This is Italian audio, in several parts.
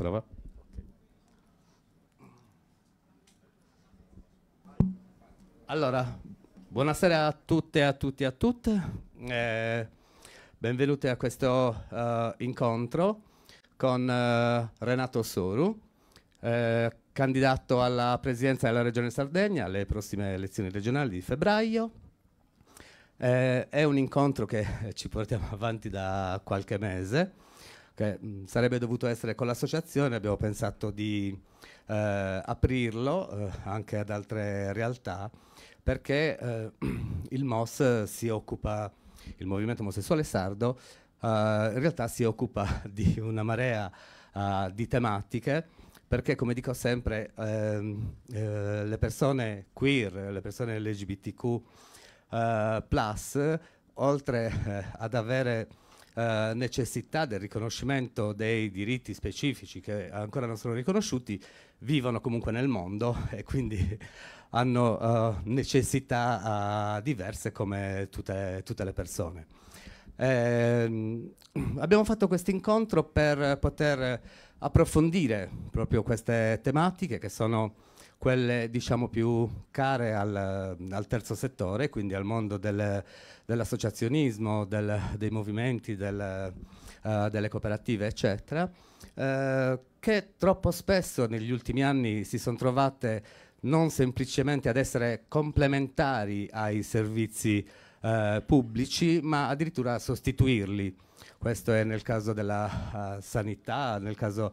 Prova. Allora, buonasera a tutte, e a tutti e a tutte. Eh, benvenuti a questo uh, incontro con uh, Renato Soru, eh, candidato alla presidenza della Regione Sardegna alle prossime elezioni regionali di febbraio. Eh, è un incontro che ci portiamo avanti da qualche mese che mh, sarebbe dovuto essere con l'associazione, abbiamo pensato di eh, aprirlo eh, anche ad altre realtà perché eh, il MOS si occupa, il movimento omosessuale sardo, eh, in realtà si occupa di una marea eh, di tematiche perché come dico sempre ehm, eh, le persone queer, le persone LGBTQ eh, plus, oltre eh, ad avere eh, necessità del riconoscimento dei diritti specifici che ancora non sono riconosciuti, vivono comunque nel mondo e quindi hanno eh, necessità eh, diverse come tutte, tutte le persone. Ehm, abbiamo fatto questo incontro per poter approfondire proprio queste tematiche che sono quelle diciamo più care al, al terzo settore, quindi al mondo del, dell'associazionismo, del, dei movimenti, del, uh, delle cooperative, eccetera, uh, che troppo spesso negli ultimi anni si sono trovate non semplicemente ad essere complementari ai servizi uh, pubblici, ma addirittura a sostituirli. Questo è nel caso della sanità, nel caso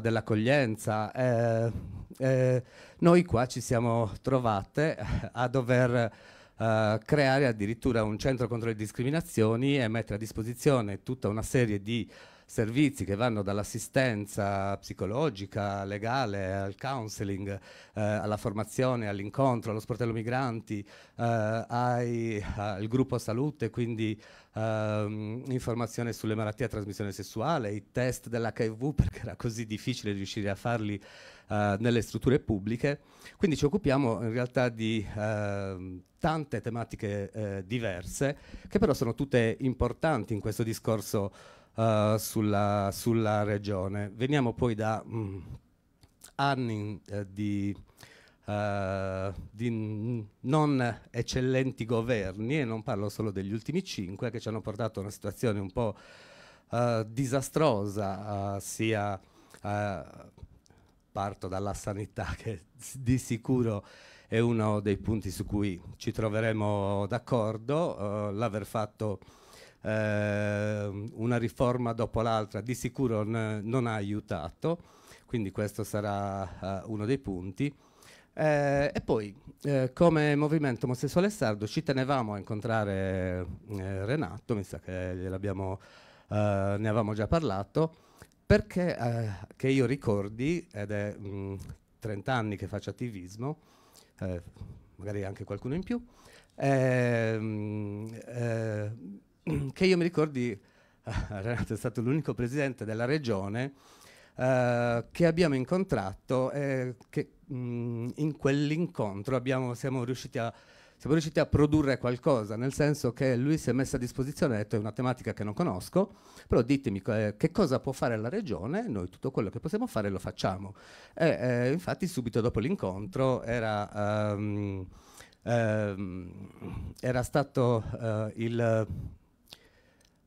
dell'accoglienza. Eh, eh, noi qua ci siamo trovate a dover eh, creare addirittura un centro contro le discriminazioni e mettere a disposizione tutta una serie di servizi che vanno dall'assistenza psicologica, legale, al counseling, eh, alla formazione, all'incontro, allo sportello migranti, eh, ai, al gruppo salute, quindi ehm, informazione sulle malattie a trasmissione sessuale, i test dell'HIV perché era così difficile riuscire a farli eh, nelle strutture pubbliche. Quindi ci occupiamo in realtà di ehm, tante tematiche eh, diverse che però sono tutte importanti in questo discorso uh, sulla, sulla, regione. Veniamo poi da mh, mm, anni eh, di, uh, di, non eccellenti governi, e non parlo solo degli ultimi cinque, che ci hanno portato a una situazione un po' uh, disastrosa, sia parto dalla sanità che di sicuro è uno dei punti su cui ci troveremo d'accordo, l'aver fatto eh, una riforma dopo l'altra di sicuro non ha aiutato, quindi questo sarà uh, uno dei punti. Eh, e poi, eh, come movimento omosessuale sardo, ci tenevamo a incontrare eh, Renato, mi sa che eh, ne avevamo già parlato, perché eh, che io ricordi, ed è mh, mm, 30 anni che faccio attivismo, magari anche qualcuno in più, mh, ehm, che io mi ricordi, eh, Renato è stato l'unico presidente della regione eh, che abbiamo incontrato e che mh, mm, in quell'incontro abbiamo, siamo, riusciti a, siamo, riusciti a, produrre qualcosa, nel senso che lui si è messo a disposizione e ha detto è una tematica che non conosco, però ditemi eh, che cosa può fare la regione, noi tutto quello che possiamo fare lo facciamo. E, infatti subito dopo l'incontro era... Um, era stato uh, il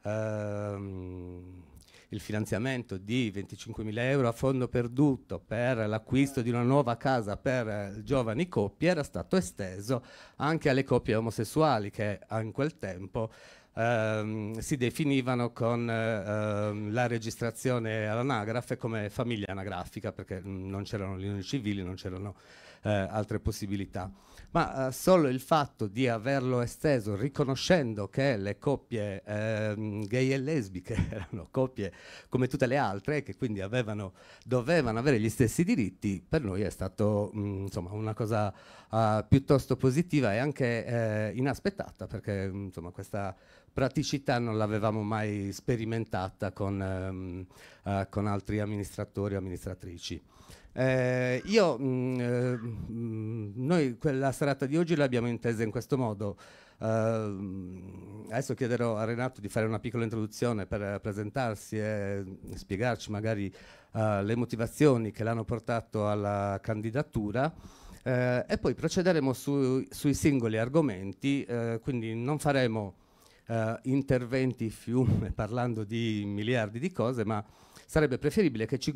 ehm, il finanziamento di 25.000 euro a fondo perduto per l'acquisto di una nuova casa per giovani coppie era stato esteso anche alle coppie omosessuali che in quel tempo ehm, si definivano con ehm, la registrazione all'anagrafe come famiglia anagrafica perché non c'erano le unioni civili, non c'erano eh, altre possibilità ma eh, solo il fatto di averlo esteso riconoscendo che le coppie ehm, gay e lesbiche erano coppie come tutte le altre e che quindi avevano, dovevano avere gli stessi diritti, per noi è stato mh, mm, insomma, una cosa uh, piuttosto positiva e anche eh, inaspettata perché mm, insomma, questa praticità non l'avevamo mai sperimentata con, ehm, eh, con altri amministratori o amministratrici. Eh, io, mh, mm, eh, noi quella serata di oggi l'abbiamo intesa in questo modo. Uh, adesso chiederò a Renato di fare una piccola introduzione per presentarsi e spiegarci magari uh, le motivazioni che l'hanno portato alla candidatura. Uh, e poi procederemo su, sui singoli argomenti, quindi non faremo interventi fiume parlando di miliardi di cose, ma sarebbe preferibile che ci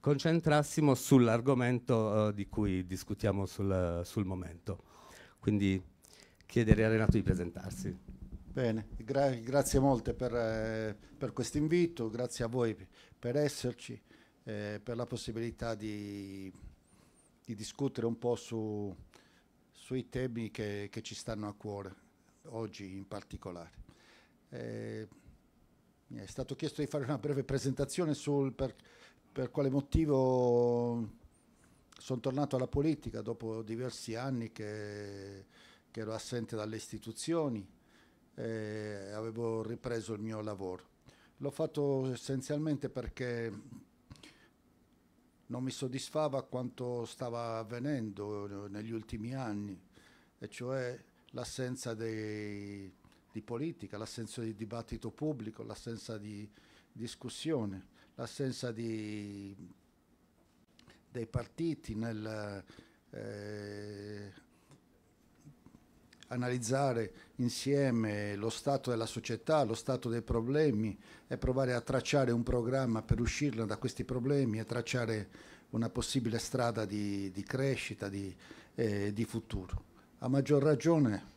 concentrassimo sull'argomento eh, di cui discutiamo sul, sul momento. Quindi chiederei a Renato di presentarsi. Bene, gra grazie molte per, eh, per questo invito, grazie a voi per esserci, eh, per la possibilità di, di discutere un po' su, sui temi che, che, ci stanno a cuore, oggi in particolare. Eh, mi è stato chiesto di fare una breve presentazione sul per, per quale motivo sono tornato alla politica dopo diversi anni che, che ero assente dalle istituzioni e eh, avevo ripreso il mio lavoro. L'ho fatto essenzialmente perché non mi soddisfava quanto stava avvenendo negli ultimi anni, e cioè l'assenza dei, di politica, l'assenza di dibattito pubblico, l'assenza di discussione, l'assenza di, dei partiti nel eh, analizzare insieme lo stato della società, lo stato dei problemi e provare a tracciare un programma per uscirne da questi problemi e tracciare una possibile strada di, di crescita, di, eh, di futuro. A maggior ragione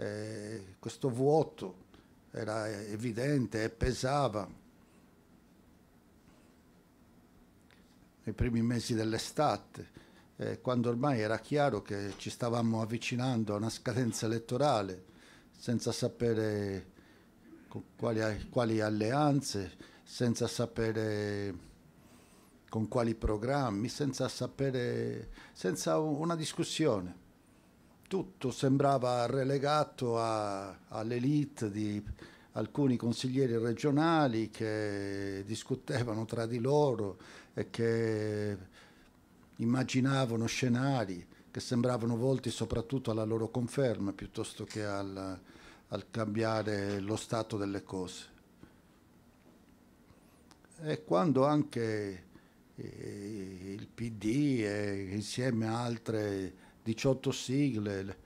eh, questo vuoto era evidente e pesava. Nei primi mesi dell'estate, eh, quando ormai era chiaro che ci stavamo avvicinando a una scadenza elettorale, senza sapere con quali, quali alleanze, senza sapere con quali programmi, senza sapere, senza una discussione tutto sembrava relegato all'elite di alcuni consiglieri regionali che discutevano tra di loro e che immaginavano scenari che sembravano volti soprattutto alla loro conferma piuttosto che al, al cambiare lo stato delle cose. E quando anche eh, il PD e insieme a altre 18 sigle,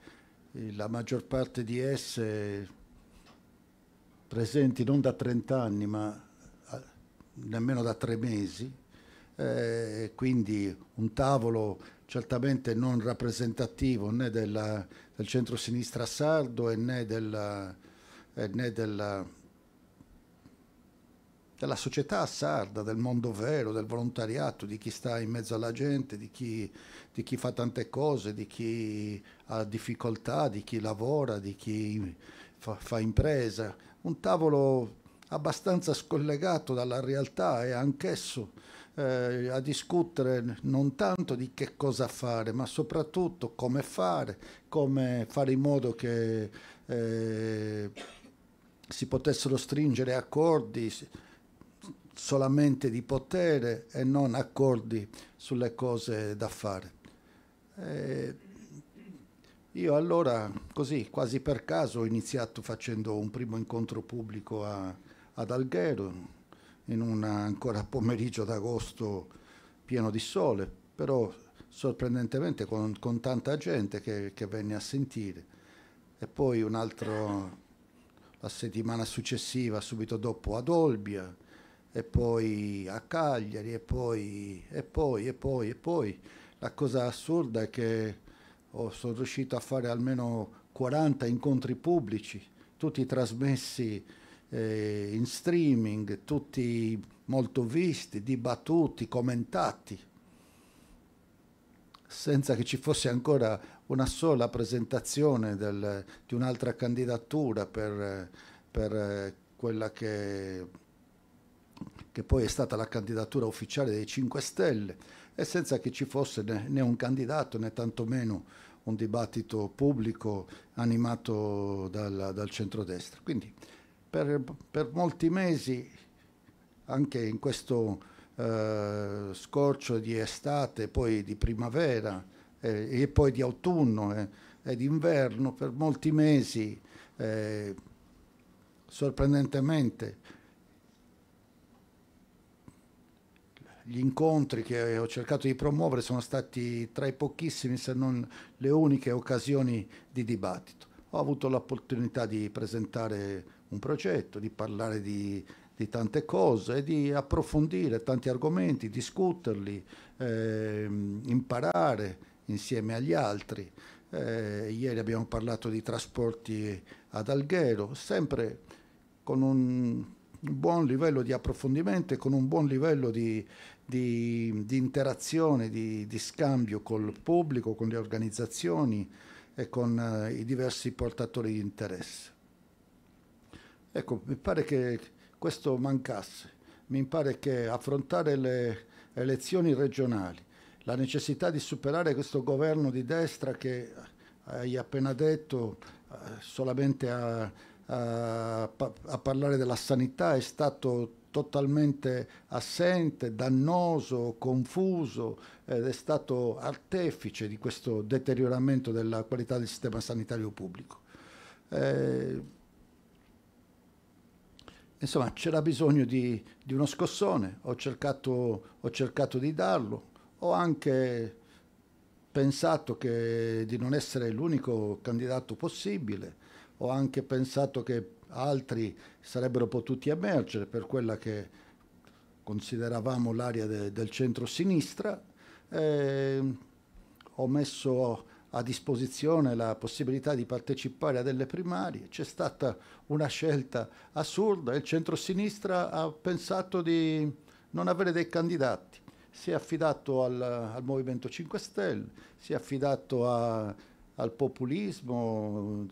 la maggior parte di esse presenti non da 30 anni ma eh, nemmeno da tre mesi, eh, quindi un tavolo certamente non rappresentativo né della, del centro-sinistra sardo né della, né della della società sarda, del mondo vero, del volontariato, di chi sta in mezzo alla gente, di chi, di chi fa tante cose, di chi ha difficoltà, di chi lavora, di chi fa, fa impresa. Un tavolo abbastanza scollegato dalla realtà e anch'esso eh, a discutere non tanto di che cosa fare, ma soprattutto come fare, come fare in modo che eh, si potessero stringere accordi, solamente di potere e non accordi sulle cose da fare. E eh, io allora, così, quasi per caso, ho iniziato facendo un primo incontro pubblico a, ad Alghero, in un ancora pomeriggio d'agosto pieno di sole, però sorprendentemente con, con tanta gente che, che venne a sentire. E poi un altro, la settimana successiva, subito dopo, ad Olbia, e poi a Cagliari e poi e poi e poi e poi. La cosa assurda è che oh, sono riuscito a fare almeno 40 incontri pubblici, tutti trasmessi eh, in streaming, tutti molto visti, dibattuti, commentati, senza che ci fosse ancora una sola presentazione del, di un'altra candidatura per, per eh, quella che che poi è stata la candidatura ufficiale dei 5 Stelle, e senza che ci fosse né, un candidato né tantomeno un dibattito pubblico animato dal, dal centrodestra. Quindi per, per, molti mesi, anche in questo eh, scorcio di estate, poi di primavera eh, e poi di autunno eh, e di inverno, per molti mesi eh, sorprendentemente gli incontri che ho cercato di promuovere sono stati tra i pochissimi, se non le uniche occasioni di dibattito. Ho avuto l'opportunità di presentare un progetto, di parlare di, di tante cose, di approfondire tanti argomenti, discuterli, eh, imparare insieme agli altri. Eh, ieri abbiamo parlato di trasporti ad Alghero, sempre con un buon livello di approfondimento e con un buon livello di, di, di interazione, di, di, scambio col pubblico, con le organizzazioni e con eh, i diversi portatori di interesse. Ecco, mi pare che questo mancasse, mi pare che affrontare le elezioni regionali, la necessità di superare questo governo di destra che hai appena detto eh, solamente a, a, a parlare della sanità è stato totalmente assente, dannoso, confuso ed è stato artefice di questo deterioramento della qualità del sistema sanitario pubblico. Eh, insomma, c'era bisogno di, di, uno scossone, ho cercato, ho cercato di darlo, ho anche pensato che, di non essere l'unico candidato possibile, ho anche pensato che altri sarebbero potuti emergere per quella che consideravamo l'area de, del centro-sinistra. Eh, ho messo a disposizione la possibilità di partecipare a delle primarie, c'è stata una scelta assurda, il centro-sinistra ha pensato di non avere dei candidati, si è affidato al, al Movimento 5 Stelle, si è affidato a, al populismo,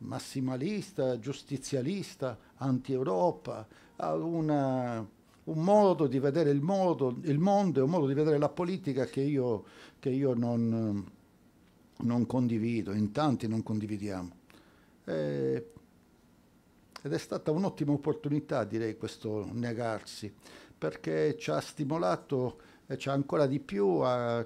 massimalista, giustizialista, anti-Europa, ha una, un modo di vedere il, modo, il mondo e un modo di vedere la politica che io, che io non, non, condivido, in tanti non condividiamo. E, ed è stata un'ottima opportunità, direi, questo negarsi, perché ci ha stimolato, eh, ci ha ancora di più, a,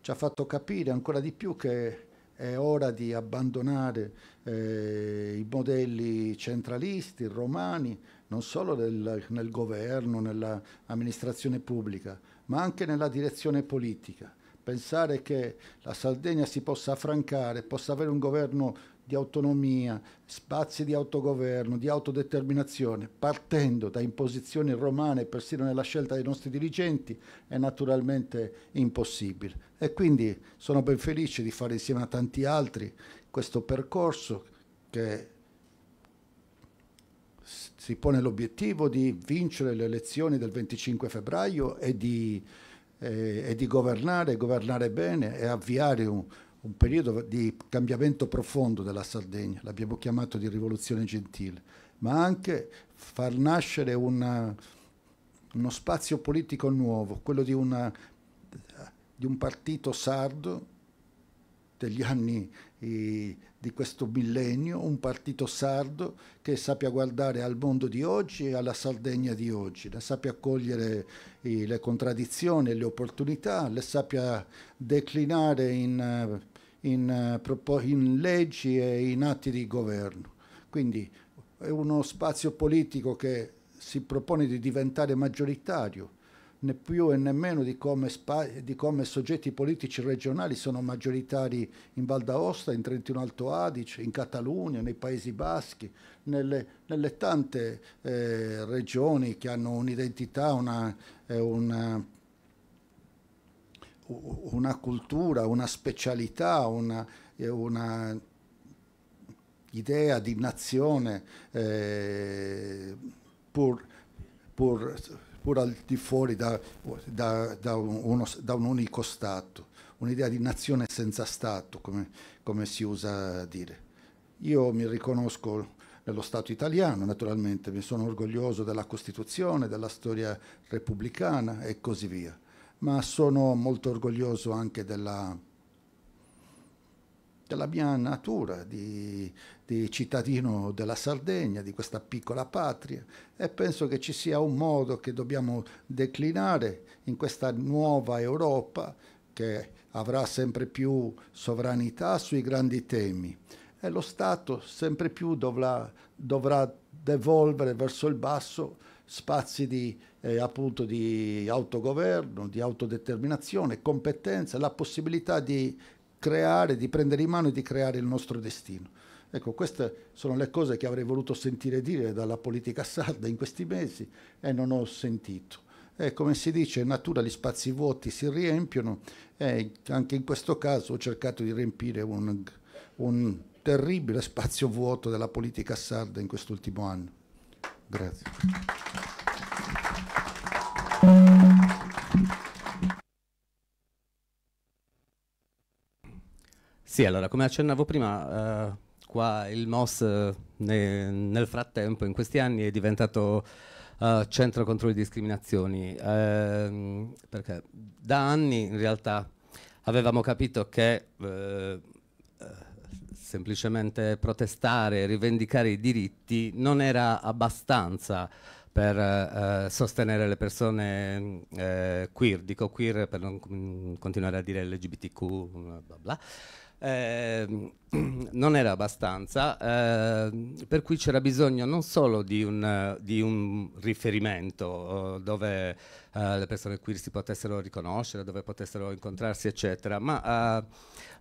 ci ha fatto capire ancora di più che è ora di abbandonare eh, i modelli centralisti, romani, non solo del, nel governo, nell'amministrazione pubblica, ma anche nella direzione politica. Pensare che la Sardegna si possa affrancare, possa avere un governo di autonomia, spazi di autogoverno, di autodeterminazione, partendo da imposizioni romane persino nella scelta dei nostri dirigenti, è naturalmente impossibile. E quindi sono ben felice di fare insieme a tanti altri questo percorso che si pone l'obiettivo di vincere le elezioni del 25 febbraio e di, eh, e di governare, governare bene e avviare un, un periodo di cambiamento profondo della Sardegna, l'abbiamo chiamato di rivoluzione gentile, ma anche far nascere una, uno spazio politico nuovo, quello di, una, di un partito sardo degli anni... I, di questo millennio, un partito sardo che sappia guardare al mondo di oggi e alla Sardegna di oggi, ne sappia cogliere eh, le contraddizioni, e le opportunità, le sappia declinare in, eh, in, eh, in leggi e in atti di governo. Quindi è uno spazio politico che si propone di diventare maggioritario, né più e nemmeno di come, di come, soggetti politici regionali sono maggioritari in Val d'Aosta, in Trentino Alto Adige, in Catalogna, nei Paesi Baschi, nelle, nelle tante eh, regioni che hanno un'identità, una, eh, una, una, cultura, una specialità, una, eh, una idea di nazione eh, pur, pur pur al di fuori da, da, da, uno, da un unico Stato, un'idea di nazione senza Stato, come, come si usa dire. Io mi riconosco nello Stato italiano, naturalmente, mi sono orgoglioso della Costituzione, della storia repubblicana e così via, ma sono molto orgoglioso anche della, della mia natura, di, di cittadino della Sardegna, di questa piccola patria e penso che ci sia un modo che dobbiamo declinare in questa nuova Europa che avrà sempre più sovranità sui grandi temi e lo Stato sempre più dovrà, dovrà devolvere verso il basso spazi di, eh, appunto di autogoverno, di autodeterminazione, competenza, la possibilità di creare, di prendere in mano e di creare il nostro destino. Ecco, queste sono le cose che avrei voluto sentire dire dalla politica sarda in questi mesi e non ho sentito. E come si dice, in natura gli spazi vuoti si riempiono e anche in questo caso ho cercato di riempire un, un terribile spazio vuoto della politica sarda in quest'ultimo anno. Grazie. Sì, allora, come accennavo prima, eh, qua il MOS eh, ne, nel frattempo, in questi anni, è diventato uh, centro contro le discriminazioni, ehm, perché da anni in realtà avevamo capito che eh, eh semplicemente protestare, rivendicare i diritti non era abbastanza per eh, sostenere le persone eh, queer, dico queer per non mm, continuare a dire LGBTQ, bla bla eh, non era abbastanza, eh, per cui c'era bisogno non solo di un, di un riferimento oh, dove eh, le persone queer si potessero riconoscere, dove potessero incontrarsi, eccetera, ma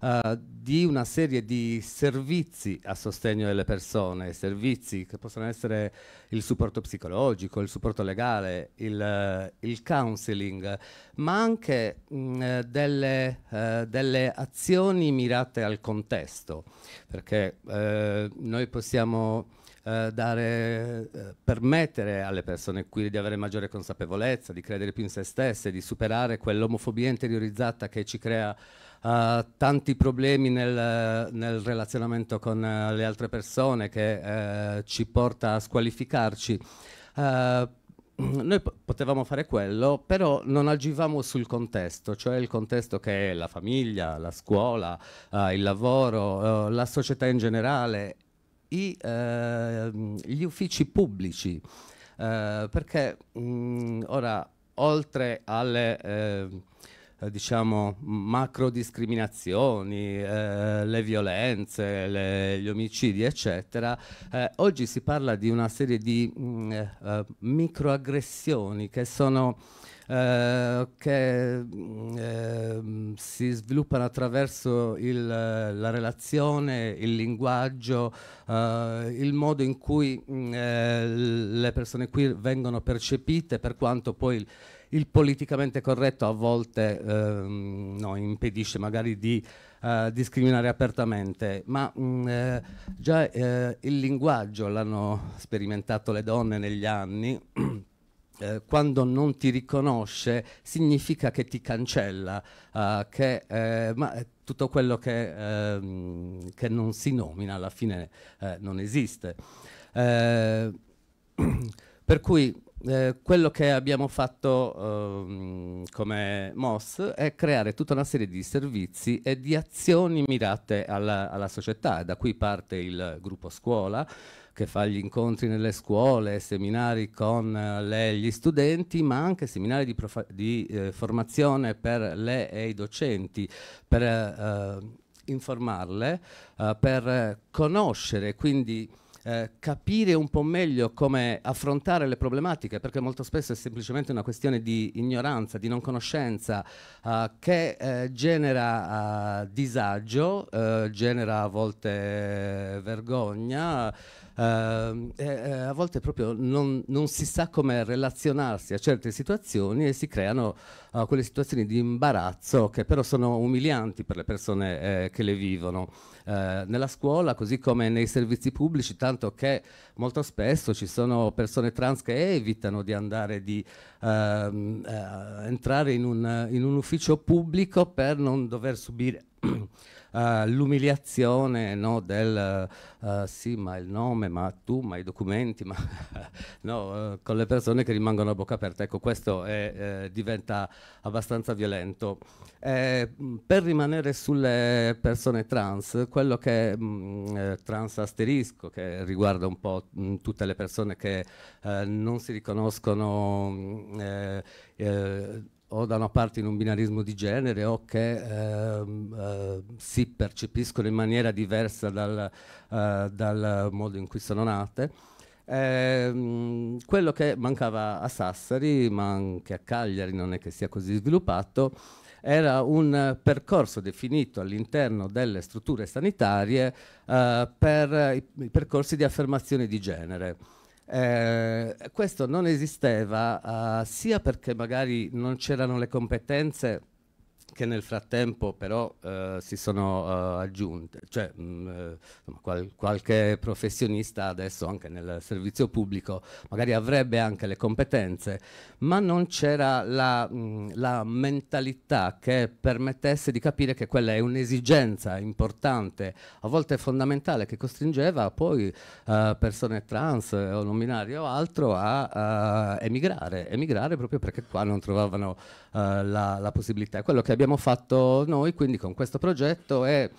eh, eh, di una serie di servizi a sostegno delle persone, servizi che possono essere il supporto psicologico, il supporto legale, il, il counseling, ma anche mh, mm, delle, delle azioni mirate al contesto, perché eh, noi possiamo eh, dare, eh, permettere alle persone queer di avere maggiore consapevolezza, di credere più in se stesse, di superare quell'omofobia interiorizzata che ci crea Uh, tanti problemi nel, nel relazionamento con uh, le altre persone che uh, ci porta a squalificarci. noi potevamo fare quello, però non agivamo sul contesto, cioè il contesto che è la famiglia, la scuola, il lavoro, la società in generale i, eh, gli uffici pubblici, eh, perché mh, mm, ora oltre alle eh, diciamo, macro discriminazioni, eh, le violenze, le, gli omicidi, eccetera, eh, oggi si parla di una serie di mh, mm, eh, microaggressioni che sono eh, che eh, si sviluppano attraverso il, eh, la relazione, il linguaggio, eh, il modo in cui mm, eh, le persone qui vengono percepite, per quanto poi il, il politicamente corretto a volte ehm, no, impedisce magari di Uh, discriminare apertamente, ma mh, mm, eh, già eh, il linguaggio l'hanno sperimentato le donne negli anni Eh, quando non ti riconosce significa che ti cancella, eh, che, eh, ma tutto quello che, ehm, che, non si nomina alla fine eh, non esiste. Eh, per cui quello che abbiamo fatto ehm, come MOS è creare tutta una serie di servizi e di azioni mirate alla, alla società, da qui parte il gruppo scuola, che fa gli incontri nelle scuole, seminari con eh, le, gli studenti, ma anche seminari di, di eh, formazione per le e i docenti, per eh, eh, informarle, eh, per conoscere, quindi eh, capire un po' meglio come affrontare le problematiche, perché molto spesso è semplicemente una questione di ignoranza, di non conoscenza, uh, che uh, genera uh, disagio, genera a volte vergogna eh, eh, a volte proprio non, non, si sa come relazionarsi a certe situazioni e si creano eh, quelle situazioni di imbarazzo che però sono umilianti per le persone eh, che le vivono. Eh, nella scuola, così come nei servizi pubblici, tanto che molto spesso ci sono persone trans che evitano di andare di ehm, eh, entrare in un, in un ufficio pubblico per non dover subire eh, l'umiliazione no, del uh, sì, ma il nome, ma tu, ma i documenti, ma no, uh, con le persone che rimangono a bocca aperta. Ecco, questo è, eh, diventa abbastanza violento. Eh, per rimanere sulle persone trans, quello che mh, mm, trans asterisco, che riguarda un po' mh, mm, tutte le persone che eh, non si riconoscono. Mh, mm, o da una parte in un binarismo di genere o che ehm, eh, si percepiscono in maniera diversa dal, eh, dal, modo in cui sono nate. Ehm, quello che mancava a Sassari, ma anche a Cagliari non è che sia così sviluppato, era un percorso definito all'interno delle strutture sanitarie eh, per i, i percorsi di affermazione di genere. Eh, questo non esisteva eh, sia perché magari non c'erano le competenze che nel frattempo però eh, si sono eh, aggiunte, cioè mh, mm, eh, insomma, qual qualche professionista adesso anche nel servizio pubblico magari avrebbe anche le competenze, ma non c'era la, mm, la, mentalità che permettesse di capire che quella è un'esigenza importante, a volte fondamentale, che costringeva poi eh, persone trans o non binarie o altro a, a emigrare, emigrare proprio perché qua non trovavano eh, la, la possibilità. Quello che abbiamo abbiamo fatto noi quindi con questo progetto è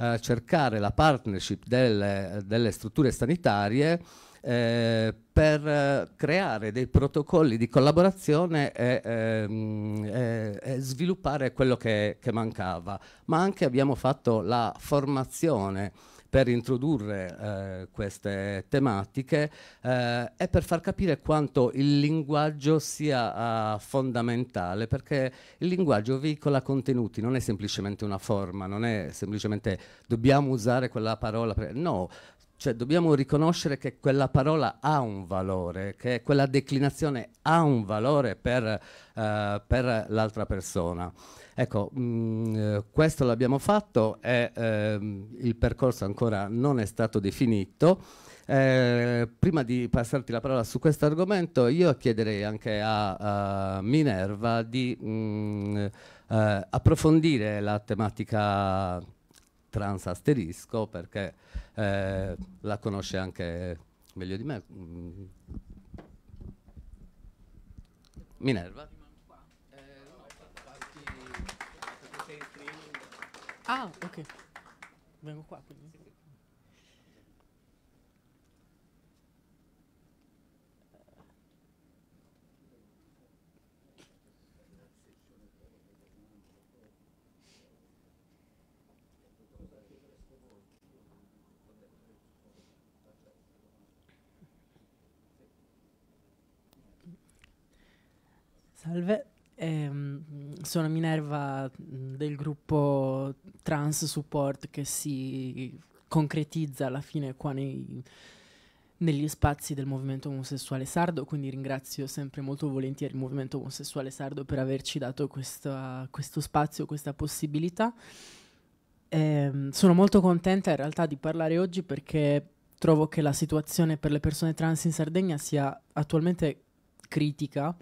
eh, cercare la partnership delle, delle strutture sanitarie eh, per eh, creare dei protocolli di collaborazione e, ehm, e, e sviluppare quello che, che mancava, ma anche abbiamo fatto la formazione per introdurre eh, queste tematiche eh, e per far capire quanto il linguaggio sia uh, fondamentale, perché il linguaggio veicola contenuti, non è semplicemente una forma, non è semplicemente dobbiamo usare quella parola, no, cioè dobbiamo riconoscere che quella parola ha un valore, che quella declinazione ha un valore per, uh, per l'altra persona. Ecco, mh, mm, eh, questo l'abbiamo fatto, e ehm, il percorso ancora non è stato definito. Eh, prima di passarti la parola su questo argomento, io chiederei anche a, a Minerva di mh, mm, eh, approfondire la tematica trans asterisco perché eh, la conosce anche meglio di me. Mm. Minerva. Ah, ok. Vengo qua, quindi. Sì, sì. Salve. Ehm, sono Minerva del gruppo Trans Support che si concretizza alla fine qua nei, negli spazi del movimento omosessuale sardo, quindi ringrazio sempre molto volentieri il movimento omosessuale sardo per averci dato questa, questo spazio, questa possibilità. Eh, sono molto contenta in realtà di parlare oggi perché trovo che la situazione per le persone trans in Sardegna sia attualmente critica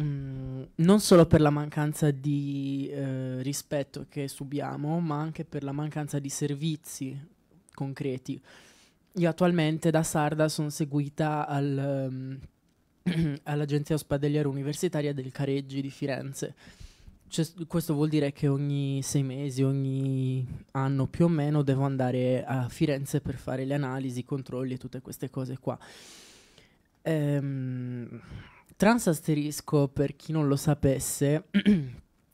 Mm, non solo per la mancanza di eh, rispetto che subiamo, ma anche per la mancanza di servizi concreti. Io attualmente da sarda sono seguita al, um, all'Agenzia Ospedaliera Universitaria del Careggi di Firenze. Cioè, questo vuol dire che ogni sei mesi, ogni anno più o meno, devo andare a Firenze per fare le analisi, i controlli e tutte queste cose qua. Ehm Trans asterisco, per chi non lo sapesse,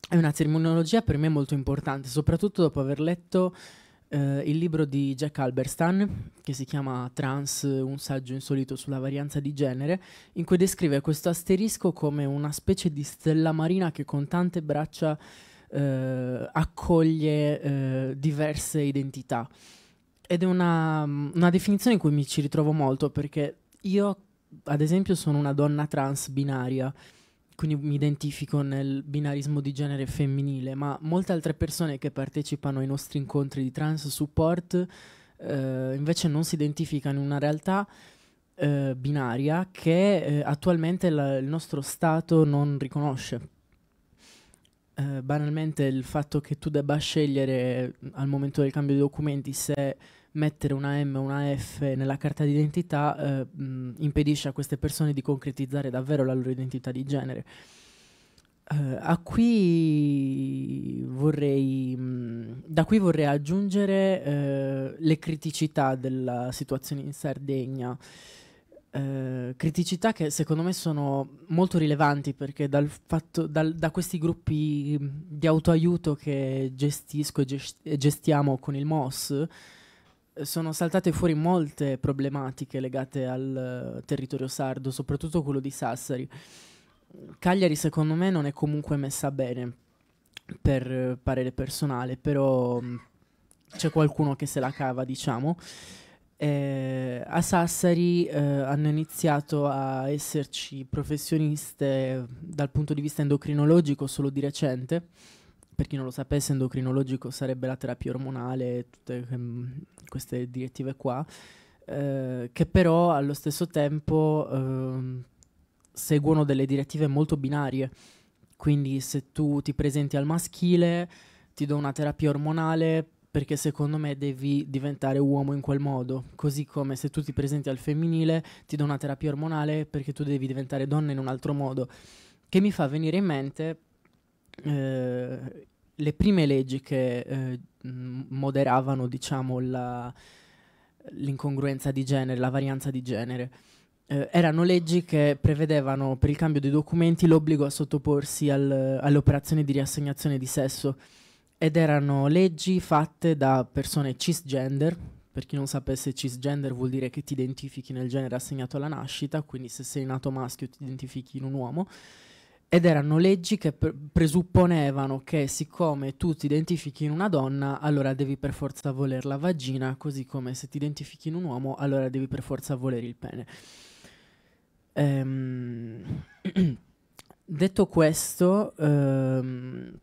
è una terminologia per me molto importante, soprattutto dopo aver letto eh, il libro di Jack Alberstan, che si chiama Trans, un saggio insolito sulla varianza di genere, in cui descrive questo asterisco come una specie di stella marina che con tante braccia eh, accoglie eh, diverse identità. Ed è una, una definizione in cui mi ci ritrovo molto perché io ad esempio sono una donna trans binaria, quindi mi identifico nel binarismo di genere femminile, ma molte altre persone che partecipano ai nostri incontri di trans support eh, invece non si identificano in una realtà eh, binaria che eh, attualmente la, il nostro Stato non riconosce. Eh, banalmente il fatto che tu debba scegliere eh, al momento del cambio di documenti se mettere una M, una F nella carta d'identità eh, mh, mm, impedisce a queste persone di concretizzare davvero la loro identità di genere. Uh, a qui vorrei, mh, mm, da qui vorrei aggiungere uh, le criticità della situazione in Sardegna. Uh, criticità che secondo me sono molto rilevanti perché dal fatto, dal, da questi gruppi mm, di autoaiuto che gestisco e gest- gestiamo con il MOS sono saltate fuori molte problematiche legate al eh, territorio sardo, soprattutto quello di Sassari. Cagliari secondo me non è comunque messa bene per eh, parere personale, però mm, c'è qualcuno che se la cava, diciamo. Eh, a Sassari eh, hanno iniziato a esserci professioniste dal punto di vista endocrinologico solo di recente per chi non lo sapesse, endocrinologico sarebbe la terapia ormonale, tutte ehm, queste direttive qua, eh, che però allo stesso tempo eh, seguono delle direttive molto binarie. Quindi se tu ti presenti al maschile, ti do una terapia ormonale perché secondo me devi diventare uomo in quel modo, così come se tu ti presenti al femminile ti do una terapia ormonale perché tu devi diventare donna in un altro modo, che mi fa venire in mente eh, le prime leggi che eh, moderavano diciamo, la, l'incongruenza di genere, la varianza di genere. Eh, erano leggi che prevedevano per il cambio dei documenti l'obbligo a sottoporsi al, operazioni di riassegnazione di sesso ed erano leggi fatte da persone cisgender. Per chi non sapesse, cisgender vuol dire che ti identifichi nel genere assegnato alla nascita, quindi se sei nato maschio ti identifichi in un uomo ed erano leggi che presupponevano che siccome tu ti identifichi in una donna, allora devi per forza voler la vagina, così come se ti identifichi in un uomo, allora devi per forza volere il pene. Ehm, detto questo, ehm,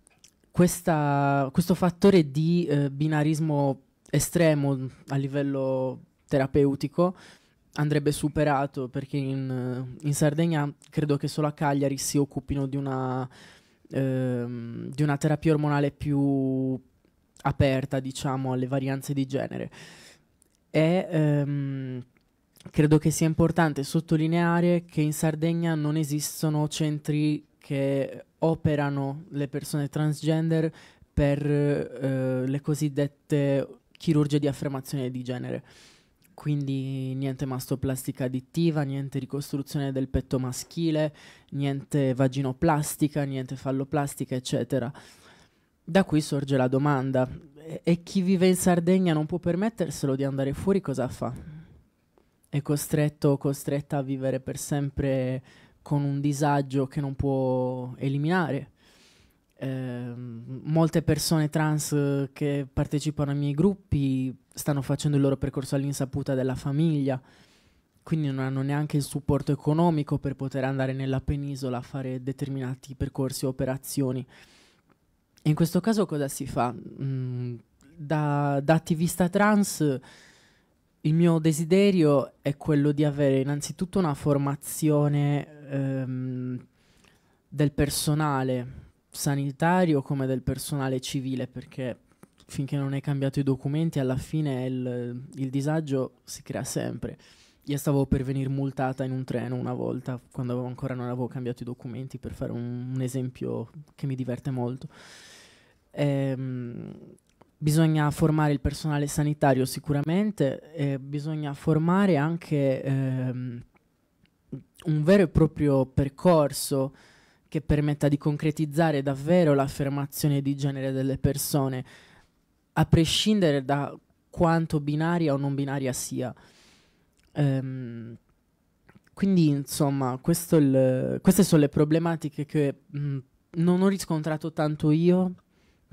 questa, questo fattore di eh, binarismo estremo a livello terapeutico andrebbe superato perché in, in, Sardegna credo che solo a Cagliari si occupino di una, ehm, di una terapia ormonale più aperta, diciamo, alle varianze di genere. E ehm, credo che sia importante sottolineare che in Sardegna non esistono centri che operano le persone transgender per eh, le cosiddette chirurgie di affermazione di genere quindi niente mastoplastica additiva, niente ricostruzione del petto maschile, niente vaginoplastica, niente falloplastica, eccetera. Da qui sorge la domanda, e, e chi vive in Sardegna non può permetterselo di andare fuori, cosa fa? È costretto o costretta a vivere per sempre con un disagio che non può eliminare? Ehm, molte persone trans che partecipano ai miei gruppi stanno facendo il loro percorso all'insaputa della famiglia, quindi non hanno neanche il supporto economico per poter andare nella penisola a fare determinati percorsi o operazioni. E in questo caso cosa si fa? Mm, da, da attivista trans il mio desiderio è quello di avere innanzitutto una formazione ehm, del personale sanitario come del personale civile, perché finché non hai cambiato i documenti alla fine il, il disagio si crea sempre. Io stavo per venire multata in un treno una volta, quando avevo, ancora non avevo cambiato i documenti, per fare un, un esempio che mi diverte molto. Ehm, bisogna formare il personale sanitario sicuramente, e bisogna formare anche ehm, un vero e proprio percorso che permetta di concretizzare davvero l'affermazione di genere delle persone, a prescindere da quanto binaria o non binaria sia. Um, quindi, insomma, il, queste sono le problematiche che mh, mm, non ho riscontrato tanto io,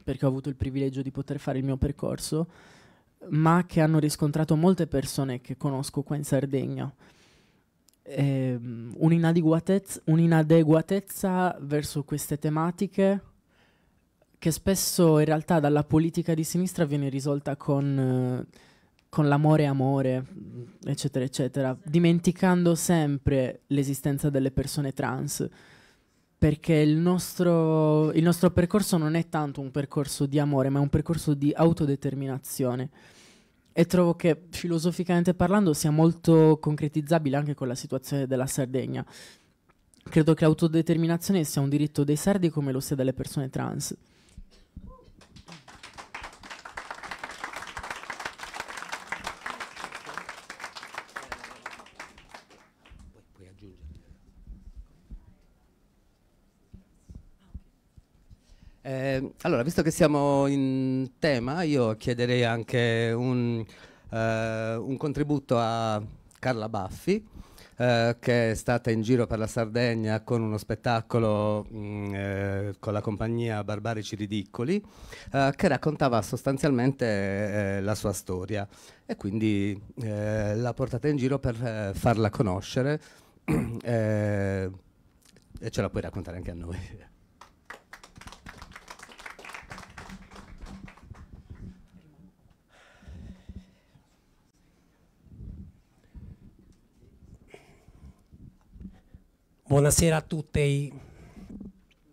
perché ho avuto il privilegio di poter fare il mio percorso, ma che hanno riscontrato molte persone che conosco qua in Sardegna ehm, un'inadeguatezza, un'inadeguatezza verso queste tematiche che spesso in realtà dalla politica di sinistra viene risolta con, eh, con l'amore amore, eccetera, eccetera, dimenticando sempre l'esistenza delle persone trans, perché il nostro, il nostro percorso non è tanto un percorso di amore, ma è un percorso di autodeterminazione e trovo che filosoficamente parlando sia molto concretizzabile anche con la situazione della Sardegna. Credo che l'autodeterminazione sia un diritto dei sardi come lo sia delle persone trans. Eh, allora, visto che siamo in tema, io chiederei anche un, eh, un contributo a Carla Baffi, eh, che è stata in giro per la Sardegna con uno spettacolo mh, mm, eh, con la compagnia Barbarici Ridicoli, eh, che raccontava sostanzialmente eh, la sua storia e quindi l'ha portata in giro per farla conoscere e ce la puoi raccontare anche a noi. Buonasera a tutti.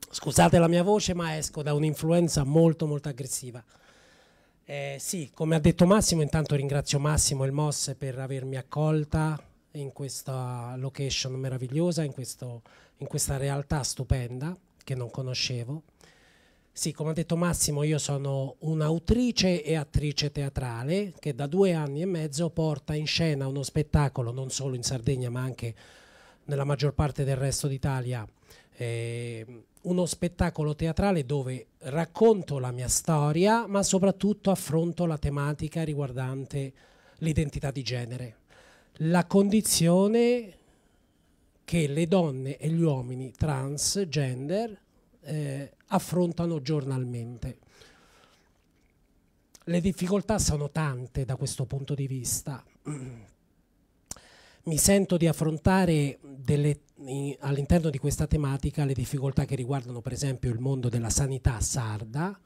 Scusate la mia voce, ma esco da un'influenza molto molto aggressiva. Eh, sì, come ha detto Massimo, intanto ringrazio Massimo e il MOS per avermi accolta in questa location meravigliosa, in, questo, in questa realtà stupenda che non conoscevo. Sì, come ha detto Massimo, io sono un'autrice e attrice teatrale che da due anni e mezzo porta in scena uno spettacolo non solo in Sardegna ma anche in nella maggior parte del resto d'Italia eh, uno spettacolo teatrale dove racconto la mia storia, ma soprattutto affronto la tematica riguardante l'identità di genere, la condizione che le donne e gli uomini transgender eh, affrontano giornalmente. Le difficoltà sono tante da questo punto di vista. mi sento di affrontare all'interno di questa tematica le difficoltà che riguardano per esempio il mondo della sanità sarda,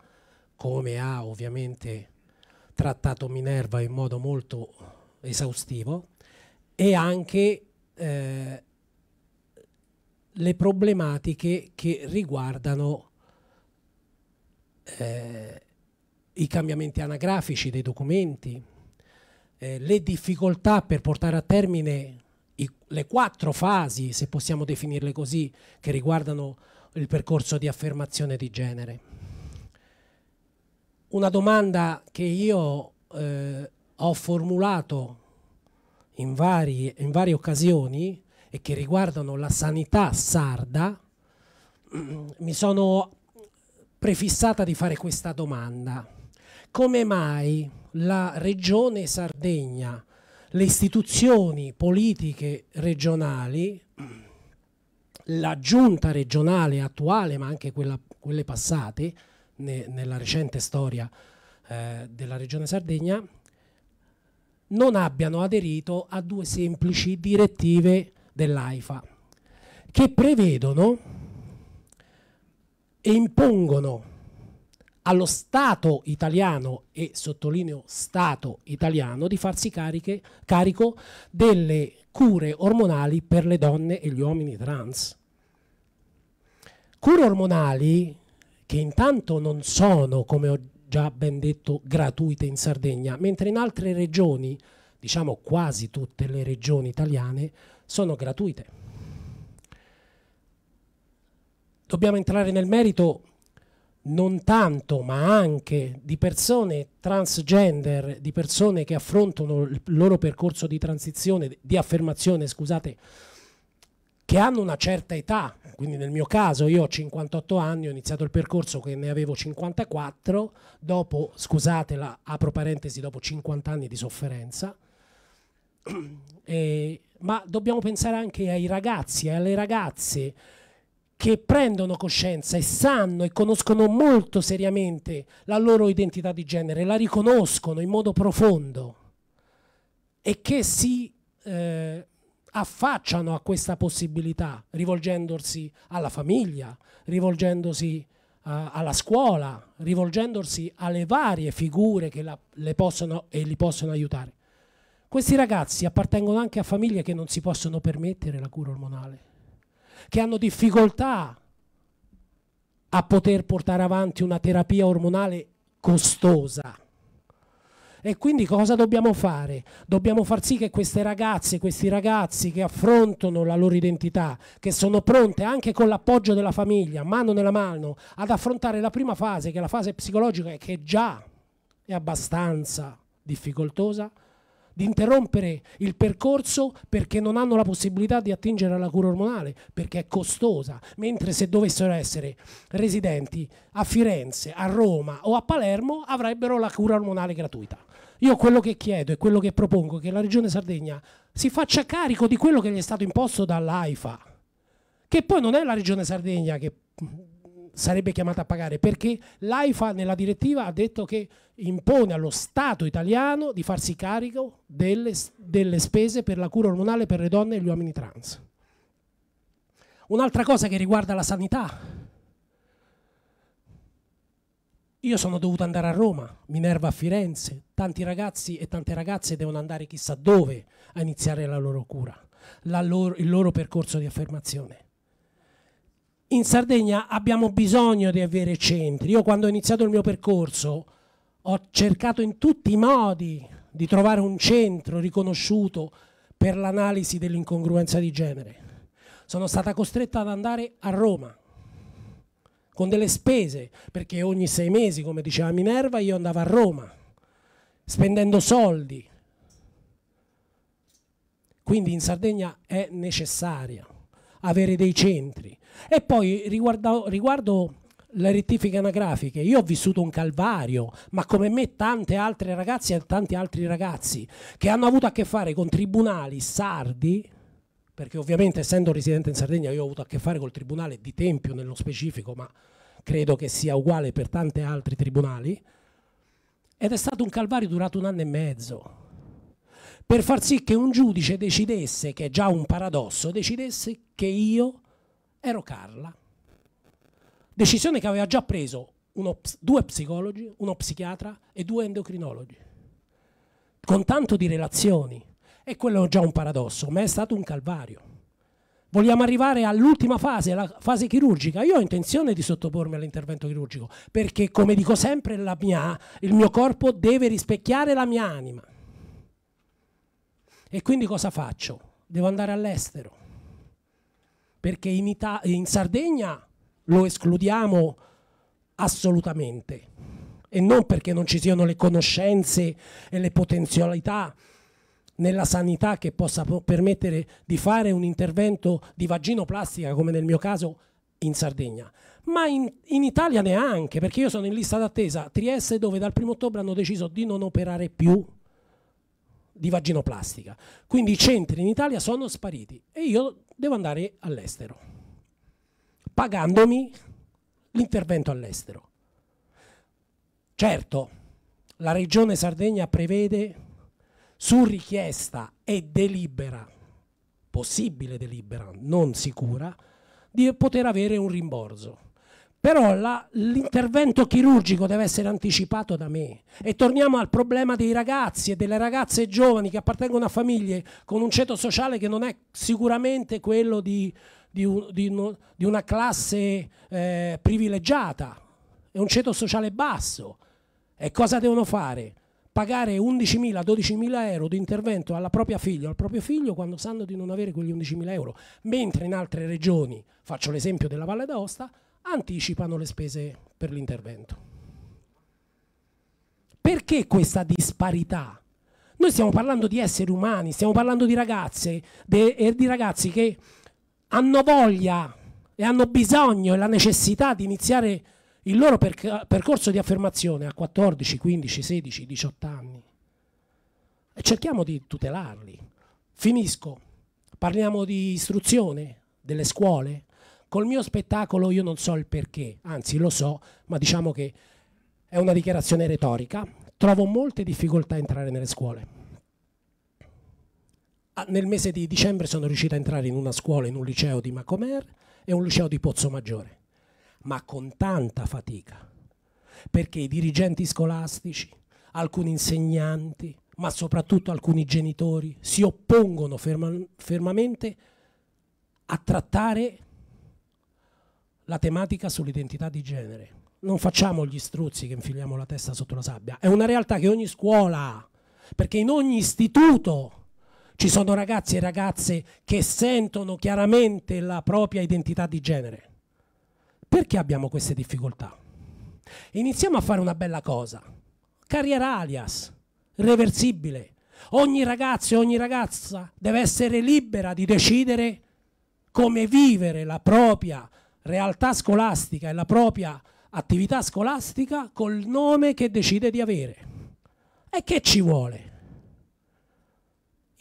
come ha ovviamente trattato Minerva in modo molto esaustivo, e anche eh, le problematiche che riguardano eh, i cambiamenti anagrafici dei documenti, eh, le difficoltà per portare a termine i, le quattro fasi, se possiamo definirle così, che riguardano il percorso di affermazione di genere. Una domanda che io eh, ho formulato in, vari, in varie occasioni e che riguardano la sanità sarda, mi sono prefissata di fare questa domanda. Come mai la regione Sardegna, le istituzioni politiche regionali, la giunta regionale attuale, ma anche quella, quelle passate, ne, nella recente storia eh, della regione Sardegna, non abbiano aderito a due semplici direttive dell'AIFA che prevedono e impongono allo Stato italiano, e sottolineo Stato italiano, di farsi cariche, carico delle cure ormonali per le donne e gli uomini trans. Cure ormonali che intanto non sono, come ho già ben detto, gratuite in Sardegna, mentre in altre regioni, diciamo quasi tutte le regioni italiane, sono gratuite. Dobbiamo entrare nel merito non tanto, ma anche di persone transgender, di persone che affrontano il loro percorso di transizione, di affermazione, scusate, che hanno una certa età, quindi nel mio caso io ho 58 anni, ho iniziato il percorso che ne avevo 54, dopo, scusatela, apro parentesi, dopo 50 anni di sofferenza, e, ma dobbiamo pensare anche ai ragazzi e alle ragazze che prendono coscienza e sanno e conoscono molto seriamente la loro identità di genere, la riconoscono in modo profondo e che si eh, affacciano a questa possibilità rivolgendosi alla famiglia, rivolgendosi uh, alla scuola, rivolgendosi alle varie figure che la, le possono e li possono aiutare. Questi ragazzi appartengono anche a famiglie che non si possono permettere la cura ormonale che hanno difficoltà a poter portare avanti una terapia ormonale costosa. E quindi cosa dobbiamo fare? Dobbiamo far sì che queste ragazze, questi ragazzi che affrontano la loro identità, che sono pronte anche con l'appoggio della famiglia, mano nella mano, ad affrontare la prima fase, che è la fase psicologica, che già è abbastanza difficoltosa, di interrompere il percorso perché non hanno la possibilità di attingere alla cura ormonale, perché è costosa, mentre se dovessero essere residenti a Firenze, a Roma o a Palermo avrebbero la cura ormonale gratuita. Io quello che chiedo e quello che propongo è che la Regione Sardegna si faccia carico di quello che gli è stato imposto dall'AIFA, che poi non è la Regione Sardegna che sarebbe chiamata a pagare perché l'AIFA nella direttiva ha detto che impone allo Stato italiano di farsi carico delle, delle spese per la cura ormonale per le donne e gli uomini trans. Un'altra cosa che riguarda la sanità. Io sono dovuto andare a Roma, Minerva a Firenze, tanti ragazzi e tante ragazze devono andare chissà dove a iniziare la loro cura, la loro, il loro percorso di affermazione in Sardegna abbiamo bisogno di avere centri. Io quando ho iniziato il mio percorso ho cercato in tutti i modi di trovare un centro riconosciuto per l'analisi dell'incongruenza di genere. Sono stata costretta ad andare a Roma con delle spese, perché ogni sei mesi, come diceva Minerva, io andavo a Roma, spendendo soldi. Quindi in Sardegna è necessaria avere dei centri e poi riguardo, riguardo le rettifiche anagrafiche, io ho vissuto un calvario, ma come me tante altre ragazze e tanti altri ragazzi che hanno avuto a che fare con tribunali sardi, perché ovviamente essendo residente in Sardegna io ho avuto a che fare col tribunale di Tempio nello specifico, ma credo che sia uguale per tanti altri tribunali, ed è stato un calvario durato un anno e mezzo per far sì che un giudice decidesse, che è già un paradosso, decidesse che io ero Carla. Decisione che aveva già preso uno, due psicologi, uno psichiatra e due endocrinologi. Con tanto di relazioni. E quello è già un paradosso, ma è stato un calvario. Vogliamo arrivare all'ultima fase, la fase chirurgica. Io ho intenzione di sottopormi all'intervento chirurgico, perché come dico sempre, mia, il mio corpo deve rispecchiare la mia anima. E quindi cosa faccio? Devo andare all'estero perché in, Ita in Sardegna lo escludiamo assolutamente e non perché non ci siano le conoscenze e le potenzialità nella sanità che possa permettere di fare un intervento di vaginoplastica come nel mio caso in Sardegna, ma in, in Italia neanche, perché io sono in lista d'attesa Trieste dove dal 1 ottobre hanno deciso di non operare più di vaginoplastica. Quindi i centri in Italia sono spariti e io devo andare all'estero, pagandomi l'intervento all'estero. Certo, la Regione Sardegna prevede su richiesta e delibera, possibile delibera, non sicura, di poter avere un rimborso però l'intervento chirurgico deve essere anticipato da me. E torniamo al problema dei ragazzi e delle ragazze giovani che appartengono a famiglie con un ceto sociale che non è sicuramente quello di, di, un, di, un, di una classe eh, privilegiata, è un ceto sociale basso. E cosa devono fare? Pagare 11.000-12.000 euro di intervento alla propria figlia o al proprio figlio quando sanno di non avere quegli 11.000 euro, mentre in altre regioni, faccio l'esempio della Valle d'Aosta, anticipano le spese per l'intervento. Perché questa disparità? Noi stiamo parlando di esseri umani, stiamo parlando di ragazze e di ragazzi che hanno voglia e hanno bisogno e la necessità di iniziare il loro perc percorso di affermazione a 14, 15, 16, 18 anni. E cerchiamo di tutelarli. Finisco. Parliamo di istruzione, delle scuole, Col mio spettacolo io non so il perché, anzi lo so, ma diciamo che è una dichiarazione retorica. Trovo molte difficoltà a entrare nelle scuole. Ah, nel mese di dicembre sono riuscito a entrare in una scuola, in un liceo di Macomer e un liceo di Pozzo Maggiore, ma con tanta fatica, perché i dirigenti scolastici, alcuni insegnanti, ma soprattutto alcuni genitori si oppongono ferma fermamente a trattare la tematica sull'identità di genere. Non facciamo gli struzzi che infiliamo la testa sotto la sabbia. È una realtà che ogni scuola perché in ogni istituto ci sono ragazzi e ragazze che sentono chiaramente la propria identità di genere. Perché abbiamo queste difficoltà? Iniziamo a fare una bella cosa. Carriera alias, reversibile. Ogni ragazzo e ogni ragazza deve essere libera di decidere come vivere la propria realtà scolastica e la propria attività scolastica col nome che decide di avere. E che ci vuole?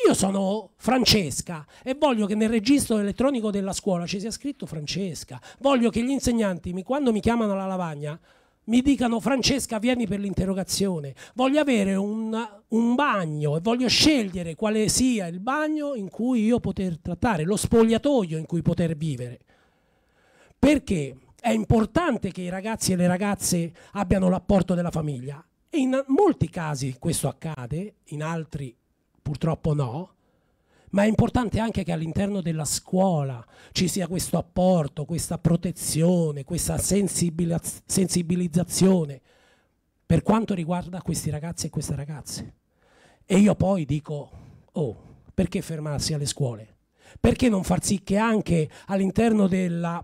Io sono Francesca e voglio che nel registro elettronico della scuola ci sia scritto Francesca. Voglio che gli insegnanti, quando mi chiamano alla lavagna, mi dicano Francesca vieni per l'interrogazione, voglio avere un, un, bagno e voglio scegliere quale sia il bagno in cui io poter trattare, lo spogliatoio in cui poter vivere perché è importante che i ragazzi e le ragazze abbiano l'apporto della famiglia. E in molti casi questo accade, in altri purtroppo no, ma è importante anche che all'interno della scuola ci sia questo apporto, questa protezione, questa sensibilizzazione per quanto riguarda questi ragazzi e queste ragazze. E io poi dico, oh, perché fermarsi alle scuole? Perché non far sì che anche all'interno della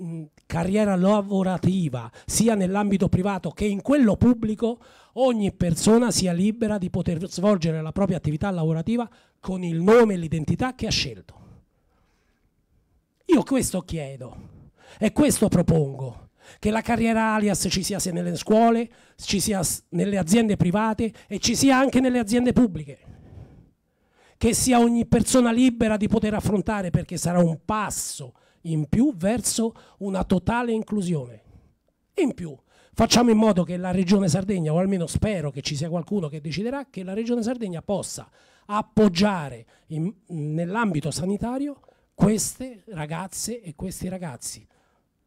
Mm, carriera lavorativa, sia nell'ambito privato che in quello pubblico, ogni persona sia libera di poter svolgere la propria attività lavorativa con il nome e l'identità che ha scelto. Io questo chiedo e questo propongo, che la carriera alias ci sia nelle scuole, ci sia nelle aziende private e ci sia anche nelle aziende pubbliche. Che sia ogni persona libera di poter affrontare perché sarà un passo in più verso una totale inclusione. In più, facciamo in modo che la Regione Sardegna, o almeno spero che ci sia qualcuno che deciderà, che la Regione Sardegna possa appoggiare nell'ambito sanitario queste ragazze e questi ragazzi.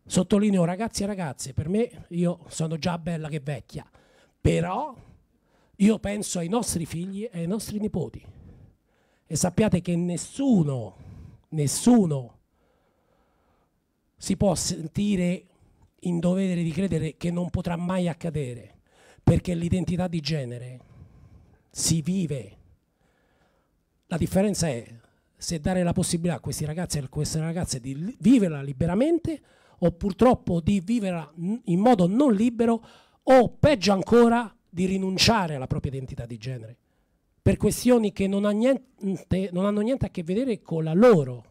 Sottolineo ragazzi e ragazze, per me io sono già bella che vecchia, però io penso ai nostri figli e ai nostri nipoti e sappiate che nessuno, nessuno si può sentire in dovere di credere che non potrà mai accadere, perché l'identità di genere si vive. La differenza è se dare la possibilità a questi ragazzi e a queste ragazze di viverla liberamente o purtroppo di viverla in modo non libero o peggio ancora di rinunciare alla propria identità di genere per questioni che non, ha niente, non hanno niente a che vedere con la loro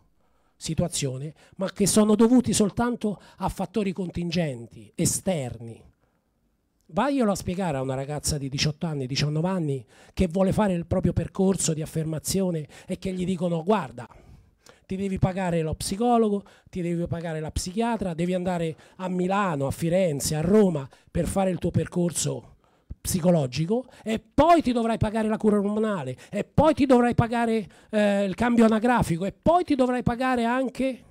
situazione, ma che sono dovuti soltanto a fattori contingenti, esterni. Vaglielo a spiegare a una ragazza di 18 anni, 19 anni, che vuole fare il proprio percorso di affermazione e che gli dicono guarda, ti devi pagare lo psicologo, ti devi pagare la psichiatra, devi andare a Milano, a Firenze, a Roma per fare il tuo percorso psicologico e poi ti dovrai pagare la cura ormonale e poi ti dovrai pagare eh, il cambio anagrafico e poi ti dovrai pagare anche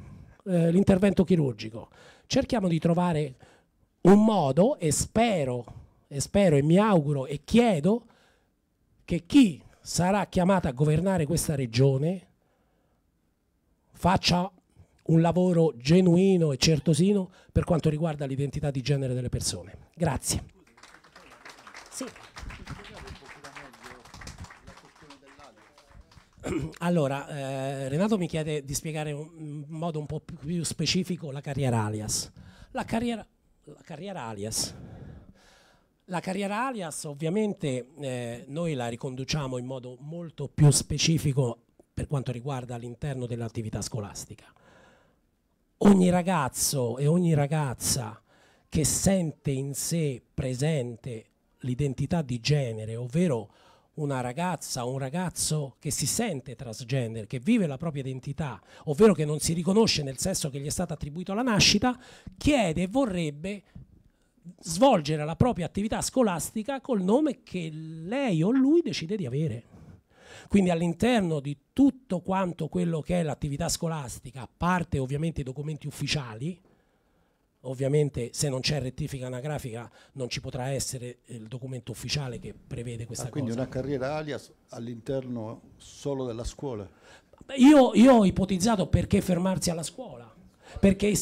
eh, l'intervento chirurgico. Cerchiamo di trovare un modo e spero, e spero e mi auguro e chiedo che chi sarà chiamato a governare questa regione faccia un lavoro genuino e certosino per quanto riguarda l'identità di genere delle persone. Grazie. allora, eh, Renato mi chiede di spiegare in modo un po' più specifico la carriera alias. La carriera, la carriera alias. La carriera alias ovviamente eh, noi la riconduciamo in modo molto più specifico per quanto riguarda l'interno dell'attività scolastica. Ogni ragazzo e ogni ragazza che sente in sé presente l'identità di genere, ovvero una ragazza o un ragazzo che si sente transgender, che vive la propria identità, ovvero che non si riconosce nel sesso che gli è stato attribuito alla nascita, chiede e vorrebbe svolgere la propria attività scolastica col nome che lei o lui decide di avere. Quindi all'interno di tutto quanto quello che è l'attività scolastica, a parte ovviamente i documenti ufficiali, Ovviamente se non c'è rettifica anagrafica non ci potrà essere eh, il documento ufficiale che prevede ah, questa ah, quindi cosa. Quindi una carriera alias all'interno solo della scuola? Io, io, ho ipotizzato perché fermarsi alla scuola, perché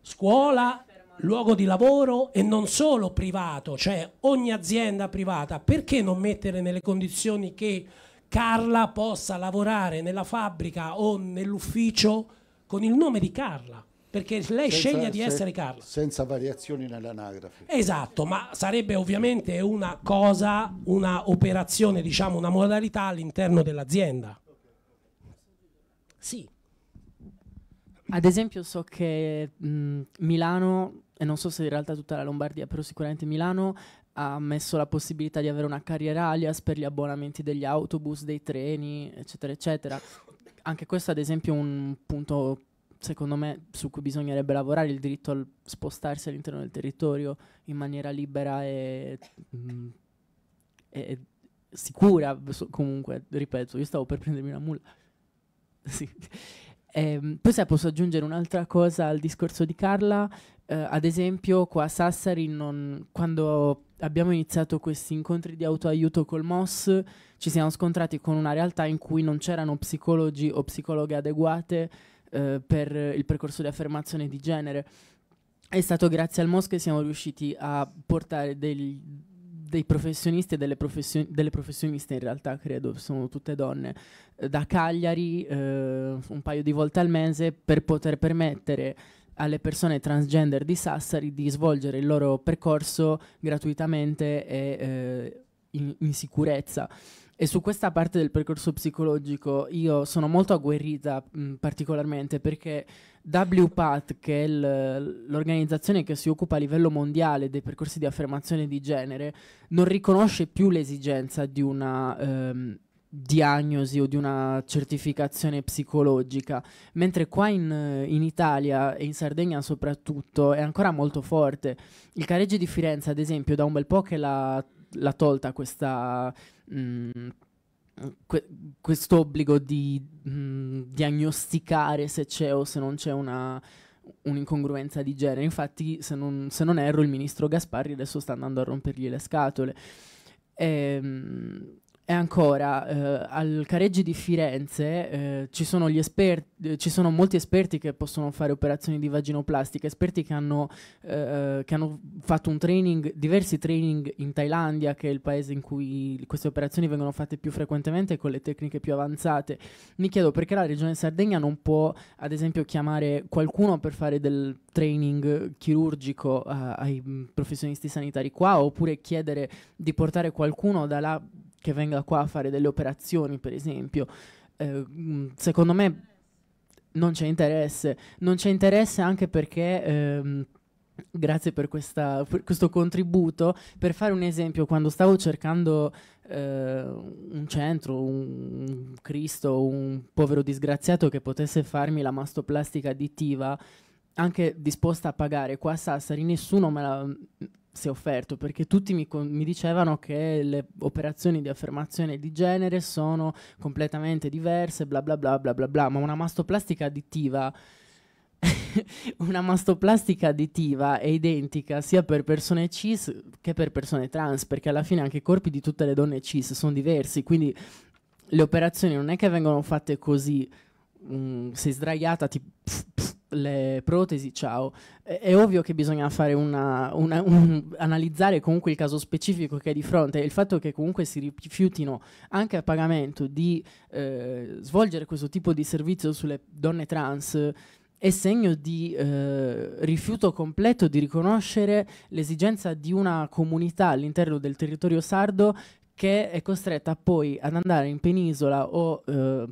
scuola, luogo di lavoro e non solo privato, cioè ogni azienda privata, perché non mettere nelle condizioni che Carla possa lavorare nella fabbrica o nell'ufficio con il nome di Carla? perché lei senza, sceglie di essere Carla. Senza variazioni nell'anagrafe. Esatto, ma sarebbe ovviamente una cosa, una operazione, diciamo una modalità all'interno dell'azienda. Sì. Ad esempio so che mh, mm, Milano, e non so se in realtà tutta la Lombardia, però sicuramente Milano ha messo la possibilità di avere una carriera alias per gli abbonamenti degli autobus, dei treni, eccetera, eccetera. Anche questo ad esempio è un punto secondo me, su cui bisognerebbe lavorare, il diritto a spostarsi all'interno del territorio in maniera libera e, mh, mm, e sicura. So, comunque, ripeto, io stavo per prendermi una mulla. sì. Ehm, poi se posso aggiungere un'altra cosa al discorso di Carla, eh, ad esempio qua a Sassari non, quando abbiamo iniziato questi incontri di autoaiuto col MOS ci siamo scontrati con una realtà in cui non c'erano psicologi o psicologhe adeguate eh, per il percorso di affermazione di genere. È stato grazie al MOS che siamo riusciti a portare dei, dei professionisti e delle, profession- delle, professioniste in realtà credo sono tutte donne eh, da Cagliari eh, un paio di volte al mese per poter permettere alle persone transgender di Sassari di svolgere il loro percorso gratuitamente e eh, in, in, sicurezza. E su questa parte del percorso psicologico io sono molto agguerrita mh, particolarmente perché WPAT, che è l- l'organizzazione che si occupa a livello mondiale dei percorsi di affermazione di genere, non riconosce più l'esigenza di una ehm, diagnosi o di una certificazione psicologica, mentre qua in, in, Italia e in Sardegna soprattutto è ancora molto forte. Il Careggio di Firenze, ad esempio, da un bel po' che l'ha, l'ha tolta questa mh, mm, que- questo obbligo di mh, mm, diagnosticare se c'è o se non c'è una, un'incongruenza di genere. Infatti, se non, se non, erro, il ministro Gasparri adesso sta andando a rompergli le scatole. Ehm, e ancora, eh, al Careggi di Firenze eh, ci, sono eh, ci, sono molti esperti che possono fare operazioni di vaginoplastica, esperti che hanno, eh, che hanno fatto training, diversi training in Thailandia, che è il paese in cui queste operazioni vengono fatte più frequentemente con le tecniche più avanzate. Mi chiedo perché la regione Sardegna non può, ad esempio, chiamare qualcuno per fare del training chirurgico ai professionisti sanitari qua, oppure chiedere di portare qualcuno da là che venga qua a fare delle operazioni, per esempio. Eh, mm, secondo me non c'è interesse, non c'è interesse anche perché... Ehm, grazie per, questa, per, questo contributo. Per fare un esempio, quando stavo cercando eh, un centro, un, un Cristo, un povero disgraziato che potesse farmi la mastoplastica additiva, anche disposta a pagare qua a Sassari, nessuno me la, si è offerto perché tutti mi, con- mi, dicevano che le operazioni di affermazione di genere sono completamente diverse, bla bla bla bla bla bla, ma una mastoplastica additiva una mastoplastica additiva è identica sia per persone cis che per persone trans, perché alla fine anche i corpi di tutte le donne cis sono diversi, quindi le operazioni non è che vengono fatte così, mh, mm, sei sdraiata, ti pff, pff, le protesi, ciao. È, è ovvio che bisogna una, una, un, analizzare comunque il caso specifico che è di fronte il fatto che comunque si rifiutino anche a pagamento di eh, svolgere questo tipo di servizio sulle donne trans è segno di eh, rifiuto completo di riconoscere l'esigenza di una comunità all'interno del territorio sardo che è costretta poi ad andare in penisola o eh,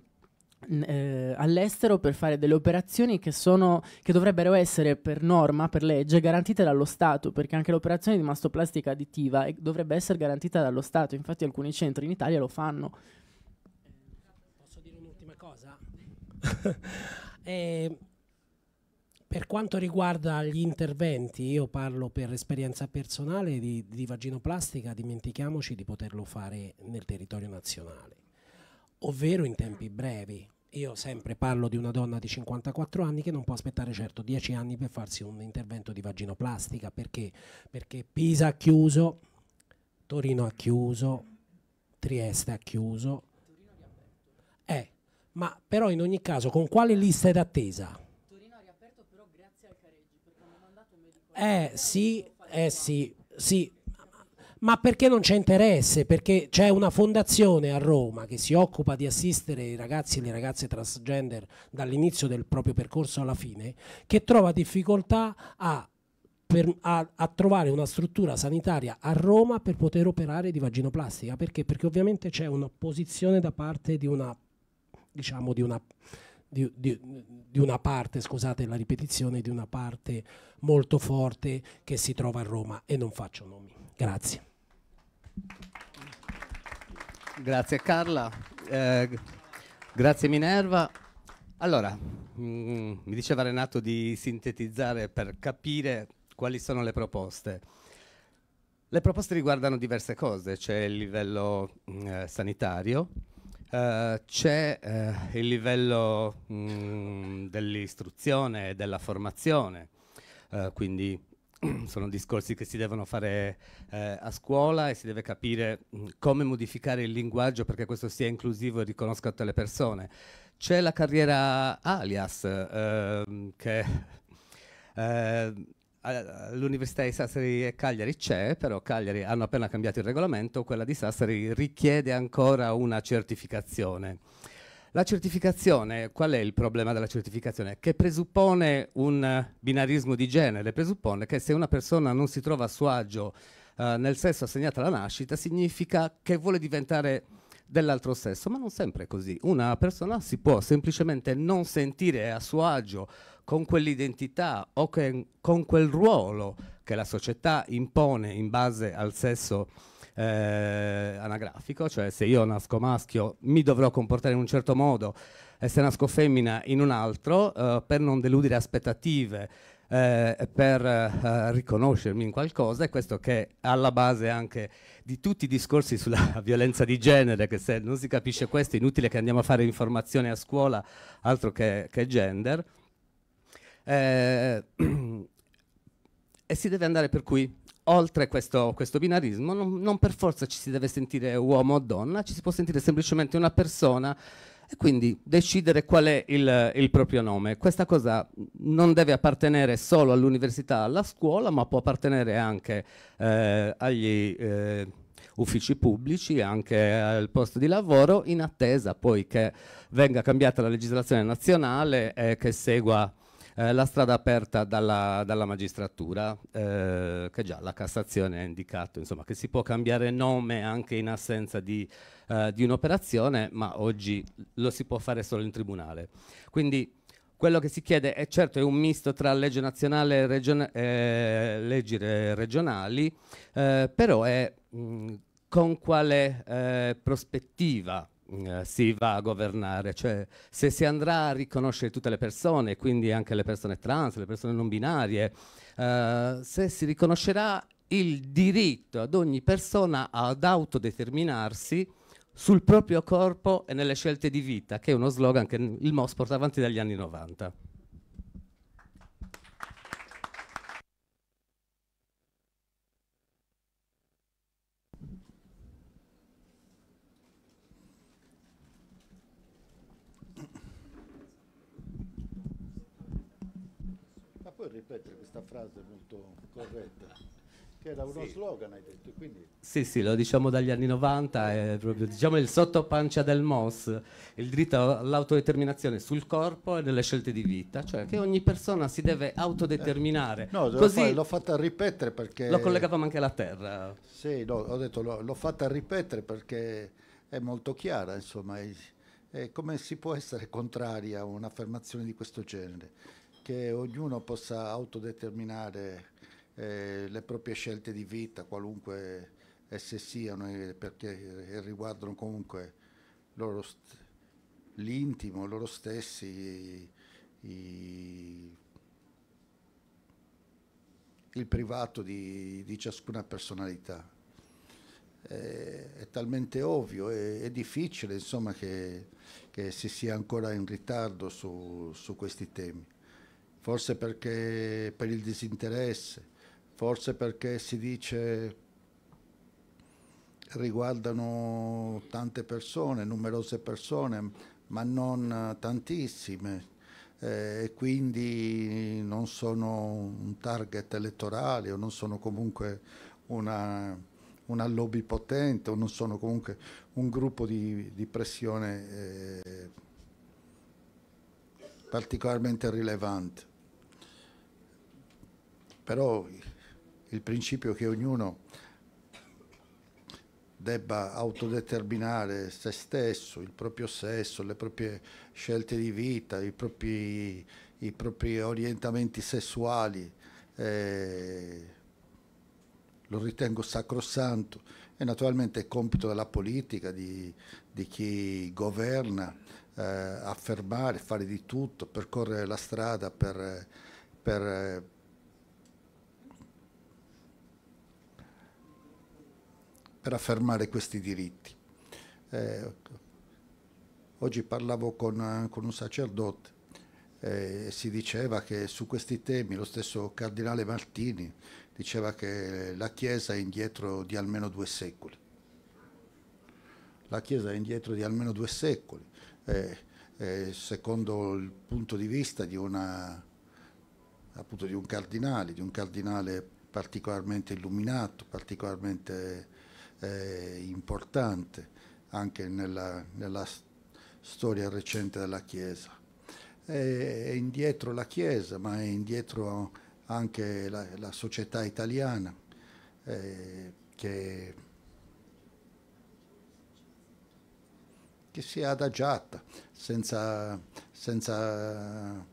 eh, all'estero per fare delle operazioni che, sono, che dovrebbero essere per norma, per legge, garantite dallo Stato, perché anche l'operazione di mastoplastica additiva è, dovrebbe essere garantita dallo Stato, infatti alcuni centri in Italia lo fanno. Posso dire un'ultima cosa? eh, per quanto riguarda gli interventi, io parlo per esperienza personale di, di vaginoplastica, dimentichiamoci di poterlo fare nel territorio nazionale ovvero in tempi brevi. Io sempre parlo di una donna di 54 anni che non può aspettare certo 10 anni per farsi un intervento di vaginoplastica, perché? Perché Pisa ha chiuso, Torino ha chiuso, Trieste ha chiuso. Eh, ma però in ogni caso con quale lista d'attesa? Torino ha riaperto però grazie al Careggi, perché hanno mandato un medico. Eh sì, eh sì, sì, ma perché non c'è interesse, perché c'è una fondazione a Roma che si occupa di assistere i ragazzi e le ragazze transgender dall'inizio del proprio percorso alla fine, che trova difficoltà a, per, a, a, trovare una struttura sanitaria a Roma per poter operare di vaginoplastica, perché? Perché ovviamente c'è un'opposizione da parte di una, diciamo, di una di, di, di, una parte, scusate la ripetizione, di una parte molto forte che si trova a Roma e non faccio nomi. Grazie. Grazie Carla, eh, grazie Minerva. Allora, mh, mm, mi diceva Renato di sintetizzare per capire quali sono le proposte. Le proposte riguardano diverse cose, c'è il livello mh, mm, eh, sanitario, Uh, c'è uh, il livello mm, dell'istruzione e della formazione, uh, quindi sono discorsi che si devono fare eh, a scuola e si deve capire mm, come modificare il linguaggio perché questo sia inclusivo e riconosca tutte le persone. C'è la carriera alias ehm, eh, che eh, all'Università di Sassari e Cagliari c'è, però Cagliari hanno appena cambiato il regolamento, quella di Sassari richiede ancora una certificazione. La certificazione, qual è il problema della certificazione? Che presuppone un binarismo di genere, presuppone che se una persona non si trova a suo agio eh, nel sesso assegnato alla nascita, significa che vuole diventare dell'altro sesso, ma non sempre è così. Una persona si può semplicemente non sentire a suo agio con quell'identità o che, con quel ruolo che la società impone in base al sesso eh, anagrafico, cioè se io nasco maschio mi dovrò comportare in un certo modo e se nasco femmina in un altro, eh, per non deludere aspettative, eh, per eh, riconoscermi in qualcosa, e questo che è alla base anche di tutti i discorsi sulla violenza di genere, che se non si capisce questo è inutile che andiamo a fare informazione a scuola, altro che, che gender. Eh, e si deve andare per cui oltre questo, questo binarismo, non, non, per forza ci si deve sentire uomo o donna, ci si può sentire semplicemente una persona e quindi decidere qual è il, il proprio nome. Questa cosa non deve appartenere solo all'università, alla scuola, ma può appartenere anche eh, agli... Eh, uffici pubblici, anche al posto di lavoro, in attesa poi che venga cambiata la legislazione nazionale e che segua eh, la strada aperta dalla, dalla magistratura, eh, che già la Cassazione ha indicato, insomma, che si può cambiare nome anche in assenza di, eh, di un'operazione, ma oggi lo si può fare solo in tribunale. Quindi quello che si chiede è certo è un misto tra legge nazionale e region eh, leggi regionali, eh, però è mh, con quale prospettiva Mm, eh, si va a governare, cioè se si andrà a riconoscere tutte le persone, quindi anche le persone trans, le persone non binarie, eh, se si riconoscerà il diritto ad ogni persona ad autodeterminarsi sul proprio corpo e nelle scelte di vita, che è uno slogan che il MOS porta avanti dagli anni 90. ripetere questa frase molto corretta, che era uno sì. slogan, hai detto. Quindi... Sì, sì, lo diciamo dagli anni 90, è proprio diciamo, il sottopancia del MOS, il diritto all'autodeterminazione sul corpo e nelle scelte di vita, cioè che ogni persona si deve autodeterminare. Eh, no, Così l'ho fatta ripetere perché... Lo collegavamo anche alla terra. Sì, no, ho detto l'ho fatta ripetere perché è molto chiara, insomma. È, è come si può essere contrari a un'affermazione di questo genere? che ognuno possa autodeterminare eh, le proprie scelte di vita, qualunque esse siano, eh, perché eh, riguardano comunque l'intimo, loro stessi, i, il privato di, di ciascuna personalità. È, eh, è talmente ovvio, è, è difficile insomma, che, che, si sia ancora in ritardo su, su questi temi forse perché per il disinteresse, forse perché si dice riguardano tante persone, numerose persone, ma non tantissime eh, e quindi non sono un target elettorale o non sono comunque una, una lobby potente o non sono comunque un gruppo di, di pressione eh, particolarmente rilevante però il principio che ognuno debba autodeterminare se stesso, il proprio sesso, le proprie scelte di vita, i propri, i propri orientamenti sessuali, eh, lo ritengo sacrosanto e naturalmente è compito della politica, di, di chi governa, eh, affermare, fare di tutto, percorrere la strada per, per per affermare questi diritti. Eh, oggi parlavo con, eh, con un sacerdote eh, e si diceva che su questi temi lo stesso cardinale Martini diceva che la Chiesa è indietro di almeno due secoli. La Chiesa è indietro di almeno due secoli, eh, eh, secondo il punto di vista di, una, appunto, di un cardinale, di un cardinale particolarmente illuminato, particolarmente eh, importante anche nella, nella, storia recente della Chiesa. È, è, indietro la Chiesa, ma è indietro anche la, la società italiana eh, che, che, si è adagiata senza, senza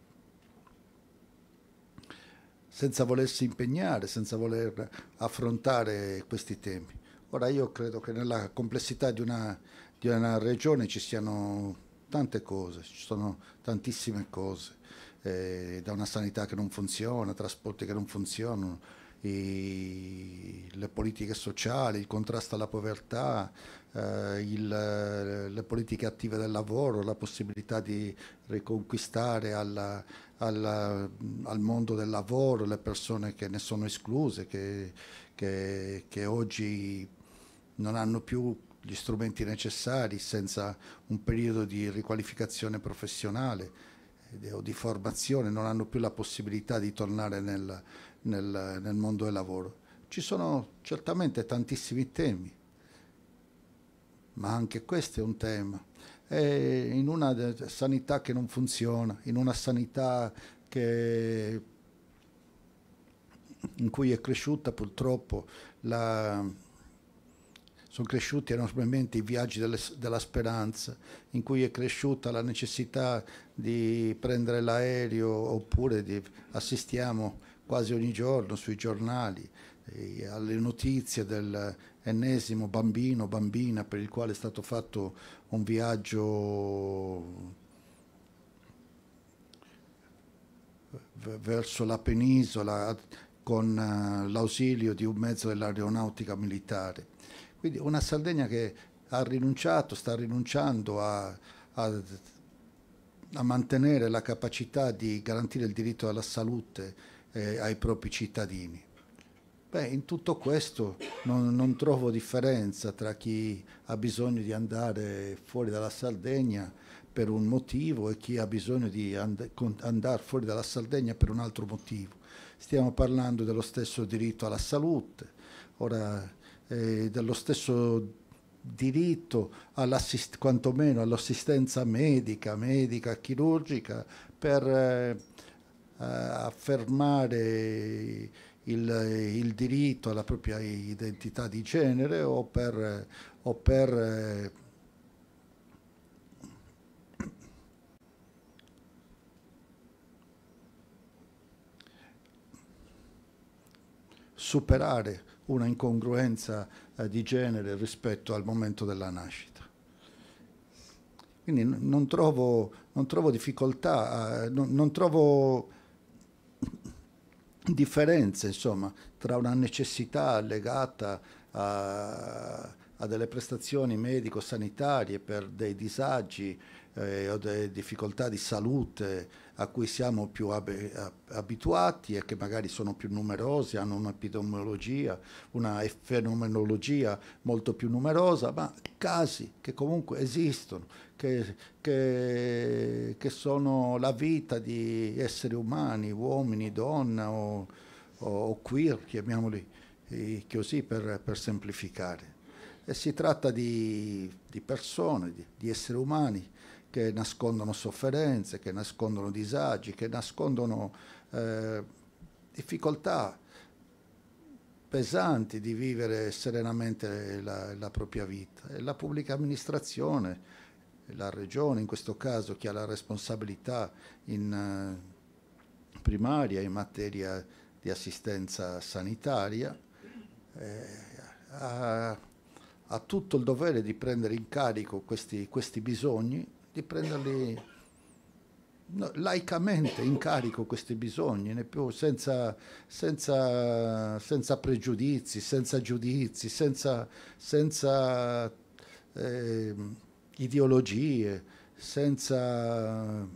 senza volersi impegnare, senza voler affrontare questi temi. Ora io credo che nella complessità di una, di una regione ci siano tante cose, ci sono tantissime cose, eh, da una sanità che non funziona, trasporti che non funzionano, i, le politiche sociali, il contrasto alla povertà, eh, il, eh, le politiche attive del lavoro, la possibilità di riconquistare alla, alla, al mondo del lavoro le persone che ne sono escluse, che, che, che oggi non hanno più gli strumenti necessari senza un periodo di riqualificazione professionale eh, o di formazione, non hanno più la possibilità di tornare nel, nel, nel mondo del lavoro. Ci sono certamente tantissimi temi, ma anche questo è un tema. E in una sanità che non funziona, in una sanità che, in cui è cresciuta purtroppo la sono cresciuti enormemente i viaggi delle, della speranza, in cui è cresciuta la necessità di prendere l'aereo oppure di, assistiamo quasi ogni giorno sui giornali eh, alle notizie dell'ennesimo bambino o bambina per il quale è stato fatto un viaggio verso la penisola con eh, l'ausilio di un mezzo dell'aeronautica militare. Quindi una Sardegna che ha rinunciato, sta rinunciando a, a, a mantenere la capacità di garantire il diritto alla salute eh, ai propri cittadini. Beh, in tutto questo non, non, trovo differenza tra chi ha bisogno di andare fuori dalla Sardegna per un motivo e chi ha bisogno di and- andare fuori dalla Sardegna per un altro motivo. Stiamo parlando dello stesso diritto alla salute. Ora, eh, dello stesso diritto all'assist- quantomeno all'assistenza medica, medica, chirurgica, per eh, eh, affermare il, il, diritto alla propria identità di genere o per, o per eh, superare una incongruenza eh, di genere rispetto al momento della nascita. Quindi non trovo, non trovo difficoltà, eh, non, non trovo differenze insomma, tra una necessità legata a, a delle prestazioni medico-sanitarie per dei disagi eh, o delle difficoltà di salute a cui siamo più ab- abituati e che magari sono più numerosi, hanno un'epidemiologia, una fenomenologia molto più numerosa, ma casi che comunque esistono, che, che, che sono la vita di esseri umani, uomini, donne o, o queer, chiamiamoli eh, così per, per semplificare. E si tratta di, di persone, di, di esseri umani che nascondono sofferenze, che nascondono disagi, che nascondono eh, difficoltà pesanti di vivere serenamente la, la propria vita. E la pubblica amministrazione, la regione in questo caso, che ha la responsabilità in uh, primaria in materia di assistenza sanitaria, eh, ha, ha, tutto il dovere di prendere in carico questi, questi bisogni di prenderli no, laicamente in carico questi bisogni, più, senza, senza, senza, pregiudizi, senza giudizi, senza, senza eh, ideologie, senza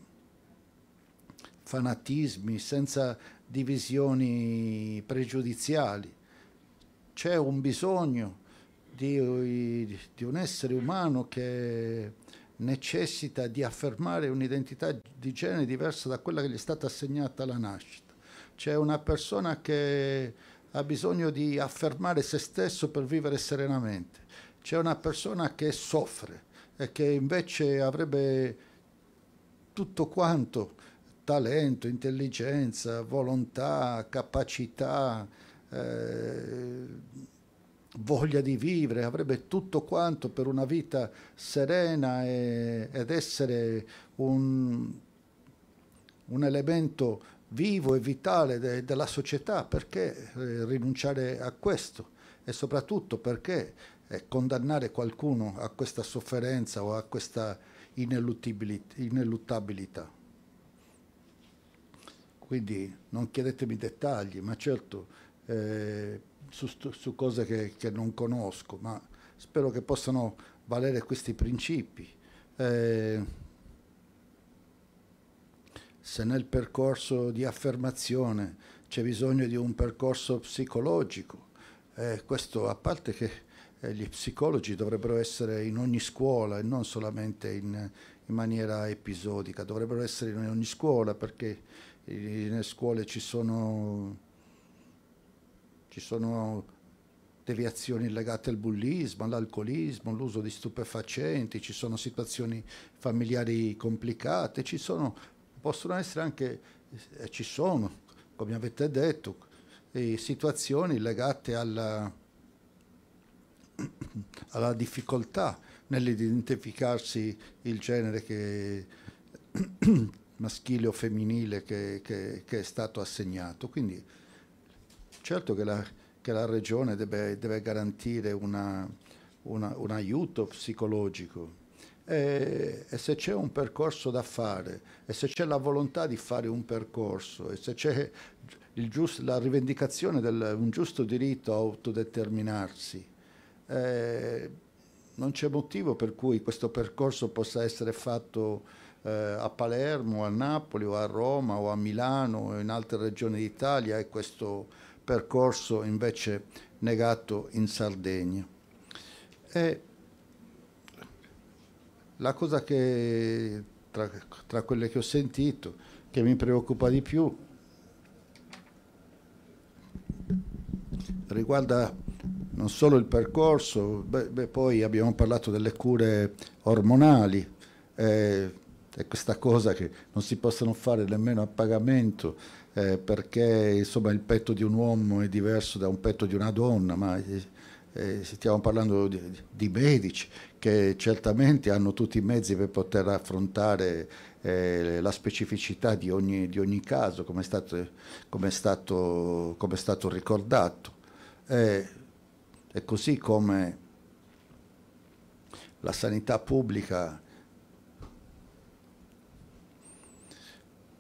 fanatismi, senza divisioni pregiudiziali. C'è un bisogno di, di un essere umano che necessita di affermare un'identità di genere diversa da quella che gli è stata assegnata alla nascita. C'è una persona che ha bisogno di affermare se stesso per vivere serenamente. C'è una persona che soffre e che invece avrebbe tutto quanto, talento, intelligenza, volontà, capacità, eh, voglia di vivere, avrebbe tutto quanto per una vita serena e, ed essere un, un, elemento vivo e vitale de, della società, perché eh, rinunciare a questo? E soprattutto perché eh, condannare qualcuno a questa sofferenza o a questa ineluttabilità? Quindi non chiedetemi dettagli, ma certo... Eh, su, su cose che, che, non conosco, ma spero che possano valere questi principi. Eh, se nel percorso di affermazione c'è bisogno di un percorso psicologico, eh, questo a parte che eh, gli psicologi dovrebbero essere in ogni scuola e non solamente in, in maniera episodica, dovrebbero essere in ogni scuola perché eh, nelle scuole ci sono ci sono deviazioni legate al bullismo, all'alcolismo, all'uso di stupefacenti, ci sono situazioni familiari complicate, ci sono, possono essere anche, eh, ci sono, come avete detto, eh, situazioni legate alla, alla difficoltà nell'identificarsi il genere che, maschile o femminile che, che, che è stato assegnato. Quindi, Certo che la, che la regione deve, deve garantire una, una, un aiuto psicologico e, e se c'è un percorso da fare e se c'è la volontà di fare un percorso e se c'è la rivendicazione di un giusto diritto a autodeterminarsi, eh, non c'è motivo per cui questo percorso possa essere fatto eh, a Palermo, a Napoli o a Roma o a Milano o in altre regioni d'Italia e questo percorso invece negato in Sardegna. E la cosa che tra, tra quelle che ho sentito che mi preoccupa di più riguarda non solo il percorso, beh, beh, poi abbiamo parlato delle cure ormonali, eh, è questa cosa che non si possono fare nemmeno a pagamento, eh, perché insomma, il petto di un uomo è diverso da un petto di una donna, ma eh, eh, stiamo parlando di, di, medici che certamente hanno tutti i mezzi per poter affrontare eh, la specificità di ogni, di ogni caso, come è stato, come è stato, come è stato ricordato. E, eh, e così come la sanità pubblica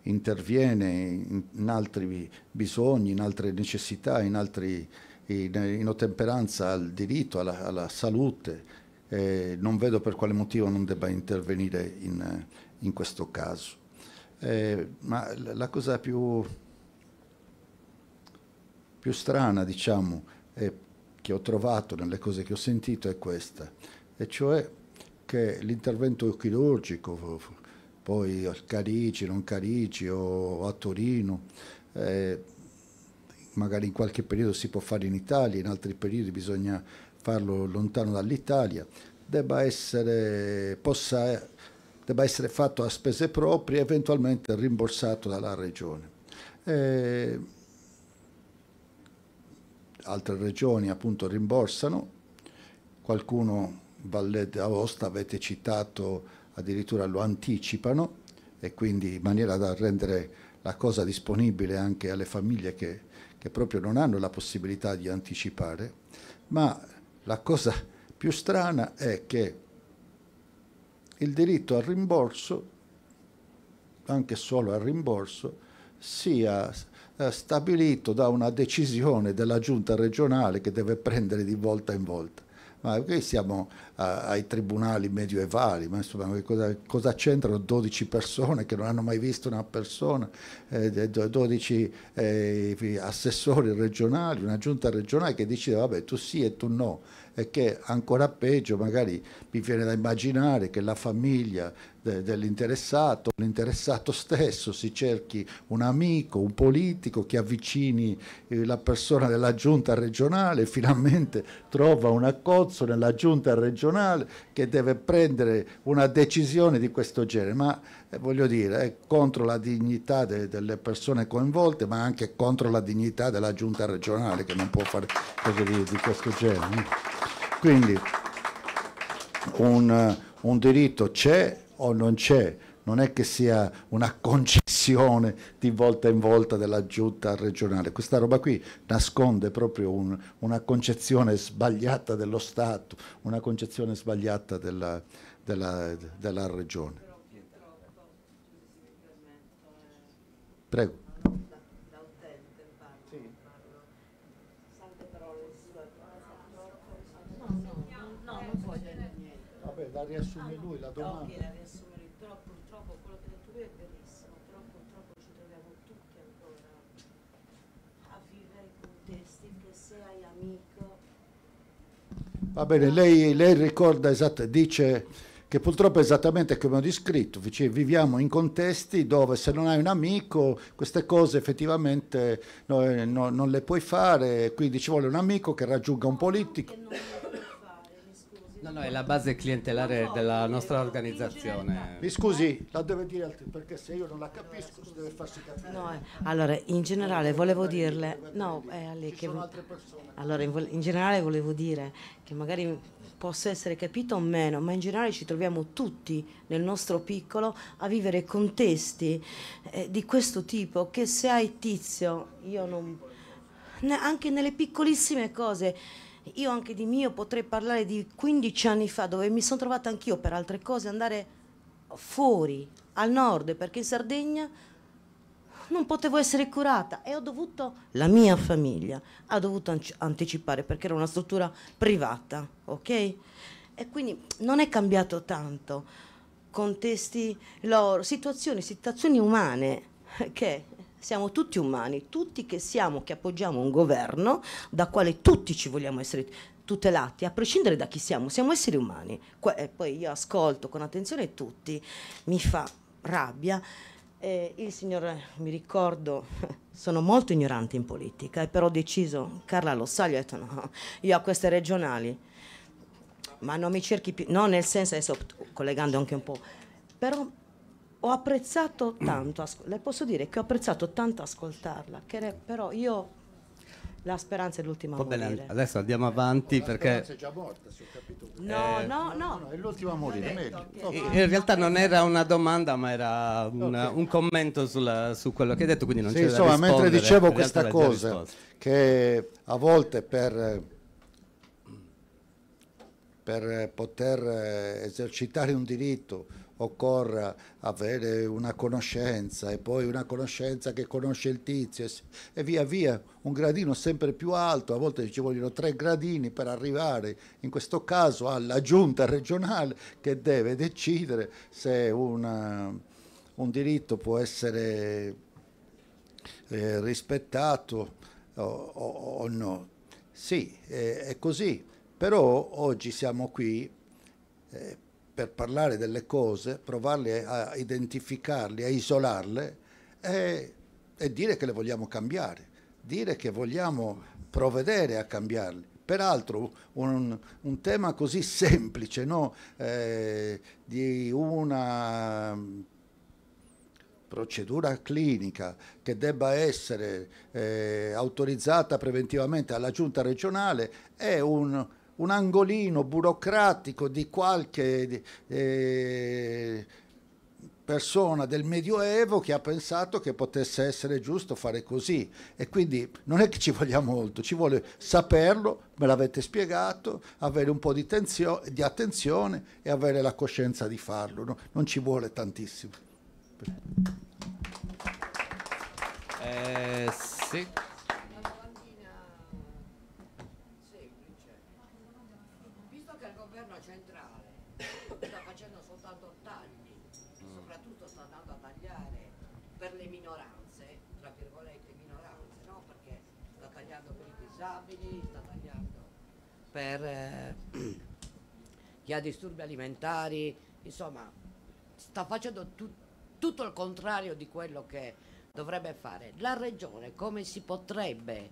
interviene in, altri bisogni, in altre necessità, in, altri, in, in ottemperanza al diritto, alla, alla salute. Eh, non vedo per quale motivo non debba intervenire in, in questo caso. Eh, ma la cosa più, più strana, diciamo, eh, che ho trovato nelle cose che ho sentito è questa, e cioè che l'intervento chirurgico poi a Carici, non Carici o a Torino. Eh, magari in qualche periodo si può fare in Italia, in altri periodi bisogna farlo lontano dall'Italia, debba essere, possa, debba essere fatto a spese proprie, eventualmente rimborsato dalla regione. E altre regioni appunto rimborsano, qualcuno Valle d'Aosta avete citato addirittura lo anticipano e quindi in maniera da rendere la cosa disponibile anche alle famiglie che, che proprio non hanno la possibilità di anticipare, ma la cosa più strana è che il diritto al rimborso, anche solo al rimborso, sia eh, stabilito da una decisione della giunta regionale che deve prendere di volta in volta ma qui siamo a, ai tribunali medievali, ma insomma cosa, cosa, c'entrano 12 persone che non hanno mai visto una persona, eh, 12 eh, assessori regionali, una giunta regionale che decide vabbè tu sì e tu no e che ancora peggio magari mi viene da immaginare che la famiglia de, dell'interessato, l'interessato stesso si cerchi un amico, un politico che avvicini eh, la persona della giunta regionale, finalmente trova un accozzo nella giunta regionale che deve prendere una decisione di questo genere, ma eh, voglio dire, è contro la dignità de, delle persone coinvolte, ma anche contro la dignità della giunta regionale che non può fare cose di, di questo genere. Quindi un, un diritto c'è o non c'è, non è che sia una concessione di volta in volta della giunta regionale, questa roba qui nasconde proprio un, una concezione sbagliata dello Stato, una concezione sbagliata della, della, della regione. Prego. Vabbè, la riassume lui la domanda. No, la riassume lui, però purtroppo quello che hai detto lui è verissimo, però purtroppo ci troviamo tutti ancora a vivere contesti che se hai amico... Va bene, lei, lei ricorda, esatto, dice che purtroppo è esattamente come ho descritto, cioè viviamo in contesti dove se non hai un amico queste cose effettivamente no, eh, no, non le puoi fare, quindi ci vuole un amico che raggiunga un politico. No, no, è la base clientelare della nostra organizzazione. Mi scusi, la deve dire altri, perché se io non la capisco deve farsi capire. No, eh, allora, in generale volevo dirle... No, è lei che... Allora, in generale volevo dire che magari possa essere capito o meno, ma in generale ci troviamo tutti nel nostro piccolo a vivere contesti eh, di questo tipo che se hai tizio, io non... Ne, anche nelle piccolissime cose, io anche di mio potrei parlare di 15 anni fa dove mi sono trovata anch'io per altre cose, andare fuori, al nord, perché in Sardegna non potevo essere curata e ho dovuto, la mia famiglia ha dovuto anticipare perché era una struttura privata, ok? E quindi non è cambiato tanto, contesti loro, situazioni, situazioni umane che siamo tutti umani, tutti che siamo, che appoggiamo un governo da quale tutti ci vogliamo essere tutelati, a prescindere da chi siamo, siamo esseri umani. E poi io ascolto con attenzione tutti, mi fa rabbia eh, il signor, mi ricordo, sono molto ignorante in politica, però ho deciso, Carla lo sa, gli ho detto no, io a queste regionali, ma non mi cerchi più, no nel senso, adesso collegando anche un po', però ho apprezzato tanto, le posso dire che ho apprezzato tanto ascoltarla, che però io la speranza è l'ultima a morire. adesso andiamo avanti la perché... La è già morta, se ho capito. No, eh, no, no, no. È l'ultima a morire, detto, okay. In realtà non era una domanda, ma era una, okay. un commento sulla, su quello che hai detto, quindi non sì, c'è insomma, da mentre dicevo questa cosa, che a volte per, per poter esercitare un diritto occorra avere una conoscenza e poi una conoscenza che conosce il tizio e via via, un gradino sempre più alto, a volte ci vogliono tre gradini per arrivare in questo caso alla giunta regionale che deve decidere se una, un diritto può essere eh, rispettato o, o, o, no. Sì, eh, è così, però oggi siamo qui eh, per parlare delle cose, provarle a identificarle, a isolarle e, e dire che le vogliamo cambiare, dire che vogliamo provvedere a cambiarle peraltro un, un, tema così semplice, no? eh, di una procedura clinica che debba essere eh, autorizzata preventivamente alla giunta regionale è un, un angolino burocratico di qualche eh, persona del Medioevo che ha pensato che potesse essere giusto fare così e quindi non è che ci voglia molto, ci vuole saperlo, me l'avete spiegato, avere un po' di, tenzio- di attenzione e avere la coscienza di farlo, no? non ci vuole tantissimo. Eh, sì. per eh, chi ha disturbi alimentari, insomma sta facendo tu, tutto il contrario di quello che dovrebbe fare. La regione come si potrebbe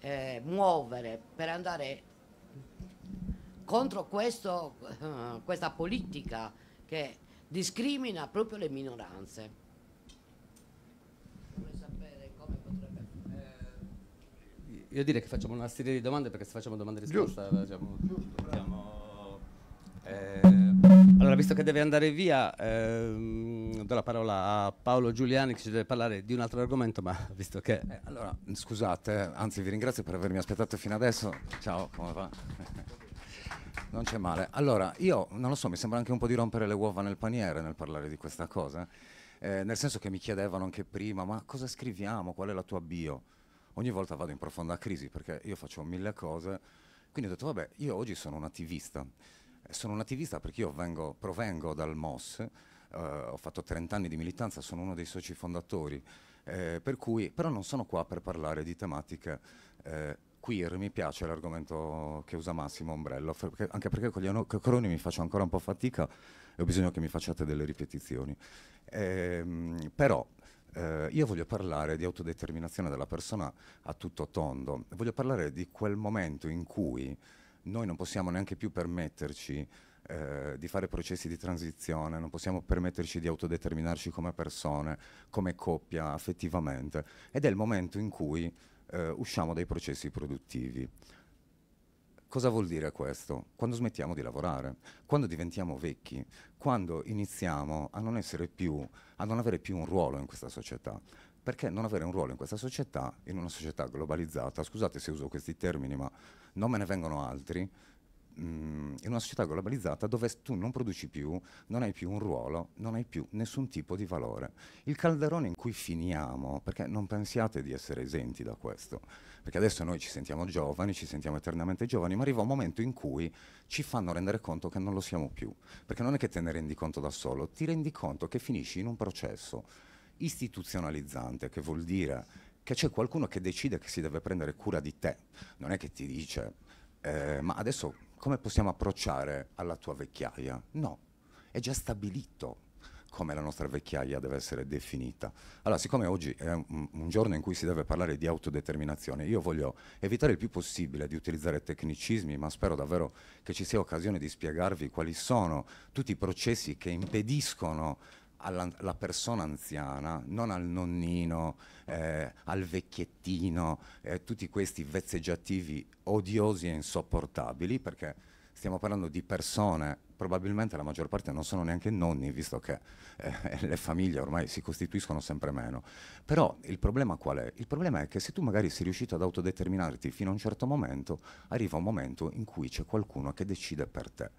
eh, muovere per andare contro questo, eh, questa politica che discrimina proprio le minoranze? Io direi che facciamo una serie di domande perché se facciamo domande e risposte diciamo, diciamo, eh, allora, visto che deve andare via, ehm, do la parola a Paolo Giuliani che ci deve parlare di un altro argomento, ma visto che... Eh, allora, scusate, anzi vi ringrazio per avermi aspettato fino adesso. Ciao, come va? Non c'è male. Allora, io non lo so, mi sembra anche un po' di rompere le uova nel paniere nel parlare di questa cosa, eh, nel senso che mi chiedevano anche prima, ma cosa scriviamo, qual è la tua bio? ogni volta vado in profonda crisi perché io faccio mille cose, quindi ho detto vabbè, io oggi sono un attivista, eh, sono un attivista perché io vengo, provengo dal MOS, eh, ho fatto 30 anni di militanza, sono uno dei soci fondatori, eh, per cui, però non sono qua per parlare di tematiche eh, queer, mi piace l'argomento che usa Massimo Ombrello, perché, anche perché con gli acronimi faccio ancora un po' fatica e ho bisogno che mi facciate delle ripetizioni. Ehm, però eh, io voglio parlare di autodeterminazione della persona a tutto tondo, voglio parlare di quel momento in cui noi non possiamo neanche più permetterci eh, di fare processi di transizione, non possiamo permetterci di autodeterminarci come persone, come coppia, affettivamente, ed è il momento in cui eh, usciamo dai processi produttivi. Cosa vuol dire questo? Quando smettiamo di lavorare, quando diventiamo vecchi, quando iniziamo a non essere più, a non avere più un ruolo in questa società. Perché non avere un ruolo in questa società, in una società globalizzata, scusate se uso questi termini, ma non me ne vengono altri, in una società globalizzata dove tu non produci più, non hai più un ruolo, non hai più nessun tipo di valore. Il calderone in cui finiamo, perché non pensiate di essere esenti da questo, perché adesso noi ci sentiamo giovani, ci sentiamo eternamente giovani, ma arriva un momento in cui ci fanno rendere conto che non lo siamo più, perché non è che te ne rendi conto da solo, ti rendi conto che finisci in un processo istituzionalizzante, che vuol dire che c'è qualcuno che decide che si deve prendere cura di te, non è che ti dice eh, ma adesso come possiamo approcciare alla tua vecchiaia? No, è già stabilito come la nostra vecchiaia deve essere definita. Allora, siccome oggi è un, un, giorno in cui si deve parlare di autodeterminazione, io voglio evitare il più possibile di utilizzare tecnicismi, ma spero davvero che ci sia occasione di spiegarvi quali sono tutti i processi che impediscono alla, persona anziana, non al nonnino, eh, al vecchiettino, eh, tutti questi vezzeggiativi odiosi e insopportabili, perché stiamo parlando di persone, probabilmente la maggior parte non sono neanche nonni, visto che eh, le famiglie ormai si costituiscono sempre meno. Però il problema qual è? Il problema è che se tu magari sei riuscito ad autodeterminarti fino a un certo momento, arriva un momento in cui c'è qualcuno che decide per te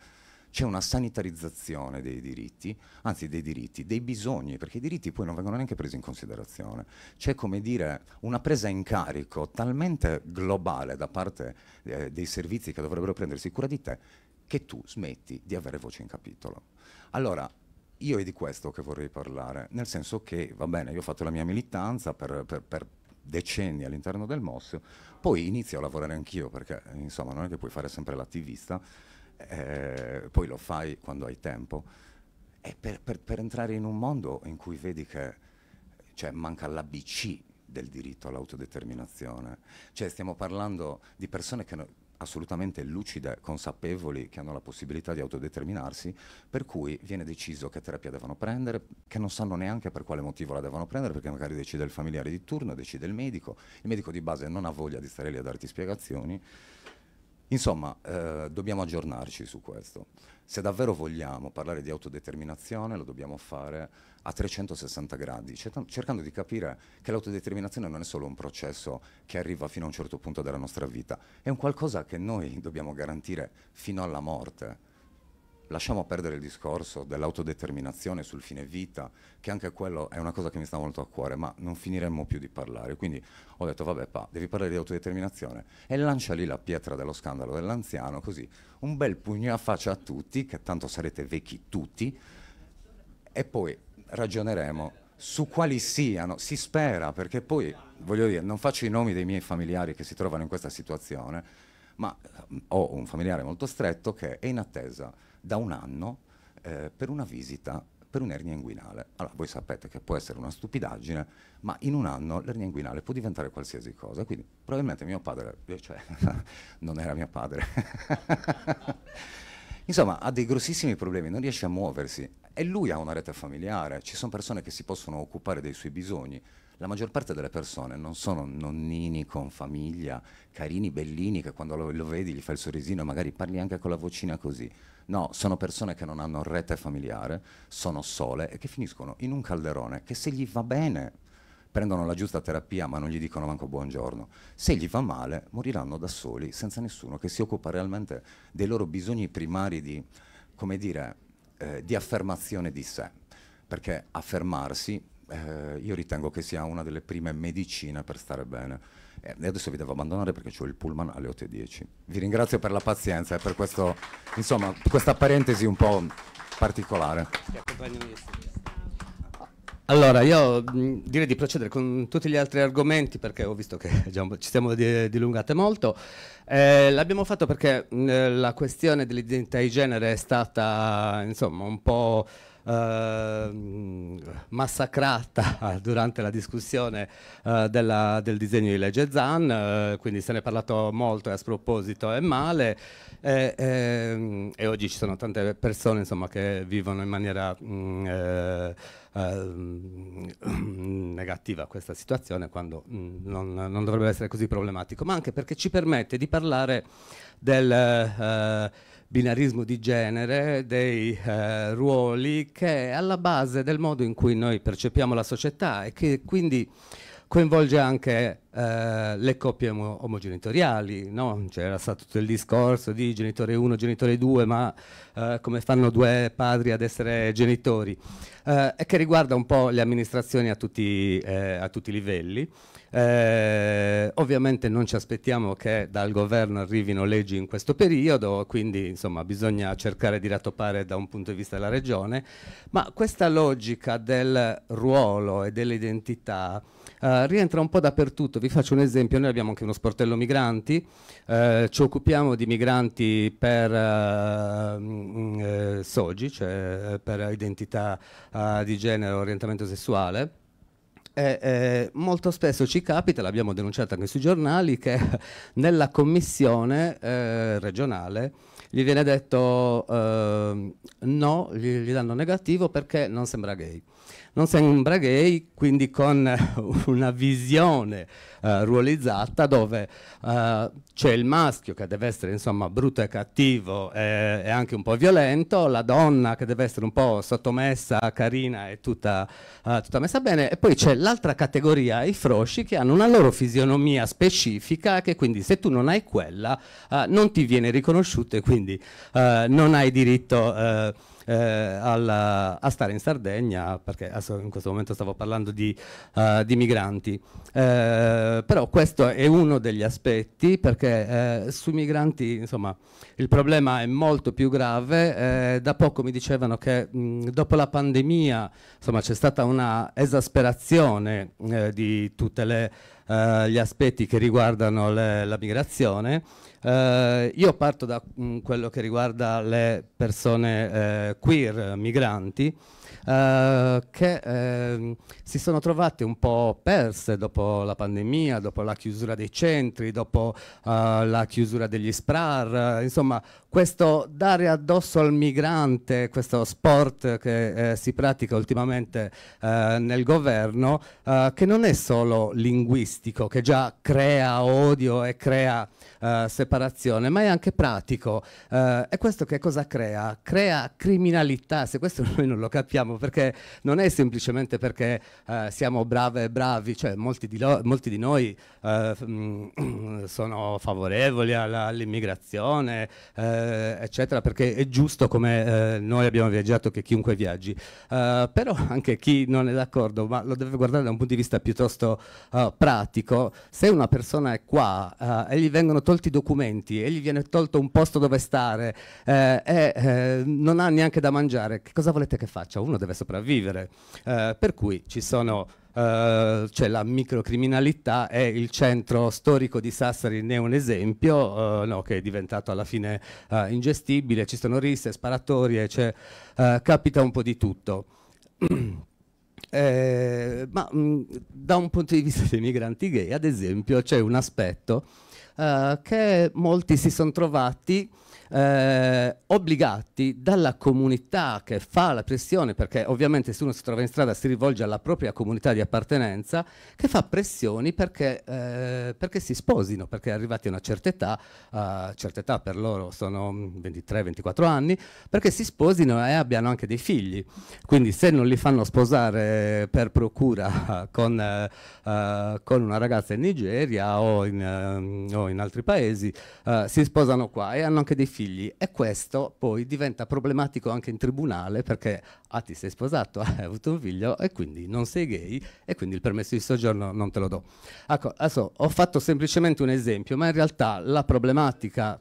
c'è una sanitarizzazione dei diritti, anzi dei diritti, dei bisogni, perché i diritti poi non vengono neanche presi in considerazione. C'è come dire una presa in carico talmente globale da parte eh, dei servizi che dovrebbero prendersi cura di te che tu smetti di avere voce in capitolo. Allora, io è di questo che vorrei parlare, nel senso che, va bene, io ho fatto la mia militanza per, per, per decenni all'interno del MOS, poi inizio a lavorare anch'io perché insomma non è che puoi fare sempre l'attivista, eh, poi lo fai quando hai tempo, è per, per, per, entrare in un mondo in cui vedi che cioè, manca l'ABC del diritto all'autodeterminazione. Cioè stiamo parlando di persone che no, assolutamente lucide, consapevoli, che hanno la possibilità di autodeterminarsi, per cui viene deciso che terapia devono prendere, che non sanno neanche per quale motivo la devono prendere, perché magari decide il familiare di turno, decide il medico, il medico di base non ha voglia di stare lì a darti spiegazioni, Insomma, eh, dobbiamo aggiornarci su questo. Se davvero vogliamo parlare di autodeterminazione, lo dobbiamo fare a 360 gradi, cercando di capire che l'autodeterminazione non è solo un processo che arriva fino a un certo punto della nostra vita, è un qualcosa che noi dobbiamo garantire fino alla morte Lasciamo perdere il discorso dell'autodeterminazione sul fine vita, che anche quello è una cosa che mi sta molto a cuore, ma non finiremmo più di parlare. Quindi ho detto, vabbè, pa, devi parlare di autodeterminazione. E lancia lì la pietra dello scandalo dell'anziano, così un bel pugno a faccia a tutti, che tanto sarete vecchi tutti, e poi ragioneremo su quali siano, si spera, perché poi, voglio dire, non faccio i nomi dei miei familiari che si trovano in questa situazione, ma eh, ho un familiare molto stretto che è in attesa da un anno eh, per una visita per un'ernia inguinale. Allora, voi sapete che può essere una stupidaggine, ma in un anno l'ernia inguinale può diventare qualsiasi cosa. Quindi, probabilmente mio padre, eh, cioè, non era mio padre. Insomma, ha dei grossissimi problemi, non riesce a muoversi e lui ha una rete familiare, ci sono persone che si possono occupare dei suoi bisogni. La maggior parte delle persone non sono nonnini con famiglia, carini, bellini, che quando lo, lo vedi gli fai il sorrisino, magari parli anche con la vocina così No, sono persone che non hanno rete familiare, sono sole e che finiscono in un calderone che se gli va bene prendono la giusta terapia ma non gli dicono manco buongiorno. Se gli va male moriranno da soli senza nessuno che si occupa realmente dei loro bisogni primari di, come dire, eh, di affermazione di sé. Perché affermarsi eh, io ritengo che sia una delle prime medicine per stare bene eh, e adesso vi devo abbandonare perché ho il pullman alle 8.10. Vi ringrazio per la pazienza e per questo, insomma, questa parentesi un po' particolare. Allora, io direi di procedere con tutti gli altri argomenti perché ho visto che già ci siamo di, dilungate molto. Eh, l'abbiamo fatto perché mh, la questione dell'identità di genere è stata, insomma, un po' Ehm, massacrata durante la discussione eh, della, del disegno di legge Zan, eh, quindi se ne è parlato molto e a sproposito e male ehm, e, oggi ci sono tante persone insomma, che vivono in maniera... Mh, mm, eh, ehm, negativa questa situazione quando mm, non, non, dovrebbe essere così problematico, ma anche perché ci permette di parlare del, eh, binarismo di genere, dei eh, ruoli che è alla base del modo in cui noi percepiamo la società e che quindi coinvolge anche eh, le coppie om omogenitoriali, no? c'era stato tutto il discorso di genitore 1, genitore 2, ma eh, come fanno due padri ad essere genitori, eh, e che riguarda un po' le amministrazioni a tutti, eh, a tutti i livelli. Eh, ovviamente non ci aspettiamo che dal governo arrivino leggi in questo periodo, quindi insomma, bisogna cercare di rattoppare da un punto di vista della regione, ma questa logica del ruolo e dell'identità rientra un po' dappertutto vi faccio un esempio, noi abbiamo anche uno sportello migranti, eh, ci occupiamo di migranti per eh, mm, eh SOGI, cioè per identità eh, di genere, orientamento sessuale, eh, eh, molto spesso ci capita, l'abbiamo denunciato anche sui giornali, che nella commissione eh, regionale gli viene detto ehm, no, gli, gli danno negativo perché non sembra gay non sembra gay, quindi con eh, una visione uh, ruolizzata dove uh, c'è il maschio che deve essere insomma brutto e cattivo e, e, anche un po' violento, la donna che deve essere un po' sottomessa, carina e tutta, uh, tutta messa bene, e poi c'è l'altra categoria, i frosci, che hanno una loro fisionomia specifica che quindi se tu non hai quella non ti viene riconosciuto e quindi non hai diritto eh, alla, a stare in Sardegna, perché in questo momento stavo parlando di, uh, di migranti. Eh, però questo è uno degli aspetti, perché eh, sui migranti insomma, il problema è molto più grave. Eh, da poco mi dicevano che mh, dopo la pandemia c'è stata una esasperazione eh, di tutti gli aspetti che riguardano le, la migrazione eh, io parto da mh, mm, quello che riguarda le persone eh, queer migranti eh, che ehm, si sono trovate un po' perse dopo la pandemia, dopo la chiusura dei centri, dopo eh, la chiusura degli SPRAR, insomma questo dare addosso al migrante, questo sport che eh, si pratica ultimamente eh, nel governo, eh, che non è solo linguistico, che già crea odio e crea eh, separazione, ma è anche pratico. Eh, e questo che cosa crea? Crea criminalità, se questo noi non lo capiamo, perché non è semplicemente perché eh, siamo brave e bravi, cioè molti di, molti di noi mm, sono favorevoli all'immigrazione, all eh, eccetera, perché è giusto come eh, noi abbiamo viaggiato che chiunque viaggi, uh, però anche chi non è d'accordo, ma lo deve guardare da un punto di vista piuttosto uh, pratico, se una persona è qua uh, e gli vengono tolti i documenti e gli viene tolto un posto dove stare e non ha neanche da mangiare, che cosa volete che faccia? Uno deve sopravvivere, per cui ci sono eh, cioè la microcriminalità è il centro storico di Sassari, ne è un esempio, eh, no, che è diventato alla fine eh, ingestibile, ci sono risse, sparatorie, cioè, eh, capita un po' di tutto. Eh, ma mh, mm, da un punto di vista dei migranti gay, ad esempio, c'è un aspetto eh, che molti si sono trovati eh, obbligati dalla comunità che fa la pressione, perché ovviamente se uno si trova in strada si rivolge alla propria comunità di appartenenza, che fa pressioni perché, eh, perché si sposino, perché arrivati a una certa età, eh, certa età per loro sono 23-24 anni, perché si sposino e abbiano anche dei figli. Quindi se non li fanno sposare per procura con, eh, eh, con una ragazza in Nigeria o in, ehm, o in altri paesi, eh, si sposano qua e hanno anche dei figli figli e questo poi diventa problematico anche in tribunale perché ah, ti sei sposato, hai avuto un figlio e quindi non sei gay e quindi il permesso di soggiorno non te lo do. Ecco, adesso ho fatto semplicemente un esempio, ma in realtà la problematica...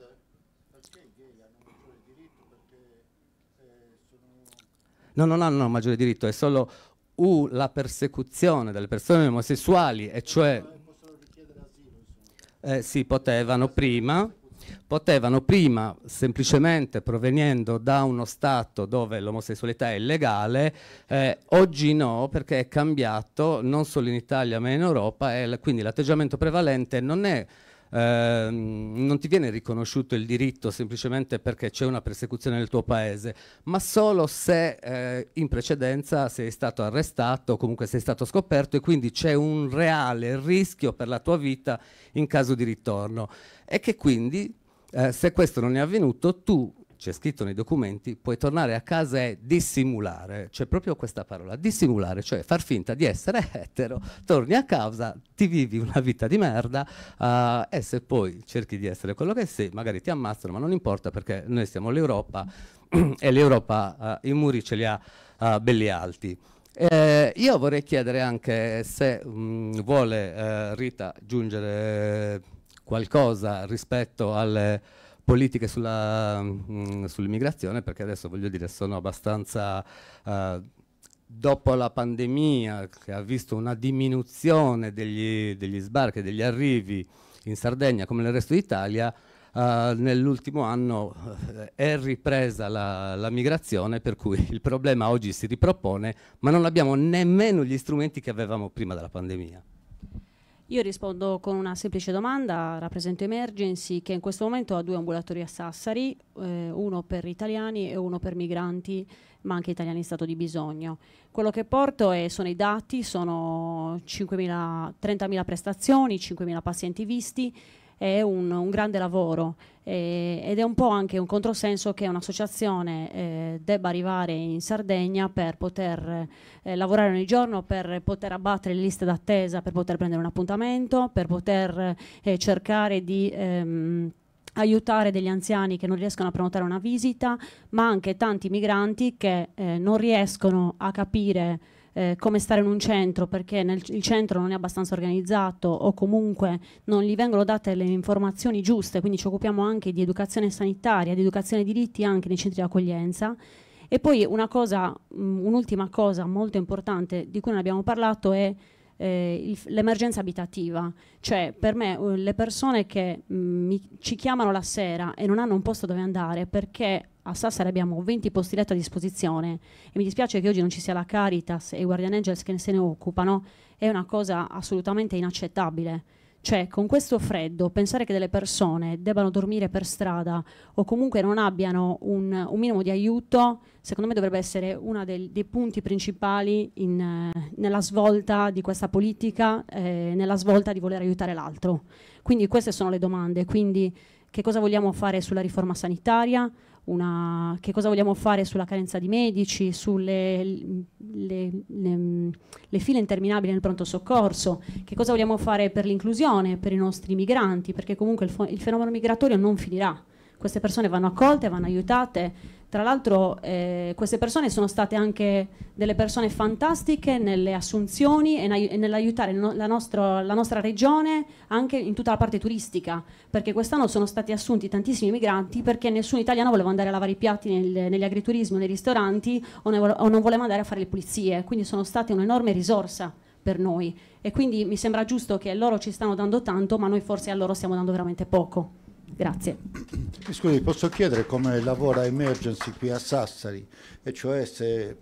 No, non hanno maggiore diritto, è solo uh, la persecuzione delle persone omosessuali, e cioè... Eh, sì, potevano prima, potevano prima, semplicemente provenendo da uno Stato dove l'omosessualità è legale, eh, oggi no perché è cambiato non solo in Italia ma in Europa e quindi l'atteggiamento prevalente non è Ehm, non ti viene riconosciuto il diritto semplicemente perché c'è una persecuzione nel tuo paese, ma solo se eh, in precedenza sei stato arrestato comunque sei stato scoperto e quindi c'è un reale rischio per la tua vita in caso di ritorno e che quindi eh, se questo non è avvenuto tu c'è scritto nei documenti, puoi tornare a casa e dissimulare, c'è proprio questa parola, dissimulare, cioè far finta di essere etero, torni a casa, ti vivi una vita di merda uh, e se poi cerchi di essere quello che sei, magari ti ammazzano, ma non importa perché noi siamo l'Europa e l'Europa uh, i muri ce li ha uh, belli alti. Eh, io vorrei chiedere anche se mh, mm, vuole eh, Rita aggiungere qualcosa rispetto alle politiche mm, sull'immigrazione, perché adesso voglio dire sono abbastanza... Eh, dopo la pandemia che ha visto una diminuzione degli, degli sbarchi e degli arrivi in Sardegna come nel resto d'Italia, Uh, nell'ultimo anno uh, è ripresa la, la, migrazione, per cui il problema oggi si ripropone, ma non abbiamo nemmeno gli strumenti che avevamo prima della pandemia. Io rispondo con una semplice domanda, rappresento Emergency che in questo momento ha due ambulatori a Sassari, eh, uno per italiani e uno per migranti, ma anche italiani in stato di bisogno. Quello che porto è, sono i dati, sono 30.000 prestazioni, 5.000 pazienti visti, è un, un grande lavoro eh, ed è un po' anche un controsenso che un'associazione eh, debba arrivare in Sardegna per poter eh, lavorare ogni giorno, per poter abbattere le liste d'attesa, per poter prendere un appuntamento, per poter eh, cercare di... Ehm, aiutare degli anziani che non riescono a prenotare una visita, ma anche tanti migranti che eh, non riescono a capire eh, come stare in un centro perché nel, il centro non è abbastanza organizzato o comunque non gli vengono date le informazioni giuste, quindi ci occupiamo anche di educazione sanitaria, di educazione ai diritti anche nei centri di accoglienza. E poi un'ultima cosa, un cosa molto importante di cui non abbiamo parlato è eh, l'emergenza abitativa, cioè per me uh, le persone che mh, mm, mi, ci chiamano la sera e non hanno un posto dove andare perché a Sassari abbiamo 20 posti letto a disposizione e mi dispiace che oggi non ci sia la Caritas e i Guardian Angels che se ne occupano, è una cosa assolutamente inaccettabile cioè, con questo freddo, pensare che delle persone debbano dormire per strada o comunque non abbiano un, un minimo di aiuto, secondo me dovrebbe essere uno dei, dei punti principali in, eh, nella svolta di questa politica, eh, nella svolta di voler aiutare l'altro. Quindi queste sono le domande. Quindi che cosa vogliamo fare sulla riforma sanitaria? una, che cosa vogliamo fare sulla carenza di medici, sulle le, le, le file interminabili nel pronto soccorso, che cosa vogliamo fare per l'inclusione, per i nostri migranti, perché comunque il, il fenomeno migratorio non finirà. Queste persone vanno accolte, vanno aiutate, tra l'altro eh, queste persone sono state anche delle persone fantastiche nelle assunzioni e, e nell'aiutare no la, la, nostra regione anche in tutta la parte turistica, perché quest'anno sono stati assunti tantissimi migranti perché nessun italiano voleva andare a lavare i piatti nel, negli agriturismi, nei ristoranti o, ne o non voleva andare a fare le pulizie, quindi sono state un'enorme risorsa per noi e quindi mi sembra giusto che loro ci stanno dando tanto ma noi forse a loro stiamo dando veramente poco. Grazie. Scusi, posso chiedere come lavora Emergency qui a Sassari, e cioè se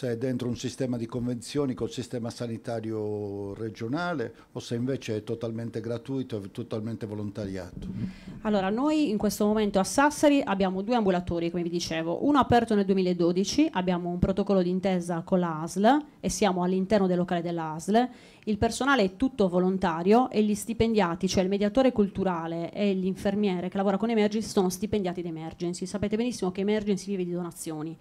se è dentro un sistema di convenzioni col sistema sanitario regionale o se invece è totalmente gratuito e totalmente volontariato? Allora, noi in questo momento a Sassari abbiamo due ambulatori, come vi dicevo, uno aperto nel 2012, abbiamo un protocollo d'intesa con l'ASL e siamo all'interno del locale dell'ASL, il personale è tutto volontario e gli stipendiati, cioè il mediatore culturale e l'infermiere che lavora con Emergency sono stipendiati di Emergency. Sapete benissimo che Emergency vive di donazioni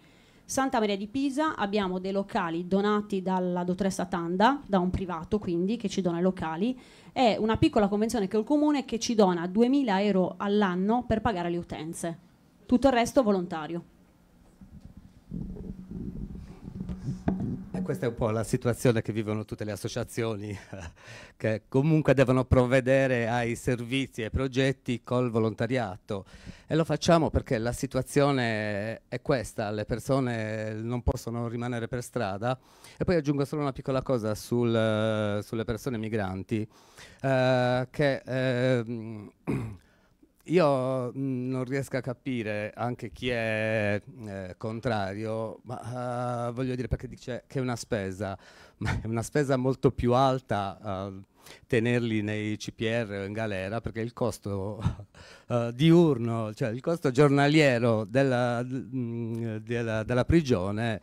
Santa Maria di Pisa abbiamo dei locali donati dalla dottoressa Tanda, da un privato quindi che ci dona i locali, è una piccola convenzione che ho il comune che ci dona 2.000 euro all'anno per pagare le utenze, tutto il resto volontario. questa è un po' la situazione che vivono tutte le associazioni che comunque devono provvedere ai servizi e ai progetti col volontariato e lo facciamo perché la situazione è questa, le persone non possono rimanere per strada e poi aggiungo solo una piccola cosa sul, sulle persone migranti eh, che eh, Io mh, mm, non riesco a capire anche chi è eh, contrario, ma uh, voglio dire perché dice che è una spesa, ma è una spesa molto più alta uh, tenerli nei CPR o in galera perché il costo uh, diurno, cioè il costo giornaliero della, mh, mm, della, della prigione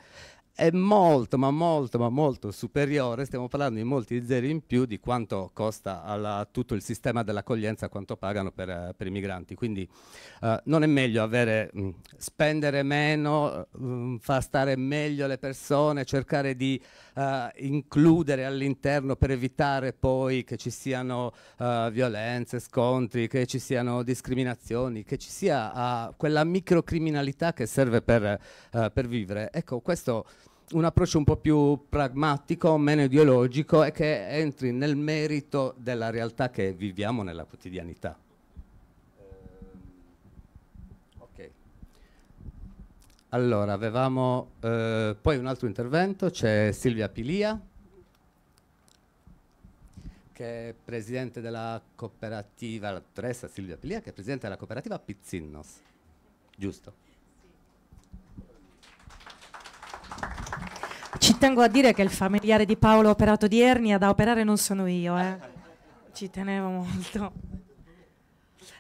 è molto, ma molto, ma molto superiore, stiamo parlando di molti zeri in più di quanto costa alla, tutto il sistema dell'accoglienza, quanto pagano per, eh, per i migranti. Quindi uh, non è meglio avere, mh, mm, spendere meno, mh, mm, far stare meglio le persone, cercare di uh, includere all'interno per evitare poi che ci siano uh, violenze, scontri, che ci siano discriminazioni, che ci sia ah, quella microcriminalità che serve per, per vivere. Ecco, questo un approccio un po' più pragmatico, meno ideologico e che entri nel merito della realtà che viviamo nella quotidianità. Ehm, ok. Allora, avevamo eh, poi un altro intervento, c'è Silvia Pilia, che è presidente della cooperativa, la dottoressa Silvia Pilia, che è presidente della cooperativa Pizzinnos, giusto? Ci tengo a dire che il familiare di Paolo operato di ernia da operare non sono io, eh. Ci tenevo molto.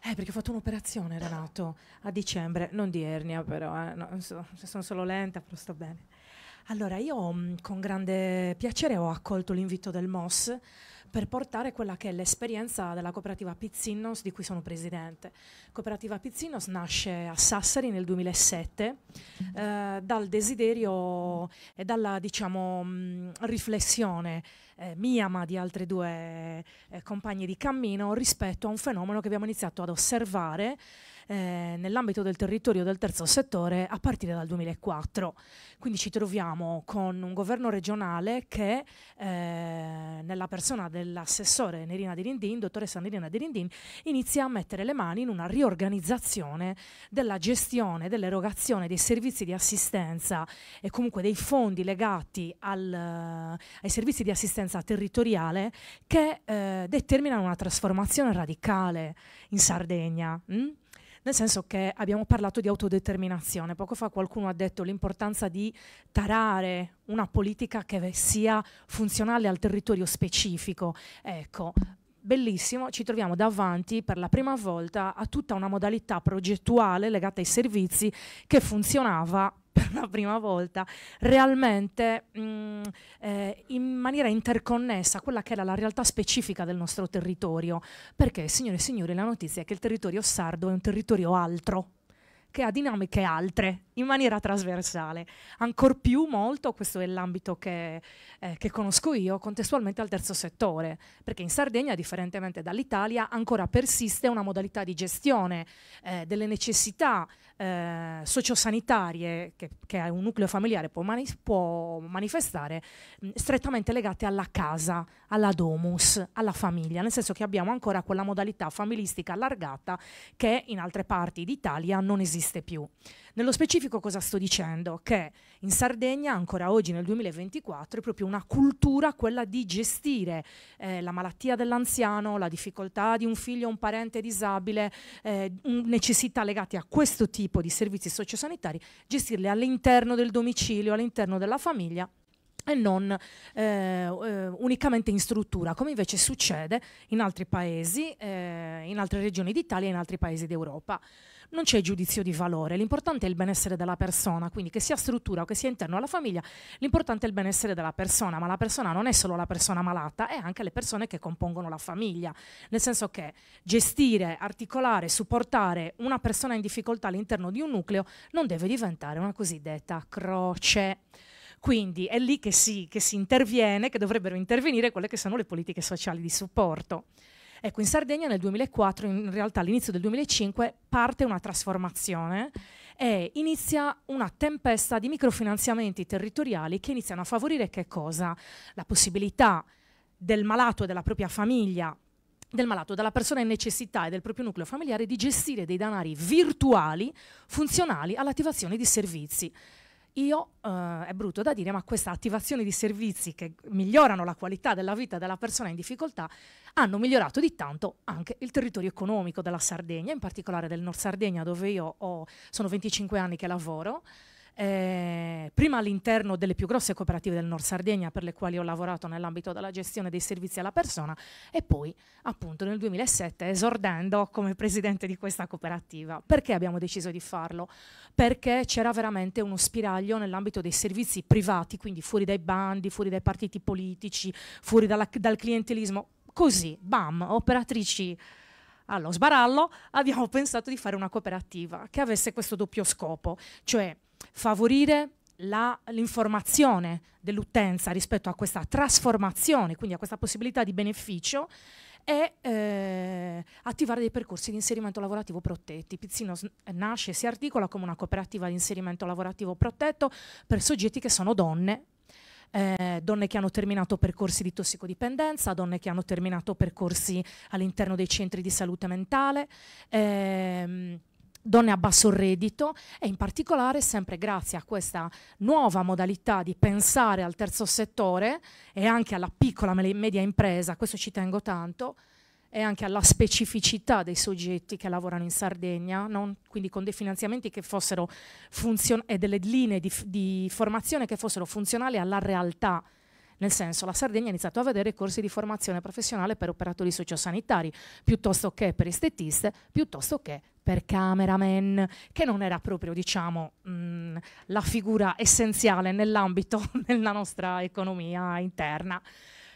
Eh, perché ho fatto un'operazione, Renato, a dicembre, non di ernia però, eh. no, so, sono solo lenta, però sto bene. Allora, io mh, mm, con grande piacere ho accolto l'invito del MOS per portare quella che è l'esperienza della cooperativa Pizzinnos di cui sono presidente. Cooperativa Pizzinnos nasce a Sassari nel 2007 eh, dal desiderio e dalla diciamo, mh, mm, riflessione eh, mia ma di altre due eh, compagne di cammino rispetto a un fenomeno che abbiamo iniziato ad osservare eh, nell'ambito del territorio del terzo settore a partire dal 2004. Quindi ci troviamo con un governo regionale che eh, nella persona dell'assessore Nerina Dirindin, dottoressa Nerina Dirindin, inizia a mettere le mani in una riorganizzazione della gestione, dell'erogazione dei servizi di assistenza e comunque dei fondi legati al, uh, ai servizi di assistenza territoriale che eh, determinano una trasformazione radicale in Sardegna. Mh? Mm? nel senso che abbiamo parlato di autodeterminazione. Poco fa qualcuno ha detto l'importanza di tarare una politica che sia funzionale al territorio specifico. Ecco, bellissimo, ci troviamo davanti per la prima volta a tutta una modalità progettuale legata ai servizi che funzionava per la prima volta realmente mh, mm, eh, in maniera interconnessa quella che era la realtà specifica del nostro territorio, perché signore e signori la notizia è che il territorio sardo è un territorio altro, che ha dinamiche altre in maniera trasversale. Ancor più molto, questo è l'ambito che, eh, che, conosco io, contestualmente al terzo settore, perché in Sardegna, differentemente dall'Italia, ancora persiste una modalità di gestione eh, delle necessità eh, sociosanitarie che, che, un nucleo familiare può, mani può manifestare, mh, mm, strettamente legate alla casa, alla domus, alla famiglia, nel senso che abbiamo ancora quella modalità familistica allargata che in altre parti d'Italia non esiste più. Nello specifico cosa sto dicendo? Che in Sardegna ancora oggi nel 2024 è proprio una cultura quella di gestire eh, la malattia dell'anziano, la difficoltà di un figlio o un parente disabile, eh, necessità legate a questo tipo di servizi sociosanitari, gestirle all'interno del domicilio, all'interno della famiglia e non eh, eh, unicamente in struttura, come invece succede in altri paesi, eh, in altre regioni d'Italia e in altri paesi d'Europa non c'è giudizio di valore, l'importante è il benessere della persona, quindi che sia struttura o che sia interno alla famiglia, l'importante è il benessere della persona, ma la persona non è solo la persona malata, è anche le persone che compongono la famiglia, nel senso che gestire, articolare, supportare una persona in difficoltà all'interno di un nucleo non deve diventare una cosiddetta croce. Quindi è lì che si, che si interviene, che dovrebbero intervenire quelle che sono le politiche sociali di supporto. Ecco, in Sardegna nel 2004, in realtà all'inizio del 2005, parte una trasformazione e inizia una tempesta di microfinanziamenti territoriali che iniziano a favorire che cosa? La possibilità del malato e della propria famiglia del malato, dalla persona in necessità e del proprio nucleo familiare di gestire dei denari virtuali funzionali all'attivazione di servizi io eh, è brutto da dire, ma questa attivazione di servizi che migliorano la qualità della vita della persona in difficoltà hanno migliorato di tanto anche il territorio economico della Sardegna, in particolare del Nord Sardegna dove io ho, sono 25 anni che lavoro eh, prima all'interno delle più grosse cooperative del Nord Sardegna per le quali ho lavorato nell'ambito della gestione dei servizi alla persona e poi appunto nel 2007 esordendo come presidente di questa cooperativa. Perché abbiamo deciso di farlo? Perché c'era veramente uno spiraglio nell'ambito dei servizi privati, quindi fuori dai bandi, fuori dai partiti politici, fuori dalla, dal clientelismo, così, bam, operatrici allo sbarallo, abbiamo pensato di fare una cooperativa che avesse questo doppio scopo, cioè favorire l'informazione dell'utenza rispetto a questa trasformazione, quindi a questa possibilità di beneficio e eh, attivare dei percorsi di inserimento lavorativo protetti. Pizzino nasce e si articola come una cooperativa di inserimento lavorativo protetto per soggetti che sono donne eh, donne che hanno terminato percorsi di tossicodipendenza, donne che hanno terminato percorsi all'interno dei centri di salute mentale, ehm, donne a basso reddito e in particolare sempre grazie a questa nuova modalità di pensare al terzo settore e anche alla piccola e media impresa, questo ci tengo tanto, e anche alla specificità dei soggetti che lavorano in Sardegna, non? quindi con dei finanziamenti che fossero e delle linee di, di formazione che fossero funzionali alla realtà nel senso, la Sardegna ha iniziato a vedere corsi di formazione professionale per operatori sociosanitari, piuttosto che per estetiste, piuttosto che per cameraman, che non era proprio diciamo, mh, mm, la figura essenziale nell'ambito della nostra economia interna.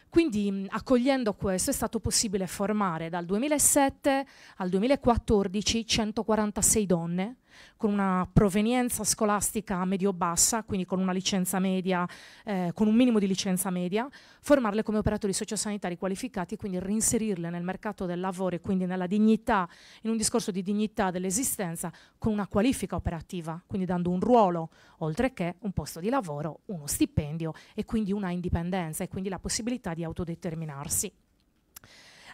Quindi mh, mm, accogliendo questo è stato possibile formare dal 2007 al 2014 146 donne con una provenienza scolastica medio-bassa, quindi con una licenza media, eh, con un minimo di licenza media, formarle come operatori sociosanitari qualificati e quindi reinserirle nel mercato del lavoro e quindi nella dignità, in un discorso di dignità dell'esistenza, con una qualifica operativa, quindi dando un ruolo, oltre che un posto di lavoro, uno stipendio e quindi una indipendenza e quindi la possibilità di autodeterminarsi.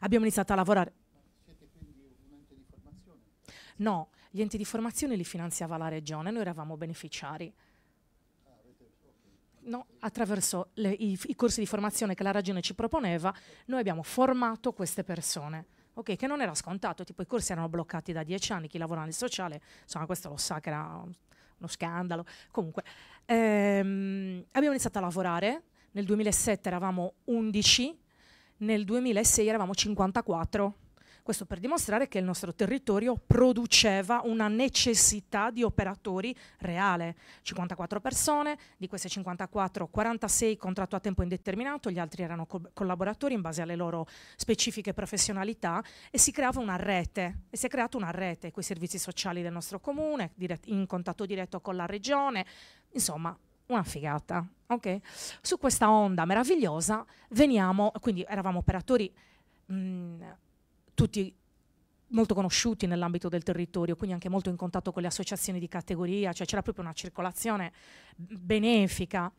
Abbiamo iniziato a lavorare No, gli enti di formazione li finanziava la regione, noi eravamo beneficiari. No, attraverso le, i, i, corsi di formazione che la regione ci proponeva, noi abbiamo formato queste persone. Ok, che non era scontato, tipo i corsi erano bloccati da dieci anni, chi lavora nel sociale, insomma questo lo sa che era uno scandalo. Comunque, ehm, abbiamo iniziato a lavorare, nel 2007 eravamo 11, nel 2006 eravamo 54 questo per dimostrare che il nostro territorio produceva una necessità di operatori reale. 54 persone, di queste 54, 46 contratto a tempo indeterminato, gli altri erano co collaboratori in base alle loro specifiche professionalità e si creava una rete, e si è creata una rete con i servizi sociali del nostro comune, in contatto diretto con la regione, insomma una figata. Okay? Su questa onda meravigliosa veniamo, quindi eravamo operatori mh, mhmm, tutti molto conosciuti nell'ambito del territorio, quindi anche molto in contatto con le associazioni di categoria, cioè c'era proprio una circolazione benefica.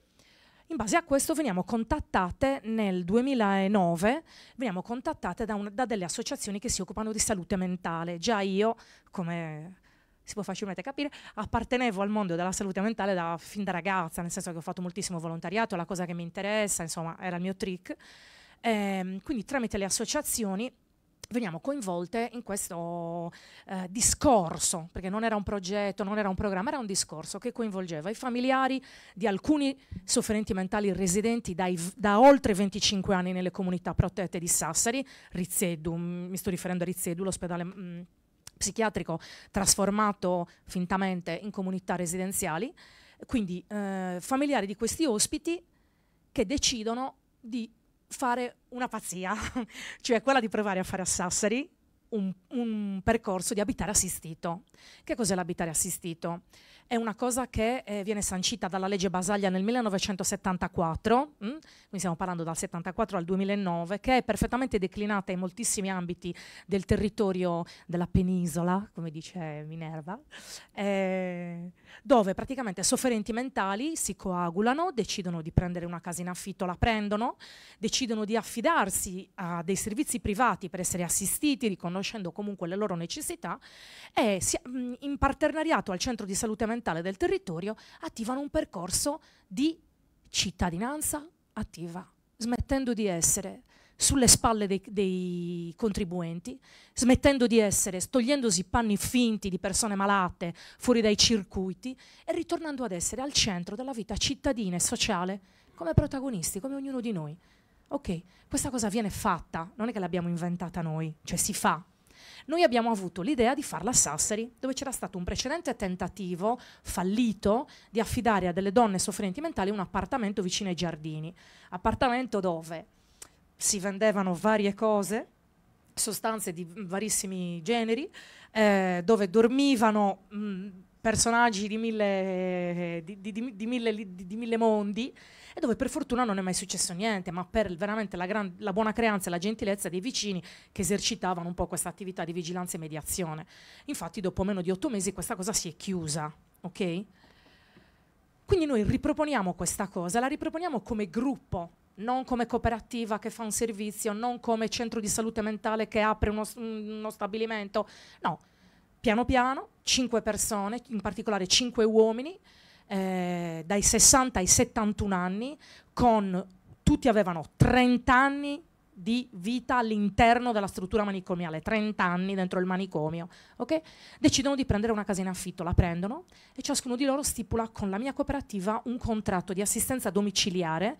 In base a questo veniamo contattate nel 2009, veniamo contattate da, un, da delle associazioni che si occupano di salute mentale. Già io, come si può facilmente capire, appartenevo al mondo della salute mentale da, fin da ragazza, nel senso che ho fatto moltissimo volontariato, la cosa che mi interessa, insomma era il mio trick. Ehm, quindi tramite le associazioni veniamo coinvolte in questo eh, discorso, perché non era un progetto, non era un programma, era un discorso che coinvolgeva i familiari di alcuni sofferenti mentali residenti dai, da oltre 25 anni nelle comunità protette di Sassari, Rizzedu, mm, mi sto riferendo a Rizzedu, l'ospedale... Mm, psichiatrico trasformato fintamente in comunità residenziali, quindi eh, familiari di questi ospiti che decidono di fare una pazzia, cioè quella di provare a fare a Sassari un, un, percorso di abitare assistito. Che cos'è l'abitare assistito? È una cosa che eh, viene sancita dalla legge Basaglia nel 1974, mh? Mm? quindi stiamo parlando dal 74 al 2009, che è perfettamente declinata in moltissimi ambiti del territorio della penisola, come dice Minerva, eh, dove praticamente sofferenti mentali si coagulano, decidono di prendere una casa in affitto, la prendono, decidono di affidarsi a dei servizi privati per essere assistiti, riconosciuti, riconoscendo comunque le loro necessità e si, in partenariato al centro di salute mentale del territorio attivano un percorso di cittadinanza attiva, smettendo di essere sulle spalle dei, dei, contribuenti, smettendo di essere, togliendosi panni finti di persone malate fuori dai circuiti e ritornando ad essere al centro della vita cittadina e sociale come protagonisti, come ognuno di noi ok, questa cosa viene fatta, non è che l'abbiamo inventata noi, cioè si fa. Noi abbiamo avuto l'idea di farla a Sassari, dove c'era stato un precedente tentativo fallito di affidare a delle donne soffrenti mentali un appartamento vicino ai giardini. Appartamento dove si vendevano varie cose, sostanze di varissimi generi, eh, dove dormivano mh, mm, personaggi di mille, di, di, mille, di mille mondi e dove per fortuna non è mai successo niente, ma per veramente la, gran, la buona creanza e la gentilezza dei vicini che esercitavano un po' questa attività di vigilanza e mediazione. Infatti dopo meno di otto mesi questa cosa si è chiusa, ok? Quindi noi riproponiamo questa cosa, la riproponiamo come gruppo, non come cooperativa che fa un servizio, non come centro di salute mentale che apre uno, uno stabilimento, no, piano piano, cinque persone, in particolare cinque uomini, eh, dai 60 ai 71 anni, con tutti avevano 30 anni di vita all'interno della struttura manicomiale, 30 anni dentro il manicomio, ok? decidono di prendere una casa in affitto, la prendono e ciascuno di loro stipula con la mia cooperativa un contratto di assistenza domiciliare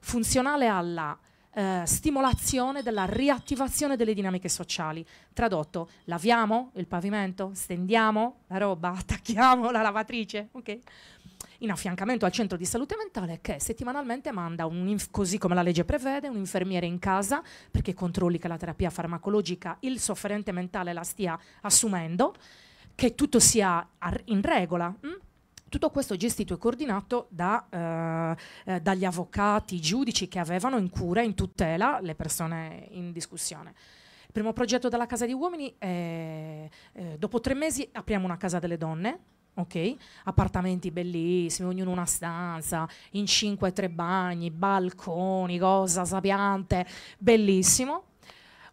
funzionale alla eh, stimolazione della riattivazione delle dinamiche sociali. Tradotto, laviamo il pavimento, stendiamo la roba, attacchiamo la lavatrice, ok? in affiancamento al centro di salute mentale che settimanalmente manda, un, così come la legge prevede, un infermiere in casa perché controlli che la terapia farmacologica il sofferente mentale la stia assumendo, che tutto sia in regola. Mh? Mm? tutto questo gestito e coordinato da, eh, eh dagli avvocati, giudici che avevano in cura, in tutela le persone in discussione. Il primo progetto della Casa di Uomini è, eh, dopo tre mesi apriamo una Casa delle Donne, ok? Appartamenti bellissimi, ognuno una stanza, in 5 3 bagni, balconi, cosa sapiante, bellissimo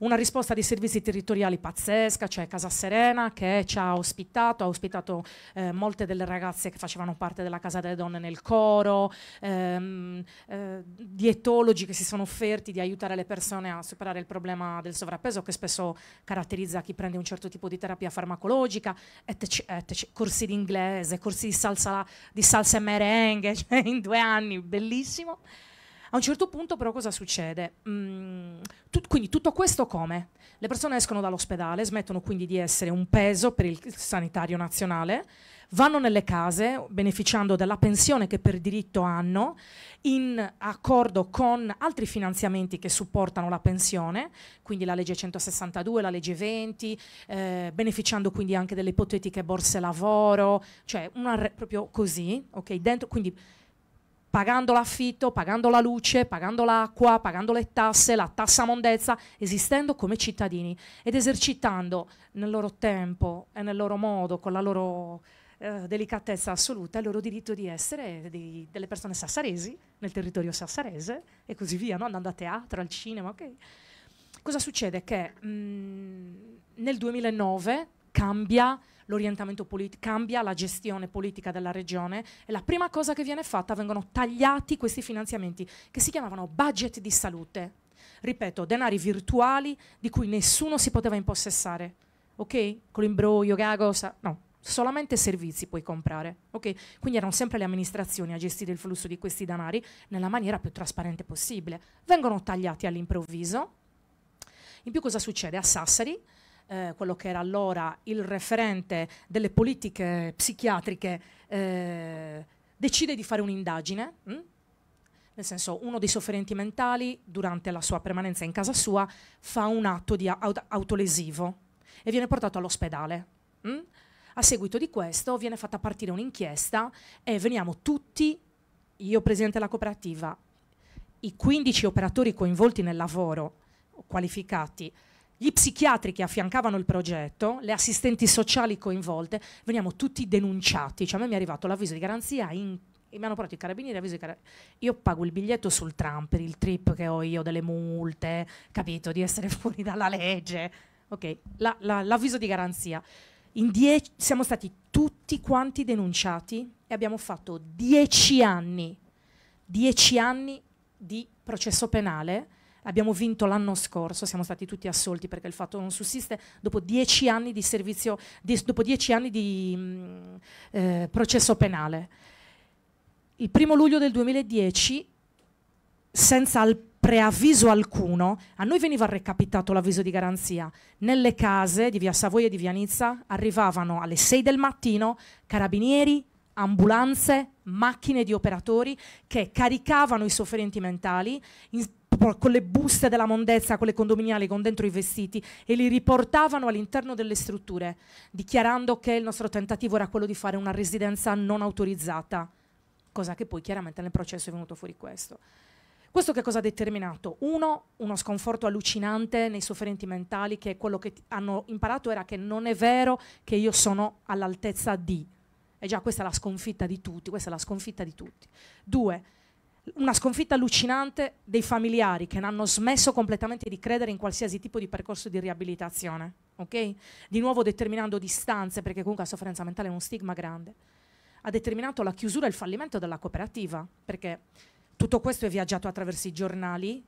una risposta dei servizi territoriali pazzesca, cioè Casa Serena che ci ha ospitato, ha ospitato eh, molte delle ragazze che facevano parte della Casa delle Donne nel coro, ehm, eh, dietologi che si sono offerti di aiutare le persone a superare il problema del sovrappeso che spesso caratterizza chi prende un certo tipo di terapia farmacologica, etc, etc, corsi di inglese, corsi di salsa, di salsa e merengue, cioè in due anni, bellissimo. A un certo punto però cosa succede? Mm, tu, quindi tutto questo come? Le persone escono dall'ospedale, smettono quindi di essere un peso per il sanitario nazionale, vanno nelle case beneficiando della pensione che per diritto hanno, in accordo con altri finanziamenti che supportano la pensione, quindi la legge 162, la legge 20, eh, beneficiando quindi anche delle ipotetiche borse lavoro, cioè una re- proprio così, ok? Dentro, quindi pagando l'affitto, pagando la luce, pagando l'acqua, pagando le tasse, la tassa mondezza, esistendo come cittadini ed esercitando nel loro tempo e nel loro modo, con la loro eh, delicatezza assoluta, il loro diritto di essere di, delle persone sassaresi nel territorio sassarese e così via, no? andando a teatro, al cinema. Okay. Cosa succede? Che mh, mm, nel 2009 cambia l'orientamento politico, cambia la gestione politica della regione e la prima cosa che viene fatta vengono tagliati questi finanziamenti che si chiamavano budget di salute. Ripeto, denari virtuali di cui nessuno si poteva impossessare. Ok? Con l'imbroglio, gago, no, solamente servizi puoi comprare. Okay? Quindi erano sempre le amministrazioni a gestire il flusso di questi denari nella maniera più trasparente possibile. Vengono tagliati all'improvviso. In più cosa succede? A Sassari eh, quello che era allora il referente delle politiche psichiatriche, eh, decide di fare un'indagine, mh? Mm? nel senso uno dei sofferenti mentali durante la sua permanenza in casa sua fa un atto di aut autolesivo e viene portato all'ospedale. Mm? A seguito di questo viene fatta partire un'inchiesta e veniamo tutti, io presidente della cooperativa, i 15 operatori coinvolti nel lavoro, qualificati, gli psichiatri che affiancavano il progetto, le assistenti sociali coinvolte, veniamo tutti denunciati. Cioè a me mi è arrivato l'avviso di garanzia in e mi hanno portato i carabinieri avviso i Io pago il biglietto sul tram per il trip che ho io, delle multe, capito, di essere fuori dalla legge. Ok, la, la, l'avviso di garanzia. Die- siamo stati tutti quanti denunciati e abbiamo fatto dieci anni, dieci anni di processo penale abbiamo vinto l'anno scorso, siamo stati tutti assolti perché il fatto non sussiste, dopo dieci anni di, servizio, di, dieci anni di mh, mm, eh, processo penale. Il primo luglio del 2010, senza al preavviso alcuno, a noi veniva recapitato l'avviso di garanzia. Nelle case di via Savoia e di via Nizza arrivavano alle 6 del mattino carabinieri, ambulanze, macchine di operatori che caricavano i sofferenti mentali, in, con le buste della mondezza, con le condominiali con dentro i vestiti, e li riportavano all'interno delle strutture, dichiarando che il nostro tentativo era quello di fare una residenza non autorizzata, cosa che poi chiaramente nel processo è venuto fuori questo. Questo che cosa ha determinato? Uno, uno sconforto allucinante nei sofferenti mentali, che quello che hanno imparato era che non è vero che io sono all'altezza di. E già questa è la sconfitta di tutti, questa è la sconfitta di tutti. Due, una sconfitta allucinante dei familiari che hanno smesso completamente di credere in qualsiasi tipo di percorso di riabilitazione, okay? Di nuovo determinando distanze, perché comunque la sofferenza mentale è un stigma grande. Ha determinato la chiusura e il fallimento della cooperativa, perché tutto questo è viaggiato attraverso i giornali,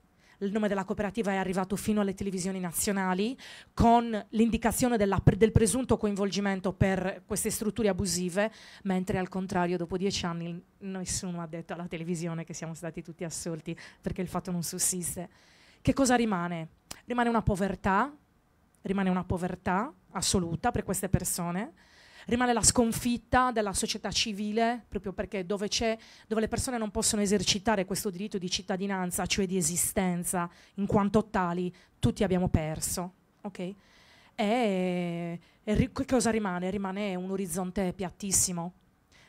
il nome della cooperativa è arrivato fino alle televisioni nazionali con l'indicazione del presunto coinvolgimento per queste strutture abusive, mentre al contrario dopo dieci anni nessuno ha detto alla televisione che siamo stati tutti assolti perché il fatto non sussiste. Che cosa rimane? Rimane una povertà, rimane una povertà assoluta per queste persone rimane la sconfitta della società civile, proprio perché dove, dove le persone non possono esercitare questo diritto di cittadinanza, cioè di esistenza, in quanto tali, tutti abbiamo perso. Okay? E, e cosa rimane? Rimane un orizzonte piattissimo,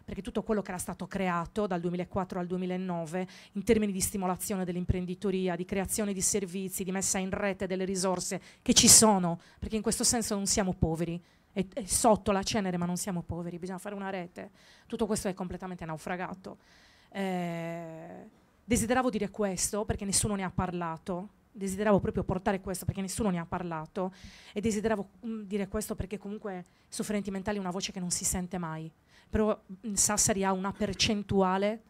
perché tutto quello che era stato creato dal 2004 al 2009 in termini di stimolazione dell'imprenditoria, di creazione di servizi, di messa in rete delle risorse che ci sono, perché in questo senso non siamo poveri, è, è sotto la cenere ma non siamo poveri, bisogna fare una rete. Tutto questo è completamente naufragato. Eh, desideravo dire questo perché nessuno ne ha parlato, desideravo proprio portare questo perché nessuno ne ha parlato e desideravo mh, mm, dire questo perché comunque Sofferenti Mentali è una voce che non si sente mai, però mh, mm, Sassari ha una percentuale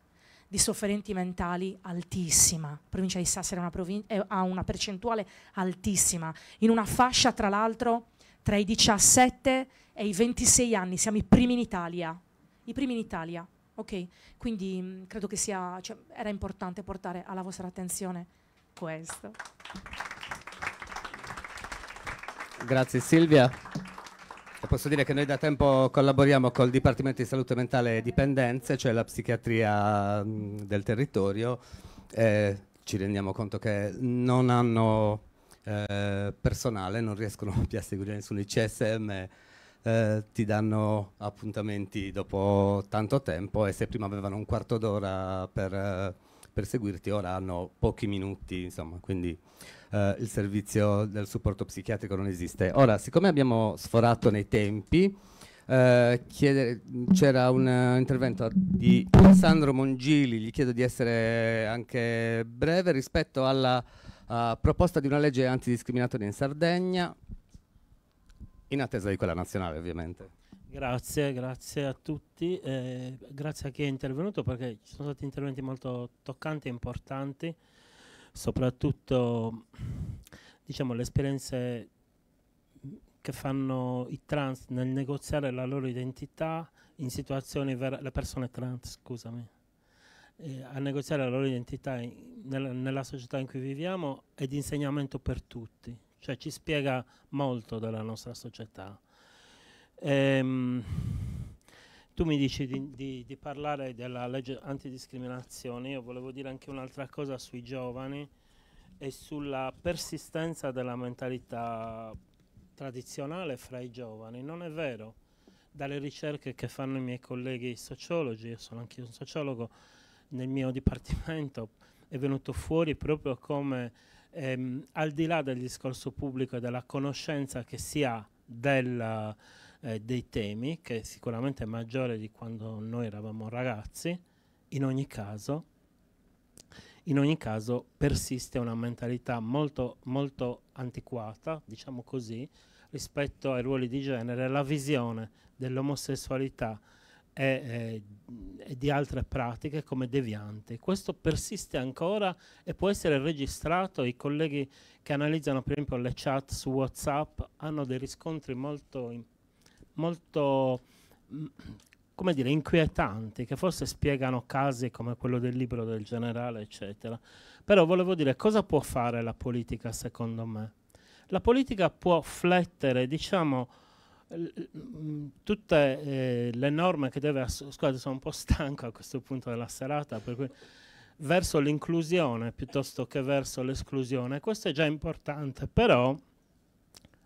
di sofferenti mentali altissima, la provincia di Sassari ha una, provin- eh, ha una percentuale altissima, in una fascia tra l'altro tra i 17 e i 26 anni, siamo i primi in Italia, i primi in Italia, ok? Quindi mh, mm, credo che sia, cioè, era importante portare alla vostra attenzione questo. Grazie Silvia. Posso dire che noi da tempo collaboriamo col Dipartimento di Salute Mentale e Dipendenze, cioè la psichiatria mh, mm, del territorio. Eh, ci rendiamo conto che non hanno eh, personale, non riescono più a seguire nessuno. I CSM eh, ti danno appuntamenti dopo tanto tempo e se prima avevano un quarto d'ora per, eh, per seguirti, ora hanno pochi minuti, insomma, quindi eh, il servizio del supporto psichiatrico non esiste. Ora, siccome abbiamo sforato nei tempi, eh, c'era un eh, intervento di Sandro Mongili, gli chiedo di essere anche breve rispetto alla eh, proposta di una legge antidiscriminatoria in Sardegna, in attesa di quella nazionale ovviamente. Grazie, grazie a tutti, eh, grazie a chi è intervenuto perché ci sono stati interventi molto toccanti e importanti, soprattutto diciamo, le esperienze che fanno i trans nel negoziare la loro identità in situazioni, le persone trans, scusami eh, a negoziare la loro identità in, nella, nella società in cui viviamo è di insegnamento per tutti, cioè ci spiega molto della nostra società. Ehm, tu mi dici di, di, di, parlare della legge antidiscriminazione, io volevo dire anche un'altra cosa sui giovani e sulla persistenza della mentalità tradizionale fra i giovani. Non è vero, dalle ricerche che fanno i miei colleghi sociologi, io sono anche un sociologo, nel mio dipartimento è venuto fuori proprio come ehm, al di là del discorso pubblico e della conoscenza che si ha del, eh, dei temi, che sicuramente è maggiore di quando noi eravamo ragazzi, in ogni caso, in ogni caso persiste una mentalità molto, molto antiquata, diciamo così, rispetto ai ruoli di genere, la visione dell'omosessualità e, e eh, di altre pratiche come deviante. Questo persiste ancora e può essere registrato. I colleghi che analizzano per esempio le chat su WhatsApp hanno dei riscontri molto, molto mm, come dire, inquietanti, che forse spiegano casi come quello del libro del generale, eccetera. Però volevo dire, cosa può fare la politica secondo me? La politica può flettere, diciamo, Mm, tutte eh, le norme che deve scusate sono un po' stanco a questo punto della serata per cui verso l'inclusione piuttosto che verso l'esclusione questo è già importante però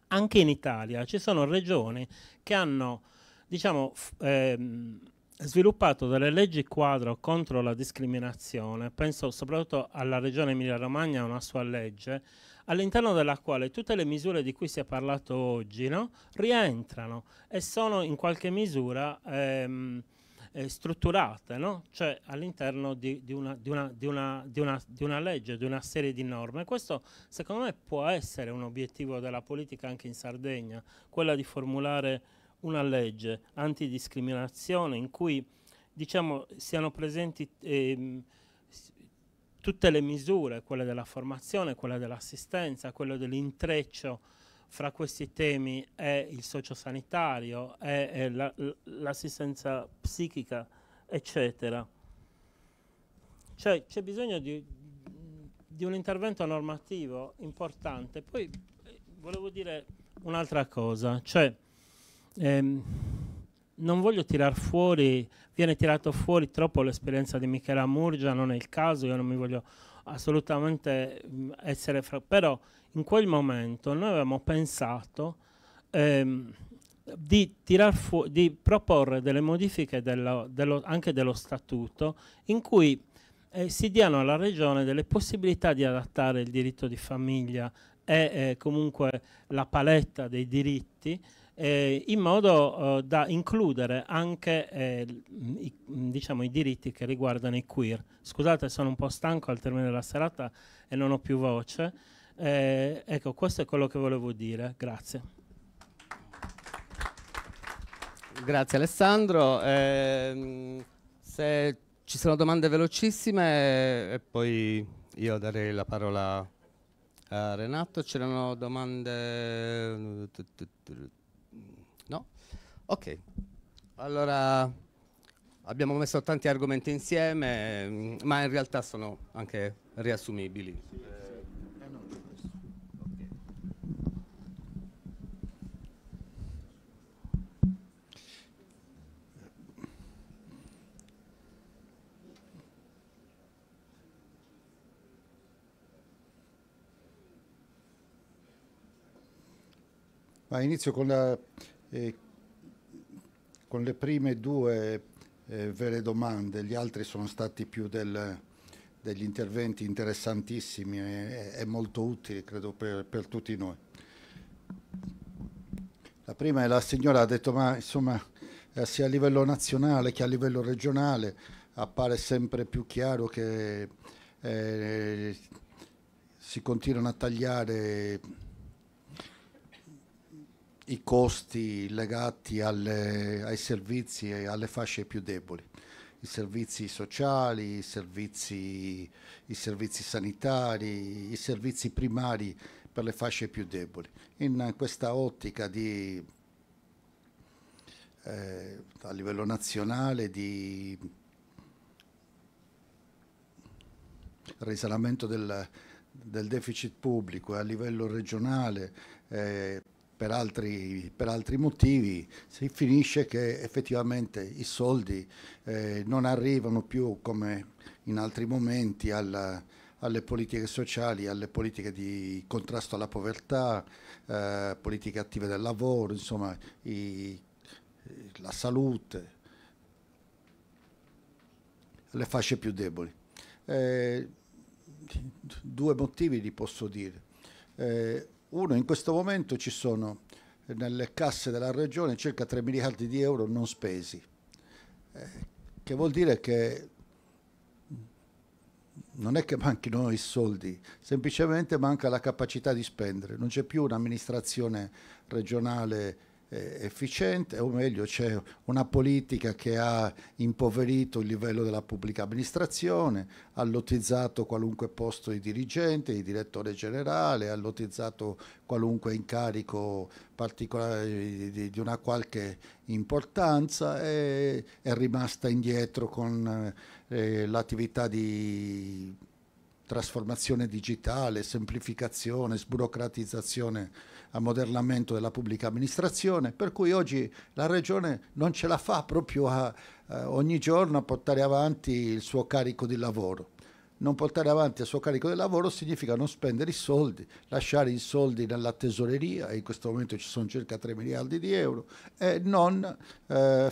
anche in Italia ci sono regioni che hanno diciamo ehm, sviluppato delle leggi quadro contro la discriminazione penso soprattutto alla regione Emilia Romagna una sua legge all'interno della quale tutte le misure di cui si è parlato oggi no, rientrano e sono in qualche misura ehm, eh, strutturate, no? cioè all'interno di, di, una, di, una, una, di, una, legge, di una serie di norme. Questo secondo me può essere un obiettivo della politica anche in Sardegna, quella di formulare una legge antidiscriminazione in cui diciamo, siano presenti... Ehm, tutte le misure, quelle della formazione, quella dell'assistenza, quello dell'intreccio fra questi temi e il sociosanitario, e, l'assistenza psichica, eccetera. Cioè c'è bisogno di, di un intervento normativo importante. Poi eh, volevo dire un'altra cosa, cioè ehm, non voglio tirar fuori, viene tirato fuori troppo l'esperienza di Michela Murgia, non è il caso, io non mi voglio assolutamente mm, essere fra... però in quel momento noi avevamo pensato ehm, di, di, proporre delle modifiche della, dello, anche dello statuto in cui eh, si diano alla Regione delle possibilità di adattare il diritto di famiglia e eh, comunque la paletta dei diritti eh, in modo eh, da includere anche eh, i, diciamo, i, diritti che riguardano i queer. Scusate, sono un po' stanco al termine della serata e non ho più voce. Eh, ecco, questo è quello che volevo dire. Grazie. Grazie Alessandro. Ehm, se ci sono domande velocissime eh, e poi io darei la parola a Renato. C'erano domande... Eh, Ok, allora abbiamo messo tanti argomenti insieme, ma in realtà sono anche riassumibili. Eh, eh, ma inizio con la eh, con le prime due eh, vere domande, gli altri sono stati più del, degli interventi interessantissimi e, e molto utili credo per, per, tutti noi. La prima è la signora ha detto ma insomma eh, sia a livello nazionale che a livello regionale appare sempre più chiaro che eh, si continuano a tagliare i costi legati alle, ai servizi e alle fasce più deboli, i servizi sociali, i servizi, i servizi sanitari, i servizi primari per le fasce più deboli. In questa ottica di, eh, a livello nazionale di risanamento del, del deficit pubblico e a livello regionale eh, per altri, per altri, motivi, si finisce che effettivamente i soldi eh, non arrivano più come in altri momenti alla, alle politiche sociali, alle politiche di contrasto alla povertà, eh, politiche attive del lavoro, insomma i, la salute, le fasce più deboli. Eh, due motivi li posso dire eh, uno, in questo momento ci sono eh, nelle casse della regione circa 3 miliardi di euro non spesi, eh, che vuol dire che non è che manchino i soldi, semplicemente manca la capacità di spendere, non c'è più un'amministrazione regionale eh, efficiente, o meglio c'è una politica che ha impoverito il livello della pubblica amministrazione, ha lottizzato qualunque posto di dirigente, di direttore generale, ha lottizzato qualunque incarico particolare di, di una qualche importanza e è rimasta indietro con eh, l'attività di trasformazione digitale, semplificazione, sburocratizzazione ammodernamento della pubblica amministrazione, per cui oggi la Regione non ce la fa proprio a, eh, ogni giorno a portare avanti il suo carico di lavoro. Non portare avanti il suo carico di lavoro significa non spendere i soldi, lasciare i soldi nella tesoreria, in questo momento ci sono circa 3 miliardi di euro, e non... Eh,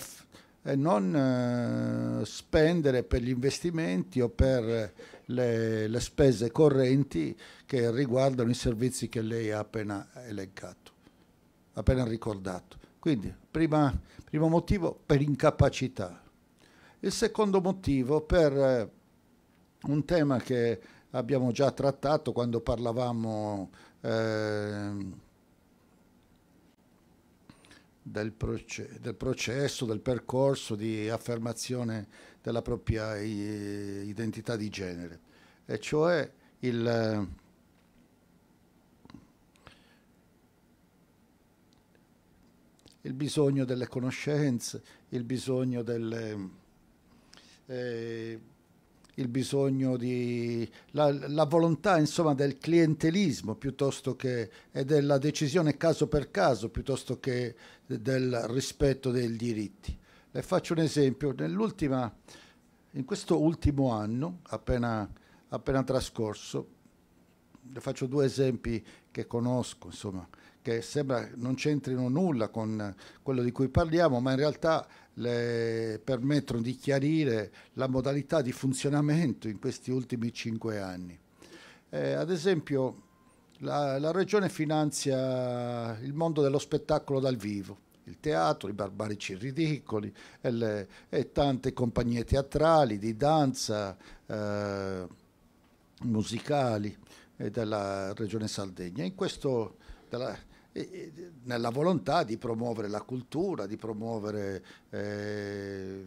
non eh, spendere per gli investimenti o per le, le spese correnti che riguardano i servizi che lei ha appena elencato, appena ricordato. Quindi, prima, primo motivo per incapacità. Il secondo motivo per eh, un tema che abbiamo già trattato quando parlavamo eh, del, proce del, processo, del percorso di affermazione della propria identità di genere, e cioè il il bisogno delle conoscenze, il bisogno, delle, eh, il bisogno di la, la, volontà insomma del clientelismo piuttosto che e della decisione caso per caso piuttosto che del rispetto dei diritti. Le faccio un esempio, nell'ultima in questo ultimo anno appena, appena trascorso le faccio due esempi che conosco, insomma, che sembra non c'entrino nulla con quello di cui parliamo, ma in realtà le permettono di chiarire la modalità di funzionamento in questi ultimi cinque anni. Eh, ad esempio, la, la, regione finanzia il mondo dello spettacolo dal vivo, il teatro, i barbarici ridicoli e, le, e tante compagnie teatrali, di danza, eh, musicali eh, della regione Sardegna. In questo, della, nella volontà di promuovere la cultura, di promuovere eh,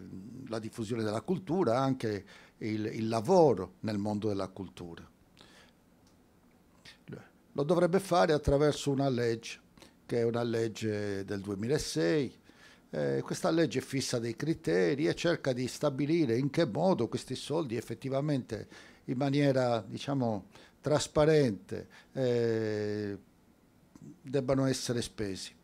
la diffusione della cultura, anche il, il, lavoro nel mondo della cultura. Lo dovrebbe fare attraverso una legge, che è una legge del 2006. Eh, questa legge fissa dei criteri e cerca di stabilire in che modo questi soldi effettivamente in maniera diciamo trasparente eh, debbano essere spesi.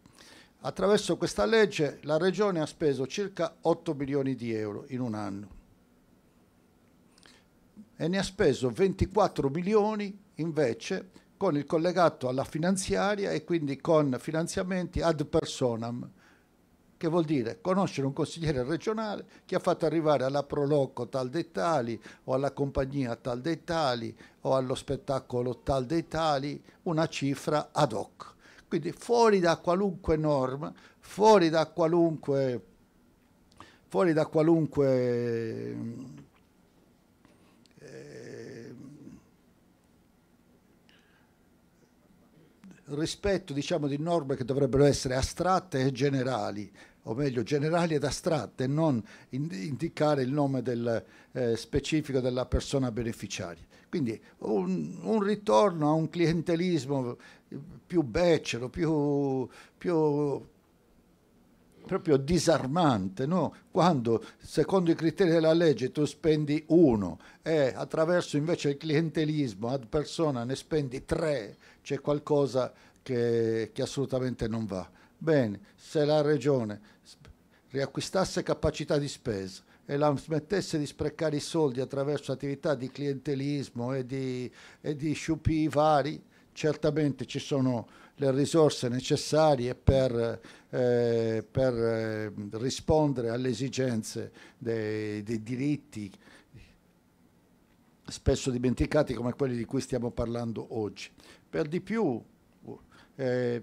Attraverso questa legge la Regione ha speso circa 8 milioni di euro in un anno e ne ha speso 24 milioni invece con il collegato alla finanziaria e quindi con finanziamenti ad personam, che vuol dire conoscere un consigliere regionale che ha fatto arrivare alla Proloco tal dei tali o alla compagnia tal dei tali o allo spettacolo tal dei tali una cifra ad hoc. Quindi fuori da qualunque norma, fuori da qualunque, fuori da qualunque eh, rispetto diciamo, di norme che dovrebbero essere astratte e generali, o meglio generali ed astratte, non indicare il nome del, eh, specifico della persona beneficiaria. Quindi un, un ritorno a un clientelismo più becero, più, più proprio disarmante, no? quando secondo i criteri della legge tu spendi uno e attraverso invece il clientelismo ad persona ne spendi tre, c'è qualcosa che, che assolutamente non va. Bene, se la regione riacquistasse capacità di spesa, e la smettesse di sprecare i soldi attraverso attività di clientelismo e di, e di sciupii vari, certamente ci sono le risorse necessarie per, eh, per eh, rispondere alle esigenze dei, dei, diritti spesso dimenticati come quelli di cui stiamo parlando oggi. Per di più, eh,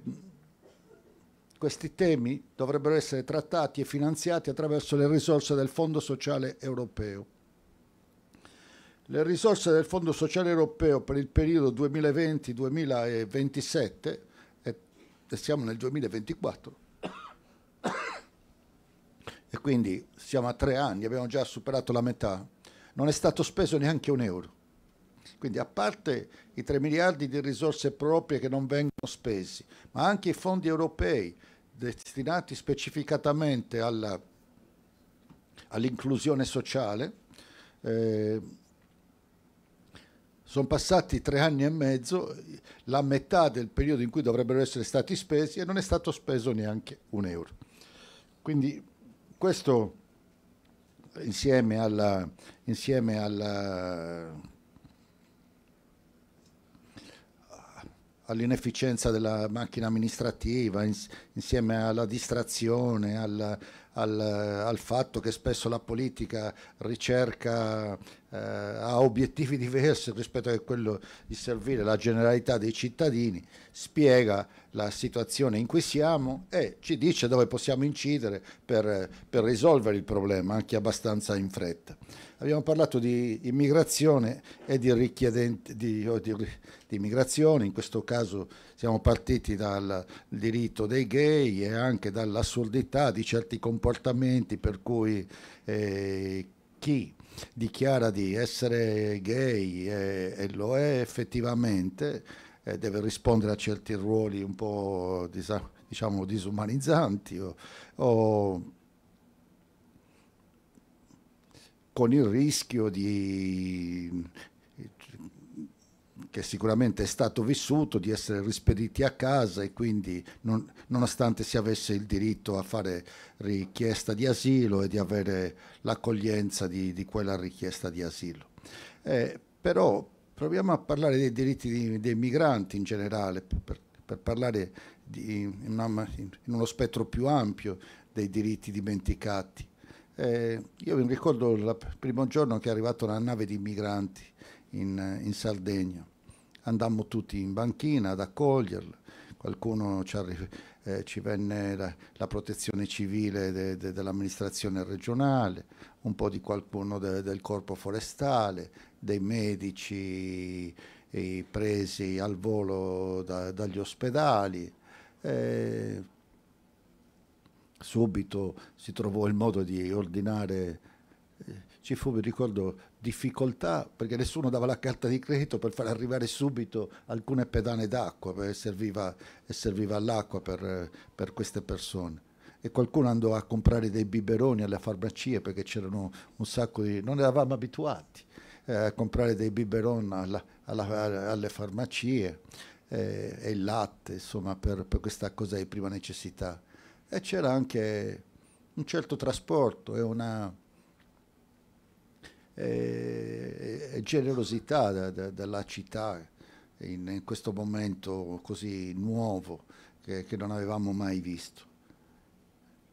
questi temi dovrebbero essere trattati e finanziati attraverso le risorse del Fondo Sociale Europeo. Le risorse del Fondo Sociale Europeo per il periodo 2020-2027, e siamo nel 2024, e quindi siamo a tre anni, abbiamo già superato la metà, non è stato speso neanche un euro. Quindi a parte i 3 miliardi di risorse proprie che non vengono spesi, ma anche i fondi europei destinati specificatamente alla, all'inclusione sociale. Eh, sono passati tre anni e mezzo, la metà del periodo in cui dovrebbero essere stati spesi e non è stato speso neanche un euro. Quindi questo insieme alla, insieme alla all'inefficienza della macchina amministrativa, insieme alla distrazione, al, al, al, fatto che spesso la politica ricerca eh, ha obiettivi diversi rispetto a quello di servire la generalità dei cittadini, spiega la situazione in cui siamo e ci dice dove possiamo incidere per, per risolvere il problema anche abbastanza in fretta. Abbiamo parlato di immigrazione e di richiedenti di, di, di immigrazione, in questo caso siamo partiti dal diritto dei gay e anche dall'assurdità di certi comportamenti per cui eh, chi dichiara di essere gay e, e lo è effettivamente, eh, deve rispondere a certi ruoli un po' disa- diciamo disumanizzanti o, o con il rischio di che sicuramente è stato vissuto, di essere rispediti a casa e quindi non, nonostante si avesse il diritto a fare richiesta di asilo e di avere l'accoglienza di, di quella richiesta di asilo. Eh, però proviamo a parlare dei diritti di, dei migranti in generale, per, per parlare di, in, una, in, uno spettro più ampio dei diritti dimenticati. Eh, io mi ricordo il primo giorno che è arrivata una nave di migranti in, in Sardegna andammo tutti in banchina ad accoglierlo, qualcuno ci, eh, ci venne la, la, protezione civile de, de, dell'amministrazione regionale, un po' di qualcuno de, del corpo forestale, dei medici eh, presi al volo da, dagli ospedali. Eh, subito si trovò il modo di ordinare eh, ci fu, ricordo, difficoltà perché nessuno dava la carta di credito per far arrivare subito alcune pedane d'acqua e serviva, serviva l'acqua per, per, queste persone. E qualcuno andò a comprare dei biberoni alle farmacie perché c'erano un sacco di... non eravamo abituati eh, a comprare dei biberoni alla, alla, alle farmacie eh, e il latte, insomma, per, per questa cosa di prima necessità. E c'era anche un certo trasporto e una e, e generosità da, da, dalla città in, in, questo momento così nuovo che, che non avevamo mai visto.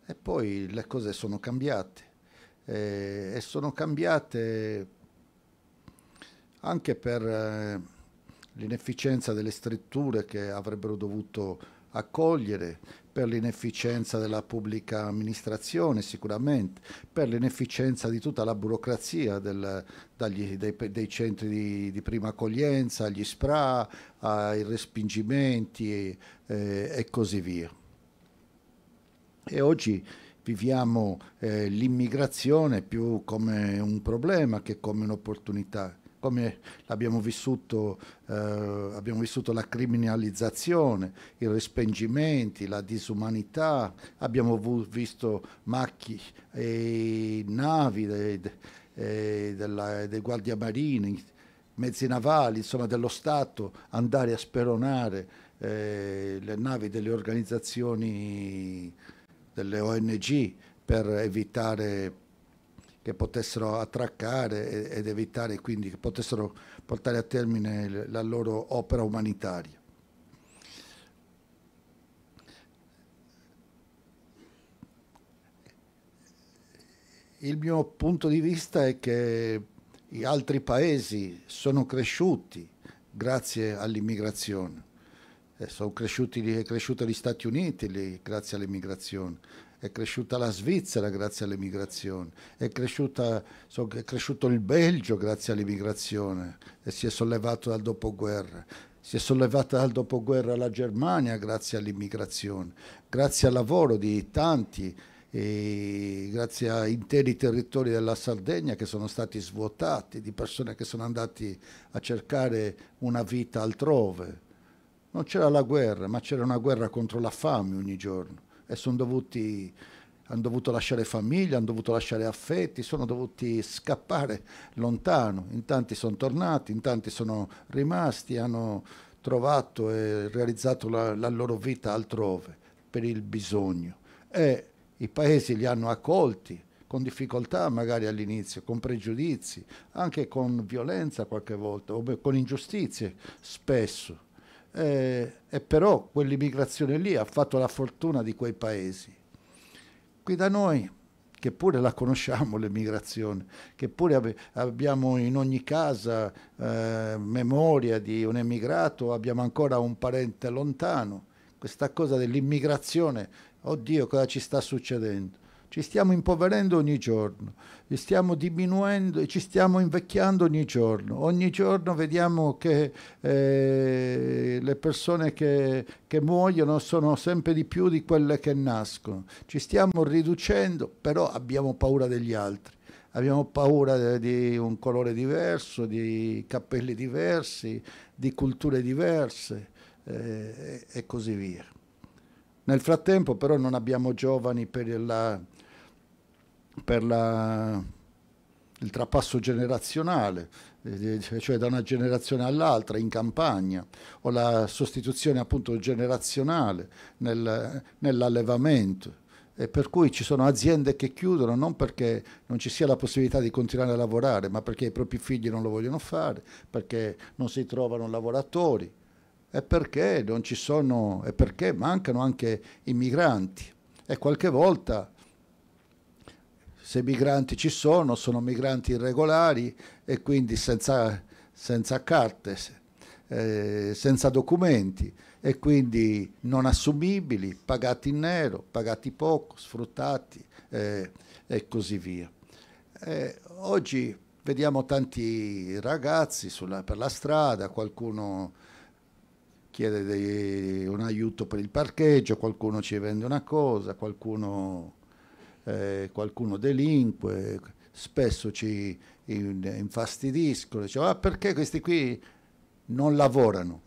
E poi le cose sono cambiate eh, e sono cambiate anche per eh, l'inefficienza delle strutture che avrebbero dovuto accogliere, per l'inefficienza della pubblica amministrazione sicuramente, per l'inefficienza di tutta la burocrazia del, dagli, dei, dei, centri di, di, prima accoglienza, agli SPRA, ai respingimenti eh, e così via. E oggi viviamo eh, l'immigrazione più come un problema che come un'opportunità come l'abbiamo vissuto, eh, abbiamo vissuto la criminalizzazione, i respingimenti, la disumanità, abbiamo visto macchi e navi dei, dei, della, dei guardiamarini, mezzi navali, insomma dello Stato andare a speronare eh, le navi delle organizzazioni delle ONG per evitare che potessero attraccare ed evitare quindi che potessero portare a termine la loro opera umanitaria. Il mio punto di vista è che gli altri paesi sono cresciuti grazie all'immigrazione. Eh, sono cresciuti, è cresciuto gli Stati Uniti grazie all'immigrazione, è cresciuta la Svizzera grazie all'emigrazione, è, so, è, cresciuto il Belgio grazie all'immigrazione e si è sollevato dal dopoguerra. Si è sollevata dal dopoguerra la Germania grazie all'immigrazione, grazie al lavoro di tanti, grazie a interi territori della Sardegna che sono stati svuotati, di persone che sono andate a cercare una vita altrove. Non c'era la guerra, ma c'era una guerra contro la fame ogni giorno e sono dovuti hanno dovuto lasciare famiglia, hanno dovuto lasciare affetti, sono dovuti scappare lontano, in tanti sono tornati, in tanti sono rimasti, hanno trovato e realizzato la, la loro vita altrove per il bisogno e i paesi li hanno accolti con difficoltà magari all'inizio, con pregiudizi, anche con violenza qualche volta o con ingiustizie spesso eh, e però quell'immigrazione lì ha fatto la fortuna di quei paesi. Qui da noi, che pure la conosciamo l'immigrazione, che pure ab abbiamo in ogni casa eh, memoria di un emigrato, abbiamo ancora un parente lontano, questa cosa dell'immigrazione, oddio cosa ci sta succedendo? ci stiamo impoverendo ogni giorno, stiamo diminuendo e ci stiamo invecchiando ogni giorno. Ogni giorno vediamo che eh, le persone che, che muoiono sono sempre di più di quelle che nascono. Ci stiamo riducendo, però abbiamo paura degli altri abbiamo paura di un colore diverso, di capelli diversi, di culture diverse eh, e così via. Nel frattempo però non abbiamo giovani per la per la, il trapasso generazionale, eh, cioè da una generazione all'altra in campagna, o la sostituzione appunto generazionale nel, nell'allevamento. E per cui ci sono aziende che chiudono non perché non ci sia la possibilità di continuare a lavorare, ma perché i propri figli non lo vogliono fare, perché non si trovano lavoratori e perché, non ci sono, e perché mancano anche i migranti. E qualche volta se i migranti ci sono, sono migranti irregolari e quindi senza, senza carte, eh, senza documenti e quindi non assumibili, pagati in nero, pagati poco, sfruttati eh, e così via. Eh, oggi vediamo tanti ragazzi sulla, per la strada, qualcuno chiede dei, un aiuto per il parcheggio, qualcuno ci vende una cosa, qualcuno eh, qualcuno delinque, spesso ci infastidiscono, dicevo, ah perché questi qui non lavorano?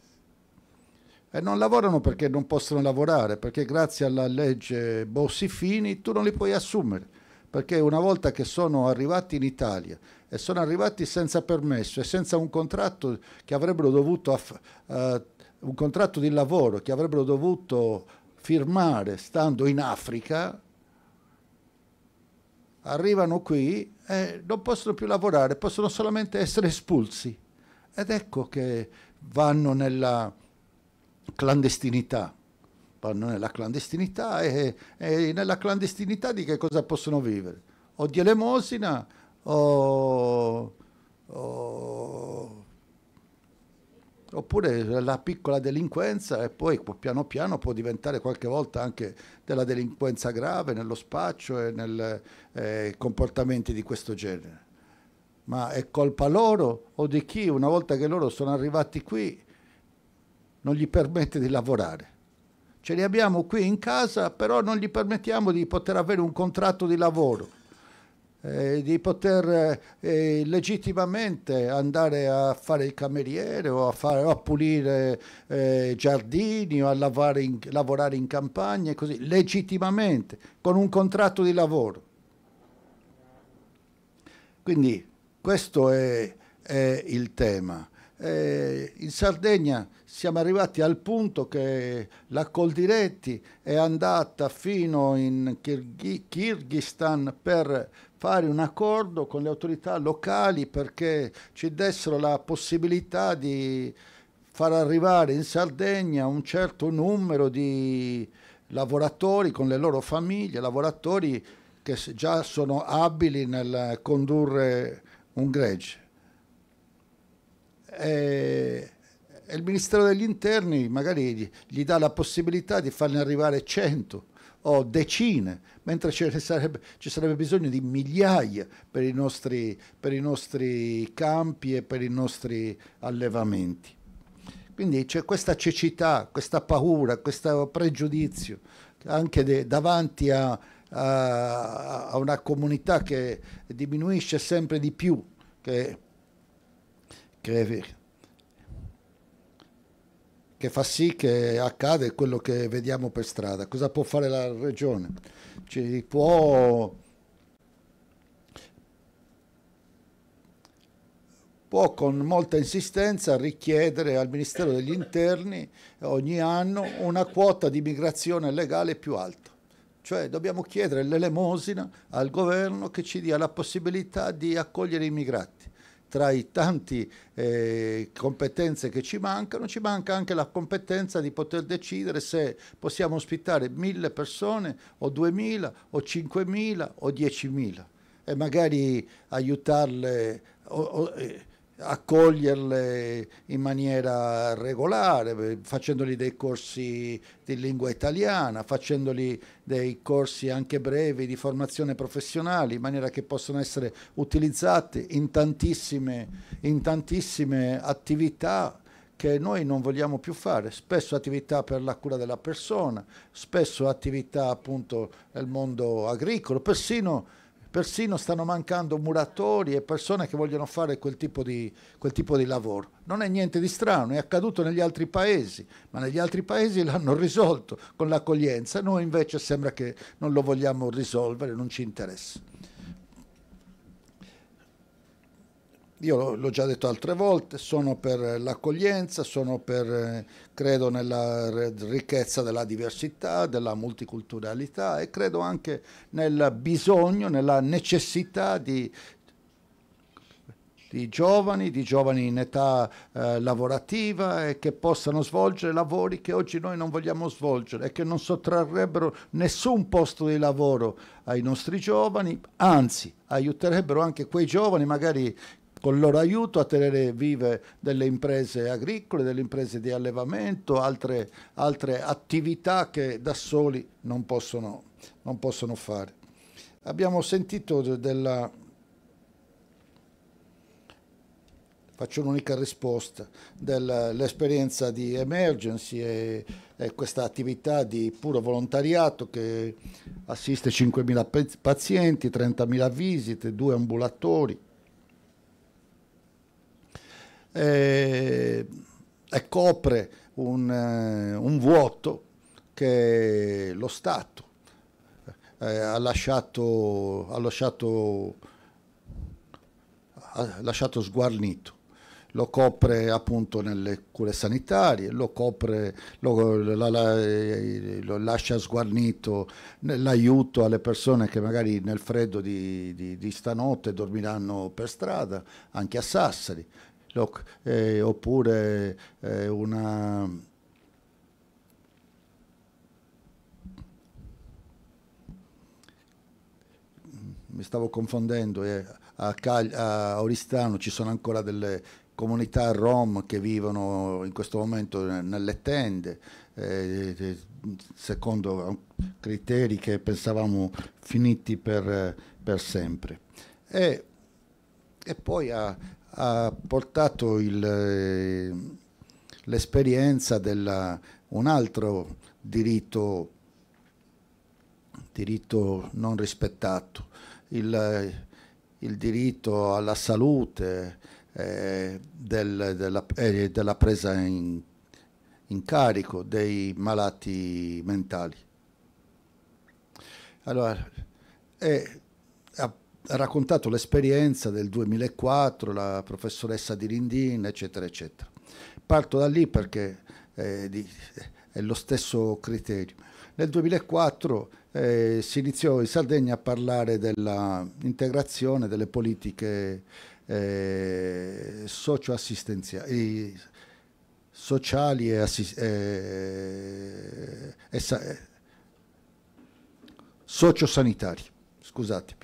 E non lavorano perché non possono lavorare, perché grazie alla legge Bossi-Fini tu non li puoi assumere, perché una volta che sono arrivati in Italia e sono arrivati senza permesso e senza un contratto che avrebbero dovuto, uh, un contratto di lavoro che avrebbero dovuto firmare stando in Africa, arrivano qui e non possono più lavorare, possono solamente essere espulsi. Ed ecco che vanno nella clandestinità. Vanno nella clandestinità e, e nella clandestinità di che cosa possono vivere? O di elemosina o, o oppure la piccola delinquenza e poi piano piano può diventare qualche volta anche della delinquenza grave nello spaccio e nei eh, comportamenti di questo genere. Ma è colpa loro o di chi una volta che loro sono arrivati qui non gli permette di lavorare? Ce li abbiamo qui in casa, però non gli permettiamo di poter avere un contratto di lavoro eh, di poter eh, legittimamente andare a fare il cameriere o a, fare, a pulire eh, giardini o a in, lavorare in campagna e così, legittimamente, con un contratto di lavoro. Quindi questo è, è il tema. Eh, in Sardegna siamo arrivati al punto che la Coldiretti è andata fino in Kirghistan per fare un accordo con le autorità locali perché ci dessero la possibilità di far arrivare in Sardegna un certo numero di lavoratori con le loro famiglie, lavoratori che già sono abili nel condurre un gregge. E, il Ministero degli Interni magari gli dà la possibilità di farne arrivare 100 o decine, mentre ce sarebbe, ci sarebbe bisogno di migliaia per i, nostri, per i nostri campi e per i nostri allevamenti. Quindi c'è questa cecità, questa paura, questo pregiudizio anche de, davanti a, a, a, una comunità che diminuisce sempre di più, che, che che fa sì che accade quello che vediamo per strada. Cosa può fare la regione? Ci può, può con molta insistenza richiedere al Ministero degli Interni ogni anno una quota di migrazione legale più alta. Cioè dobbiamo chiedere l'elemosina al governo che ci dia la possibilità di accogliere i migranti tra i tanti eh, competenze che ci mancano, ci manca anche la competenza di poter decidere se possiamo ospitare mille persone o duemila o cinquemila o diecimila e magari aiutarle o, o, eh, accoglierle in maniera regolare, facendoli dei corsi di lingua italiana, facendoli dei corsi anche brevi di formazione professionale, in maniera che possano essere utilizzati in tantissime, in tantissime attività che noi non vogliamo più fare, spesso attività per la cura della persona, spesso attività appunto nel mondo agricolo, persino persino stanno mancando muratori e persone che vogliono fare quel tipo, di, quel tipo di lavoro. Non è niente di strano, è accaduto negli altri paesi, ma negli altri paesi l'hanno risolto con l'accoglienza, noi invece sembra che non lo vogliamo risolvere, non ci interessa. io l'ho già detto altre volte, sono per l'accoglienza, sono per, eh, credo nella ricchezza della diversità, della multiculturalità e credo anche nel bisogno, nella necessità di, di giovani, di giovani in età eh, lavorativa e che possano svolgere lavori che oggi noi non vogliamo svolgere e che non sottrarrebbero nessun posto di lavoro ai nostri giovani, anzi aiuterebbero anche quei giovani magari con il loro aiuto a tenere vive delle imprese agricole, delle imprese di allevamento, altre, altre attività che da soli non possono, non possono fare. Abbiamo sentito della, faccio un'unica risposta dell'esperienza di emergency e, e, questa attività di puro volontariato che assiste 5.000 pazienti, 30.000 visite, due ambulatori e, e copre un, eh, un, vuoto che lo Stato eh, ha, lasciato, ha, lasciato, ha lasciato sguarnito lo copre appunto nelle cure sanitarie, lo copre, lo, la, la, eh, lo lascia sguarnito nell'aiuto alle persone che magari nel freddo di, di, di, stanotte dormiranno per strada, anche a Sassari, eh, oppure eh, una, mi stavo confondendo, eh, a, Cagli, a, Oristano ci sono ancora delle comunità rom che vivono in questo momento nelle tende, eh, secondo criteri che pensavamo finiti per, per sempre. E, e poi a, ha portato eh, l'esperienza di un altro diritto, diritto non rispettato, il, eh, il, diritto alla salute eh, del, della, eh, della, presa in, in carico dei malati mentali. Allora, eh, raccontato l'esperienza del 2004, la professoressa di Rindin, eccetera, eccetera. Parto da lì perché eh, è lo stesso criterio. Nel 2004 eh, si iniziò in Sardegna a parlare dell'integrazione delle politiche eh, socioassistenziali sociali e, assi- eh, e sa- sociosanitari, scusate.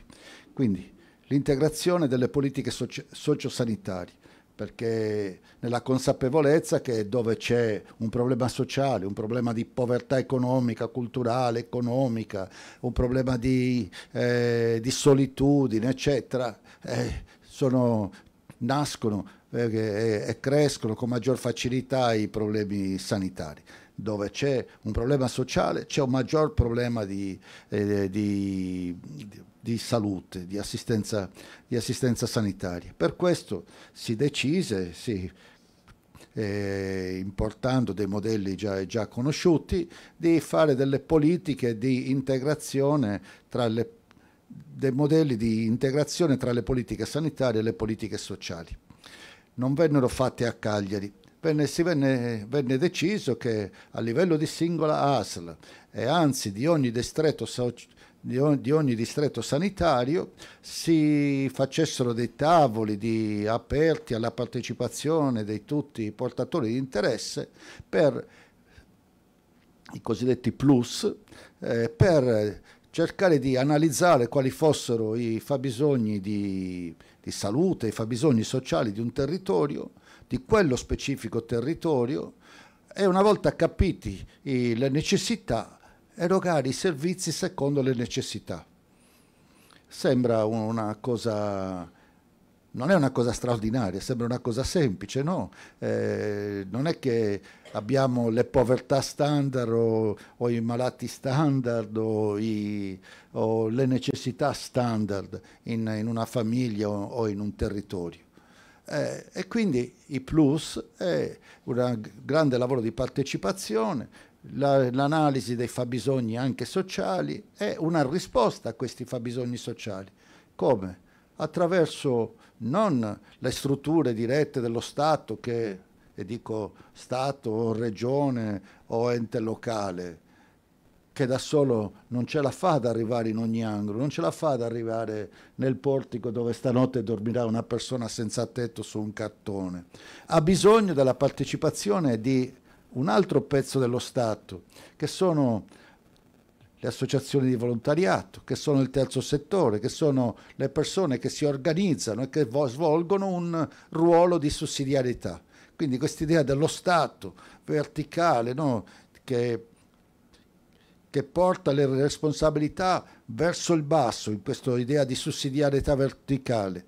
Quindi l'integrazione delle politiche soci- sociosanitarie, perché nella consapevolezza che dove c'è un problema sociale, un problema di povertà economica, culturale, economica, un problema di, eh, di solitudine, eccetera, eh, sono, nascono eh, eh e crescono con maggior facilità i problemi sanitari dove c'è un problema sociale c'è un maggior problema di, eh, di, di salute, di assistenza, di assistenza sanitaria. Per questo si decise, si, eh, importando dei modelli già, già conosciuti, di fare delle politiche di integrazione tra le dei modelli di integrazione tra le politiche sanitarie e le politiche sociali. Non vennero fatte a Cagliari. Venne, si venne, venne deciso che a livello di singola ASL e anzi di ogni distretto so- di ogni, di ogni distretto sanitario si facessero dei tavoli di, aperti alla partecipazione di tutti i portatori di interesse per i cosiddetti plus, eh, per cercare di analizzare quali fossero i fabbisogni di, di salute, i fabbisogni sociali di un territorio, di quello specifico territorio e una volta capiti i, le necessità erogare i servizi secondo le necessità. Sembra una cosa non è una cosa straordinaria, sembra una cosa semplice, no? Eh, non è che abbiamo le povertà standard o, o i malati standard o, i, o le necessità standard in, in una famiglia o, o, in un territorio. Eh, e quindi i plus è un grande lavoro di partecipazione, la, l'analisi dei fabbisogni anche sociali è una risposta a questi fabbisogni sociali. Come? Attraverso non le strutture dirette dello Stato che e dico Stato o regione o ente locale, che da solo non ce la fa ad arrivare in ogni angolo, non ce la fa ad arrivare nel portico dove stanotte dormirà una persona senza tetto su un cartone. Ha bisogno della partecipazione di un altro pezzo dello Stato, che sono le associazioni di volontariato, che sono il terzo settore, che sono le persone che si organizzano e che svolgono un ruolo di sussidiarietà. Quindi questa idea dello Stato verticale no? che, che, porta le responsabilità verso il basso, in questa idea di sussidiarietà verticale,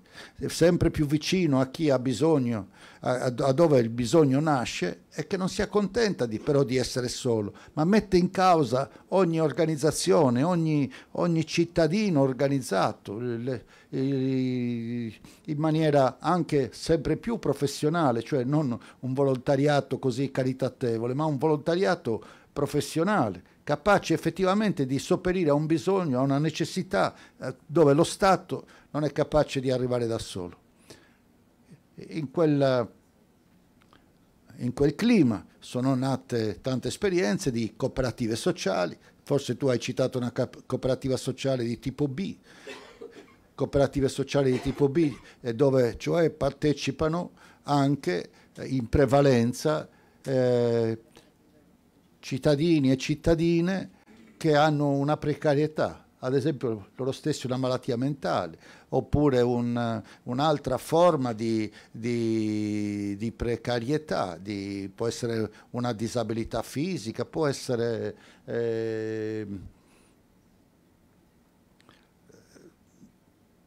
sempre più vicino a chi ha bisogno, a, a, dove il bisogno nasce e che non si accontenta di, però di essere solo, ma mette in causa ogni organizzazione, ogni, ogni cittadino organizzato le, le, in maniera anche sempre più professionale, cioè non un volontariato così caritatevole, ma un volontariato professionale capace effettivamente di sopperire a un bisogno, a una necessità eh, dove lo Stato non è capace di arrivare da solo. In, quella, in quel clima sono nate tante esperienze di cooperative sociali, forse tu hai citato una cooperativa sociale di tipo B, cooperative sociali di tipo B, eh, dove cioè partecipano anche eh, in prevalenza eh, cittadini e cittadine che hanno una precarietà, ad esempio loro stessi una malattia mentale, oppure un, un'altra forma di, di, di precarietà, di, può essere una disabilità fisica, può essere... Eh,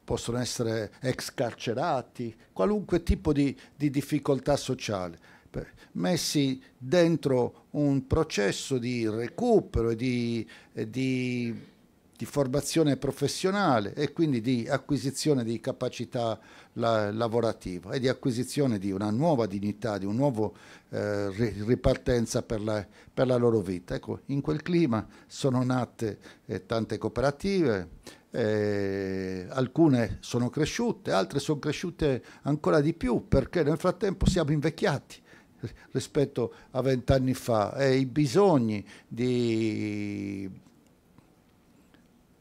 possono essere ex carcerati, qualunque tipo di, di difficoltà sociale messi dentro un processo di recupero e di, di di formazione professionale e quindi di acquisizione di capacità la, lavorativa e di acquisizione di una nuova dignità, di una nuova eh, ripartenza per la, per la, loro vita. Ecco, in quel clima sono nate eh, tante cooperative, eh, alcune sono cresciute, altre sono cresciute ancora di più perché nel frattempo siamo invecchiati rispetto a vent'anni fa e i bisogni di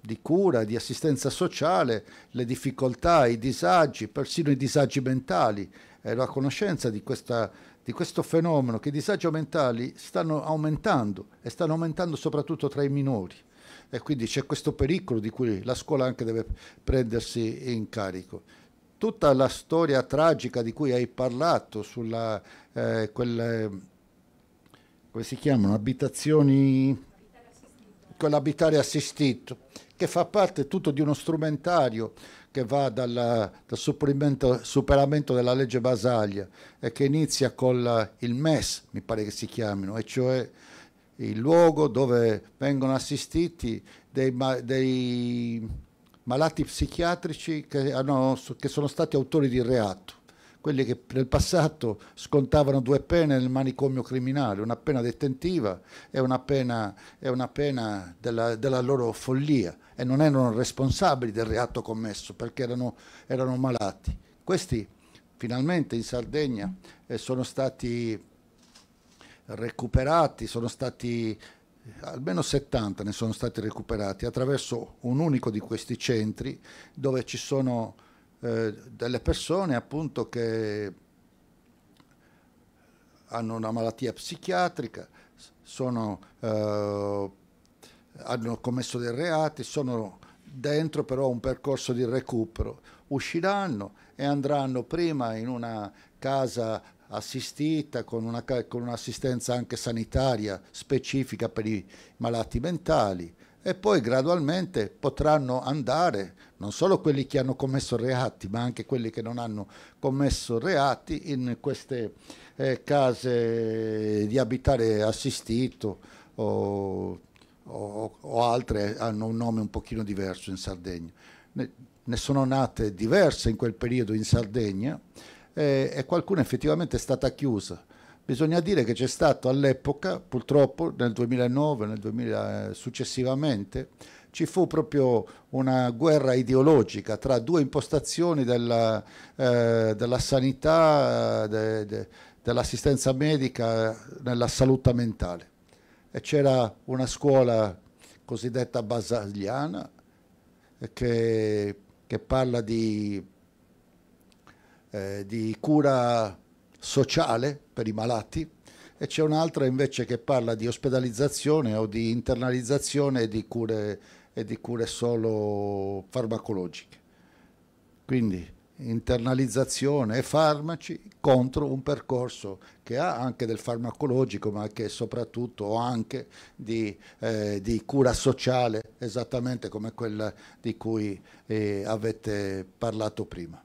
di cura, di assistenza sociale, le difficoltà, i disagi, persino i disagi mentali, eh, la conoscenza di, questa, di, questo fenomeno, che i disagi mentali stanno aumentando e stanno aumentando soprattutto tra i minori. E quindi c'è questo pericolo di cui la scuola anche deve prendersi in carico. Tutta la storia tragica di cui hai parlato sulla eh, quelle, come si chiamano, abitazioni, quell'abitare assistito, che fa parte tutto di uno strumentario che va dal, dal superamento della legge Basaglia e che inizia con il MES, mi pare che si chiamino, e cioè il luogo dove vengono assistiti dei, dei malati psichiatrici che, hanno, che sono stati autori di reato quelli che nel passato scontavano due pene nel manicomio criminale, una pena detentiva e una pena, e una pena della, della, loro follia e non erano responsabili del reato commesso perché erano, erano malati. Questi finalmente in Sardegna eh, sono stati recuperati, sono stati almeno 70 ne sono stati recuperati attraverso un unico di questi centri dove ci sono eh, delle persone appunto che hanno una malattia psichiatrica, sono, eh, hanno commesso dei reati, sono dentro però un percorso di recupero, usciranno e andranno prima in una casa assistita con, una, con un'assistenza anche sanitaria specifica per i malati mentali e poi gradualmente potranno andare non solo quelli che hanno commesso reati, ma anche quelli che non hanno commesso reati in queste eh, case di abitare assistito o, o, o, altre hanno un nome un pochino diverso in Sardegna. Ne, ne sono nate diverse in quel periodo in Sardegna eh, e qualcuna effettivamente è stata chiusa. Bisogna dire che c'è stato all'epoca, purtroppo nel 2009, nel 2000, eh, successivamente, ci fu proprio una guerra ideologica tra due impostazioni della, eh, della sanità, eh, de, de, dell'assistenza medica nella salute mentale. E c'era una scuola cosiddetta basagliana eh, che, che parla di, eh, di cura sociale per i malati e c'è un'altra invece che parla di ospedalizzazione o di internalizzazione di cure e di cure solo farmacologiche. Quindi internalizzazione e farmaci contro un percorso che ha anche del farmacologico ma che soprattutto anche di, eh, di cura sociale esattamente come quella di cui eh, avete parlato prima.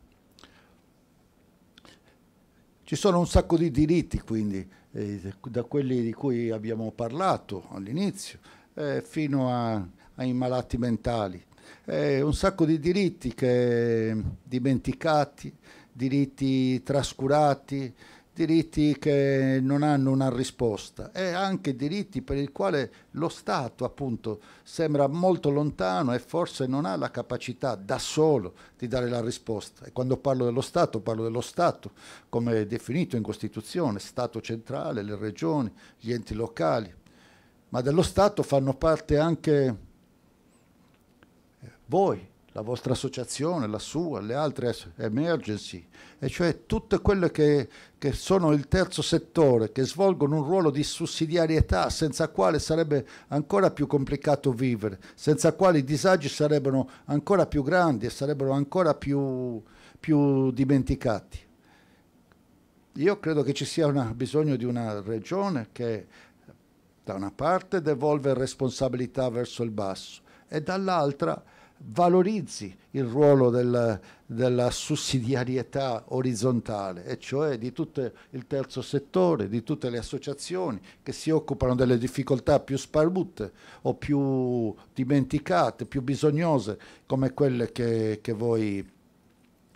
Ci sono un sacco di diritti quindi eh, da quelli di cui abbiamo parlato all'inizio eh, fino a ai malati mentali. Eh, un sacco di diritti che, dimenticati, diritti trascurati, diritti che non hanno una risposta e anche diritti per i quali lo Stato appunto sembra molto lontano e forse non ha la capacità da solo di dare la risposta. E quando parlo dello Stato parlo dello Stato come è definito in Costituzione, Stato centrale, le regioni, gli enti locali, ma dello Stato fanno parte anche voi, la vostra associazione, la sua, le altre emergency, e cioè tutte quelle che, che sono il terzo settore, che svolgono un ruolo di sussidiarietà senza quale sarebbe ancora più complicato vivere, senza quale i disagi sarebbero ancora più grandi e sarebbero ancora più, più dimenticati. Io credo che ci sia una, bisogno di una regione che da una parte devolve responsabilità verso il basso e dall'altra valorizzi il ruolo del, della sussidiarietà orizzontale, e cioè di tutto il terzo settore, di tutte le associazioni che si occupano delle difficoltà più sparute o più dimenticate, più bisognose, come quelle che, che voi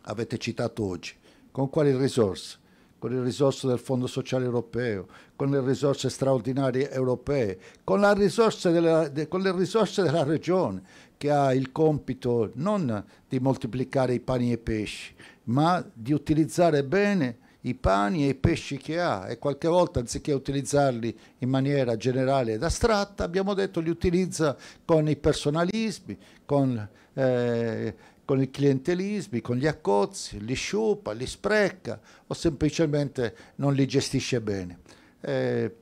avete citato oggi. Con quali risorse? con le risorse del Fondo Sociale Europeo, con le risorse straordinarie europee, con, risorse della, de, con le risorse della regione, che ha il compito non di moltiplicare i pani e i pesci, ma di utilizzare bene i pani e i pesci che ha e qualche volta anziché utilizzarli in maniera generale ed astratta, abbiamo detto li utilizza con i personalismi, con, eh, con i clientelismi, con gli accozzi, li sciupa, li spreca o semplicemente non li gestisce bene. Eh,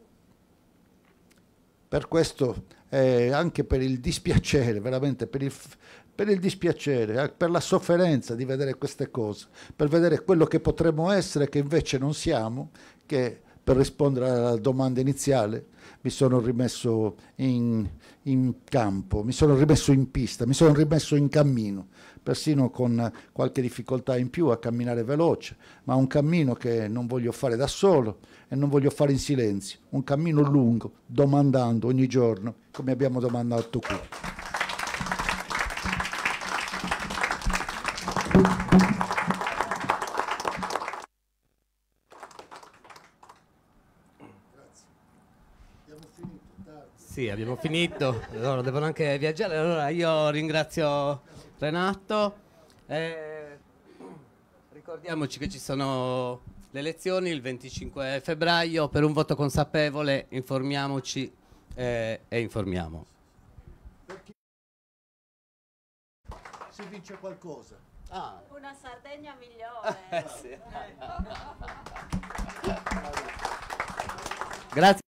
per questo eh, anche per il dispiacere, veramente per il, per il dispiacere, eh, per la sofferenza di vedere queste cose, per vedere quello che potremmo essere che invece non siamo, che per rispondere alla domanda iniziale mi sono rimesso in, in campo, mi sono rimesso in pista, mi sono rimesso in cammino persino con qualche difficoltà in più a camminare veloce, ma un cammino che non voglio fare da solo e non voglio fare in silenzio, un cammino lungo, domandando ogni giorno, come abbiamo domandato qui. Sì, abbiamo finito, loro devono anche viaggiare, allora io ringrazio Renato. Eh, ricordiamoci che ci sono le elezioni il 25 febbraio, per un voto consapevole informiamoci eh, e informiamo. Si vince qualcosa. Ah. Una Sardegna migliore. Eh, sì. Grazie.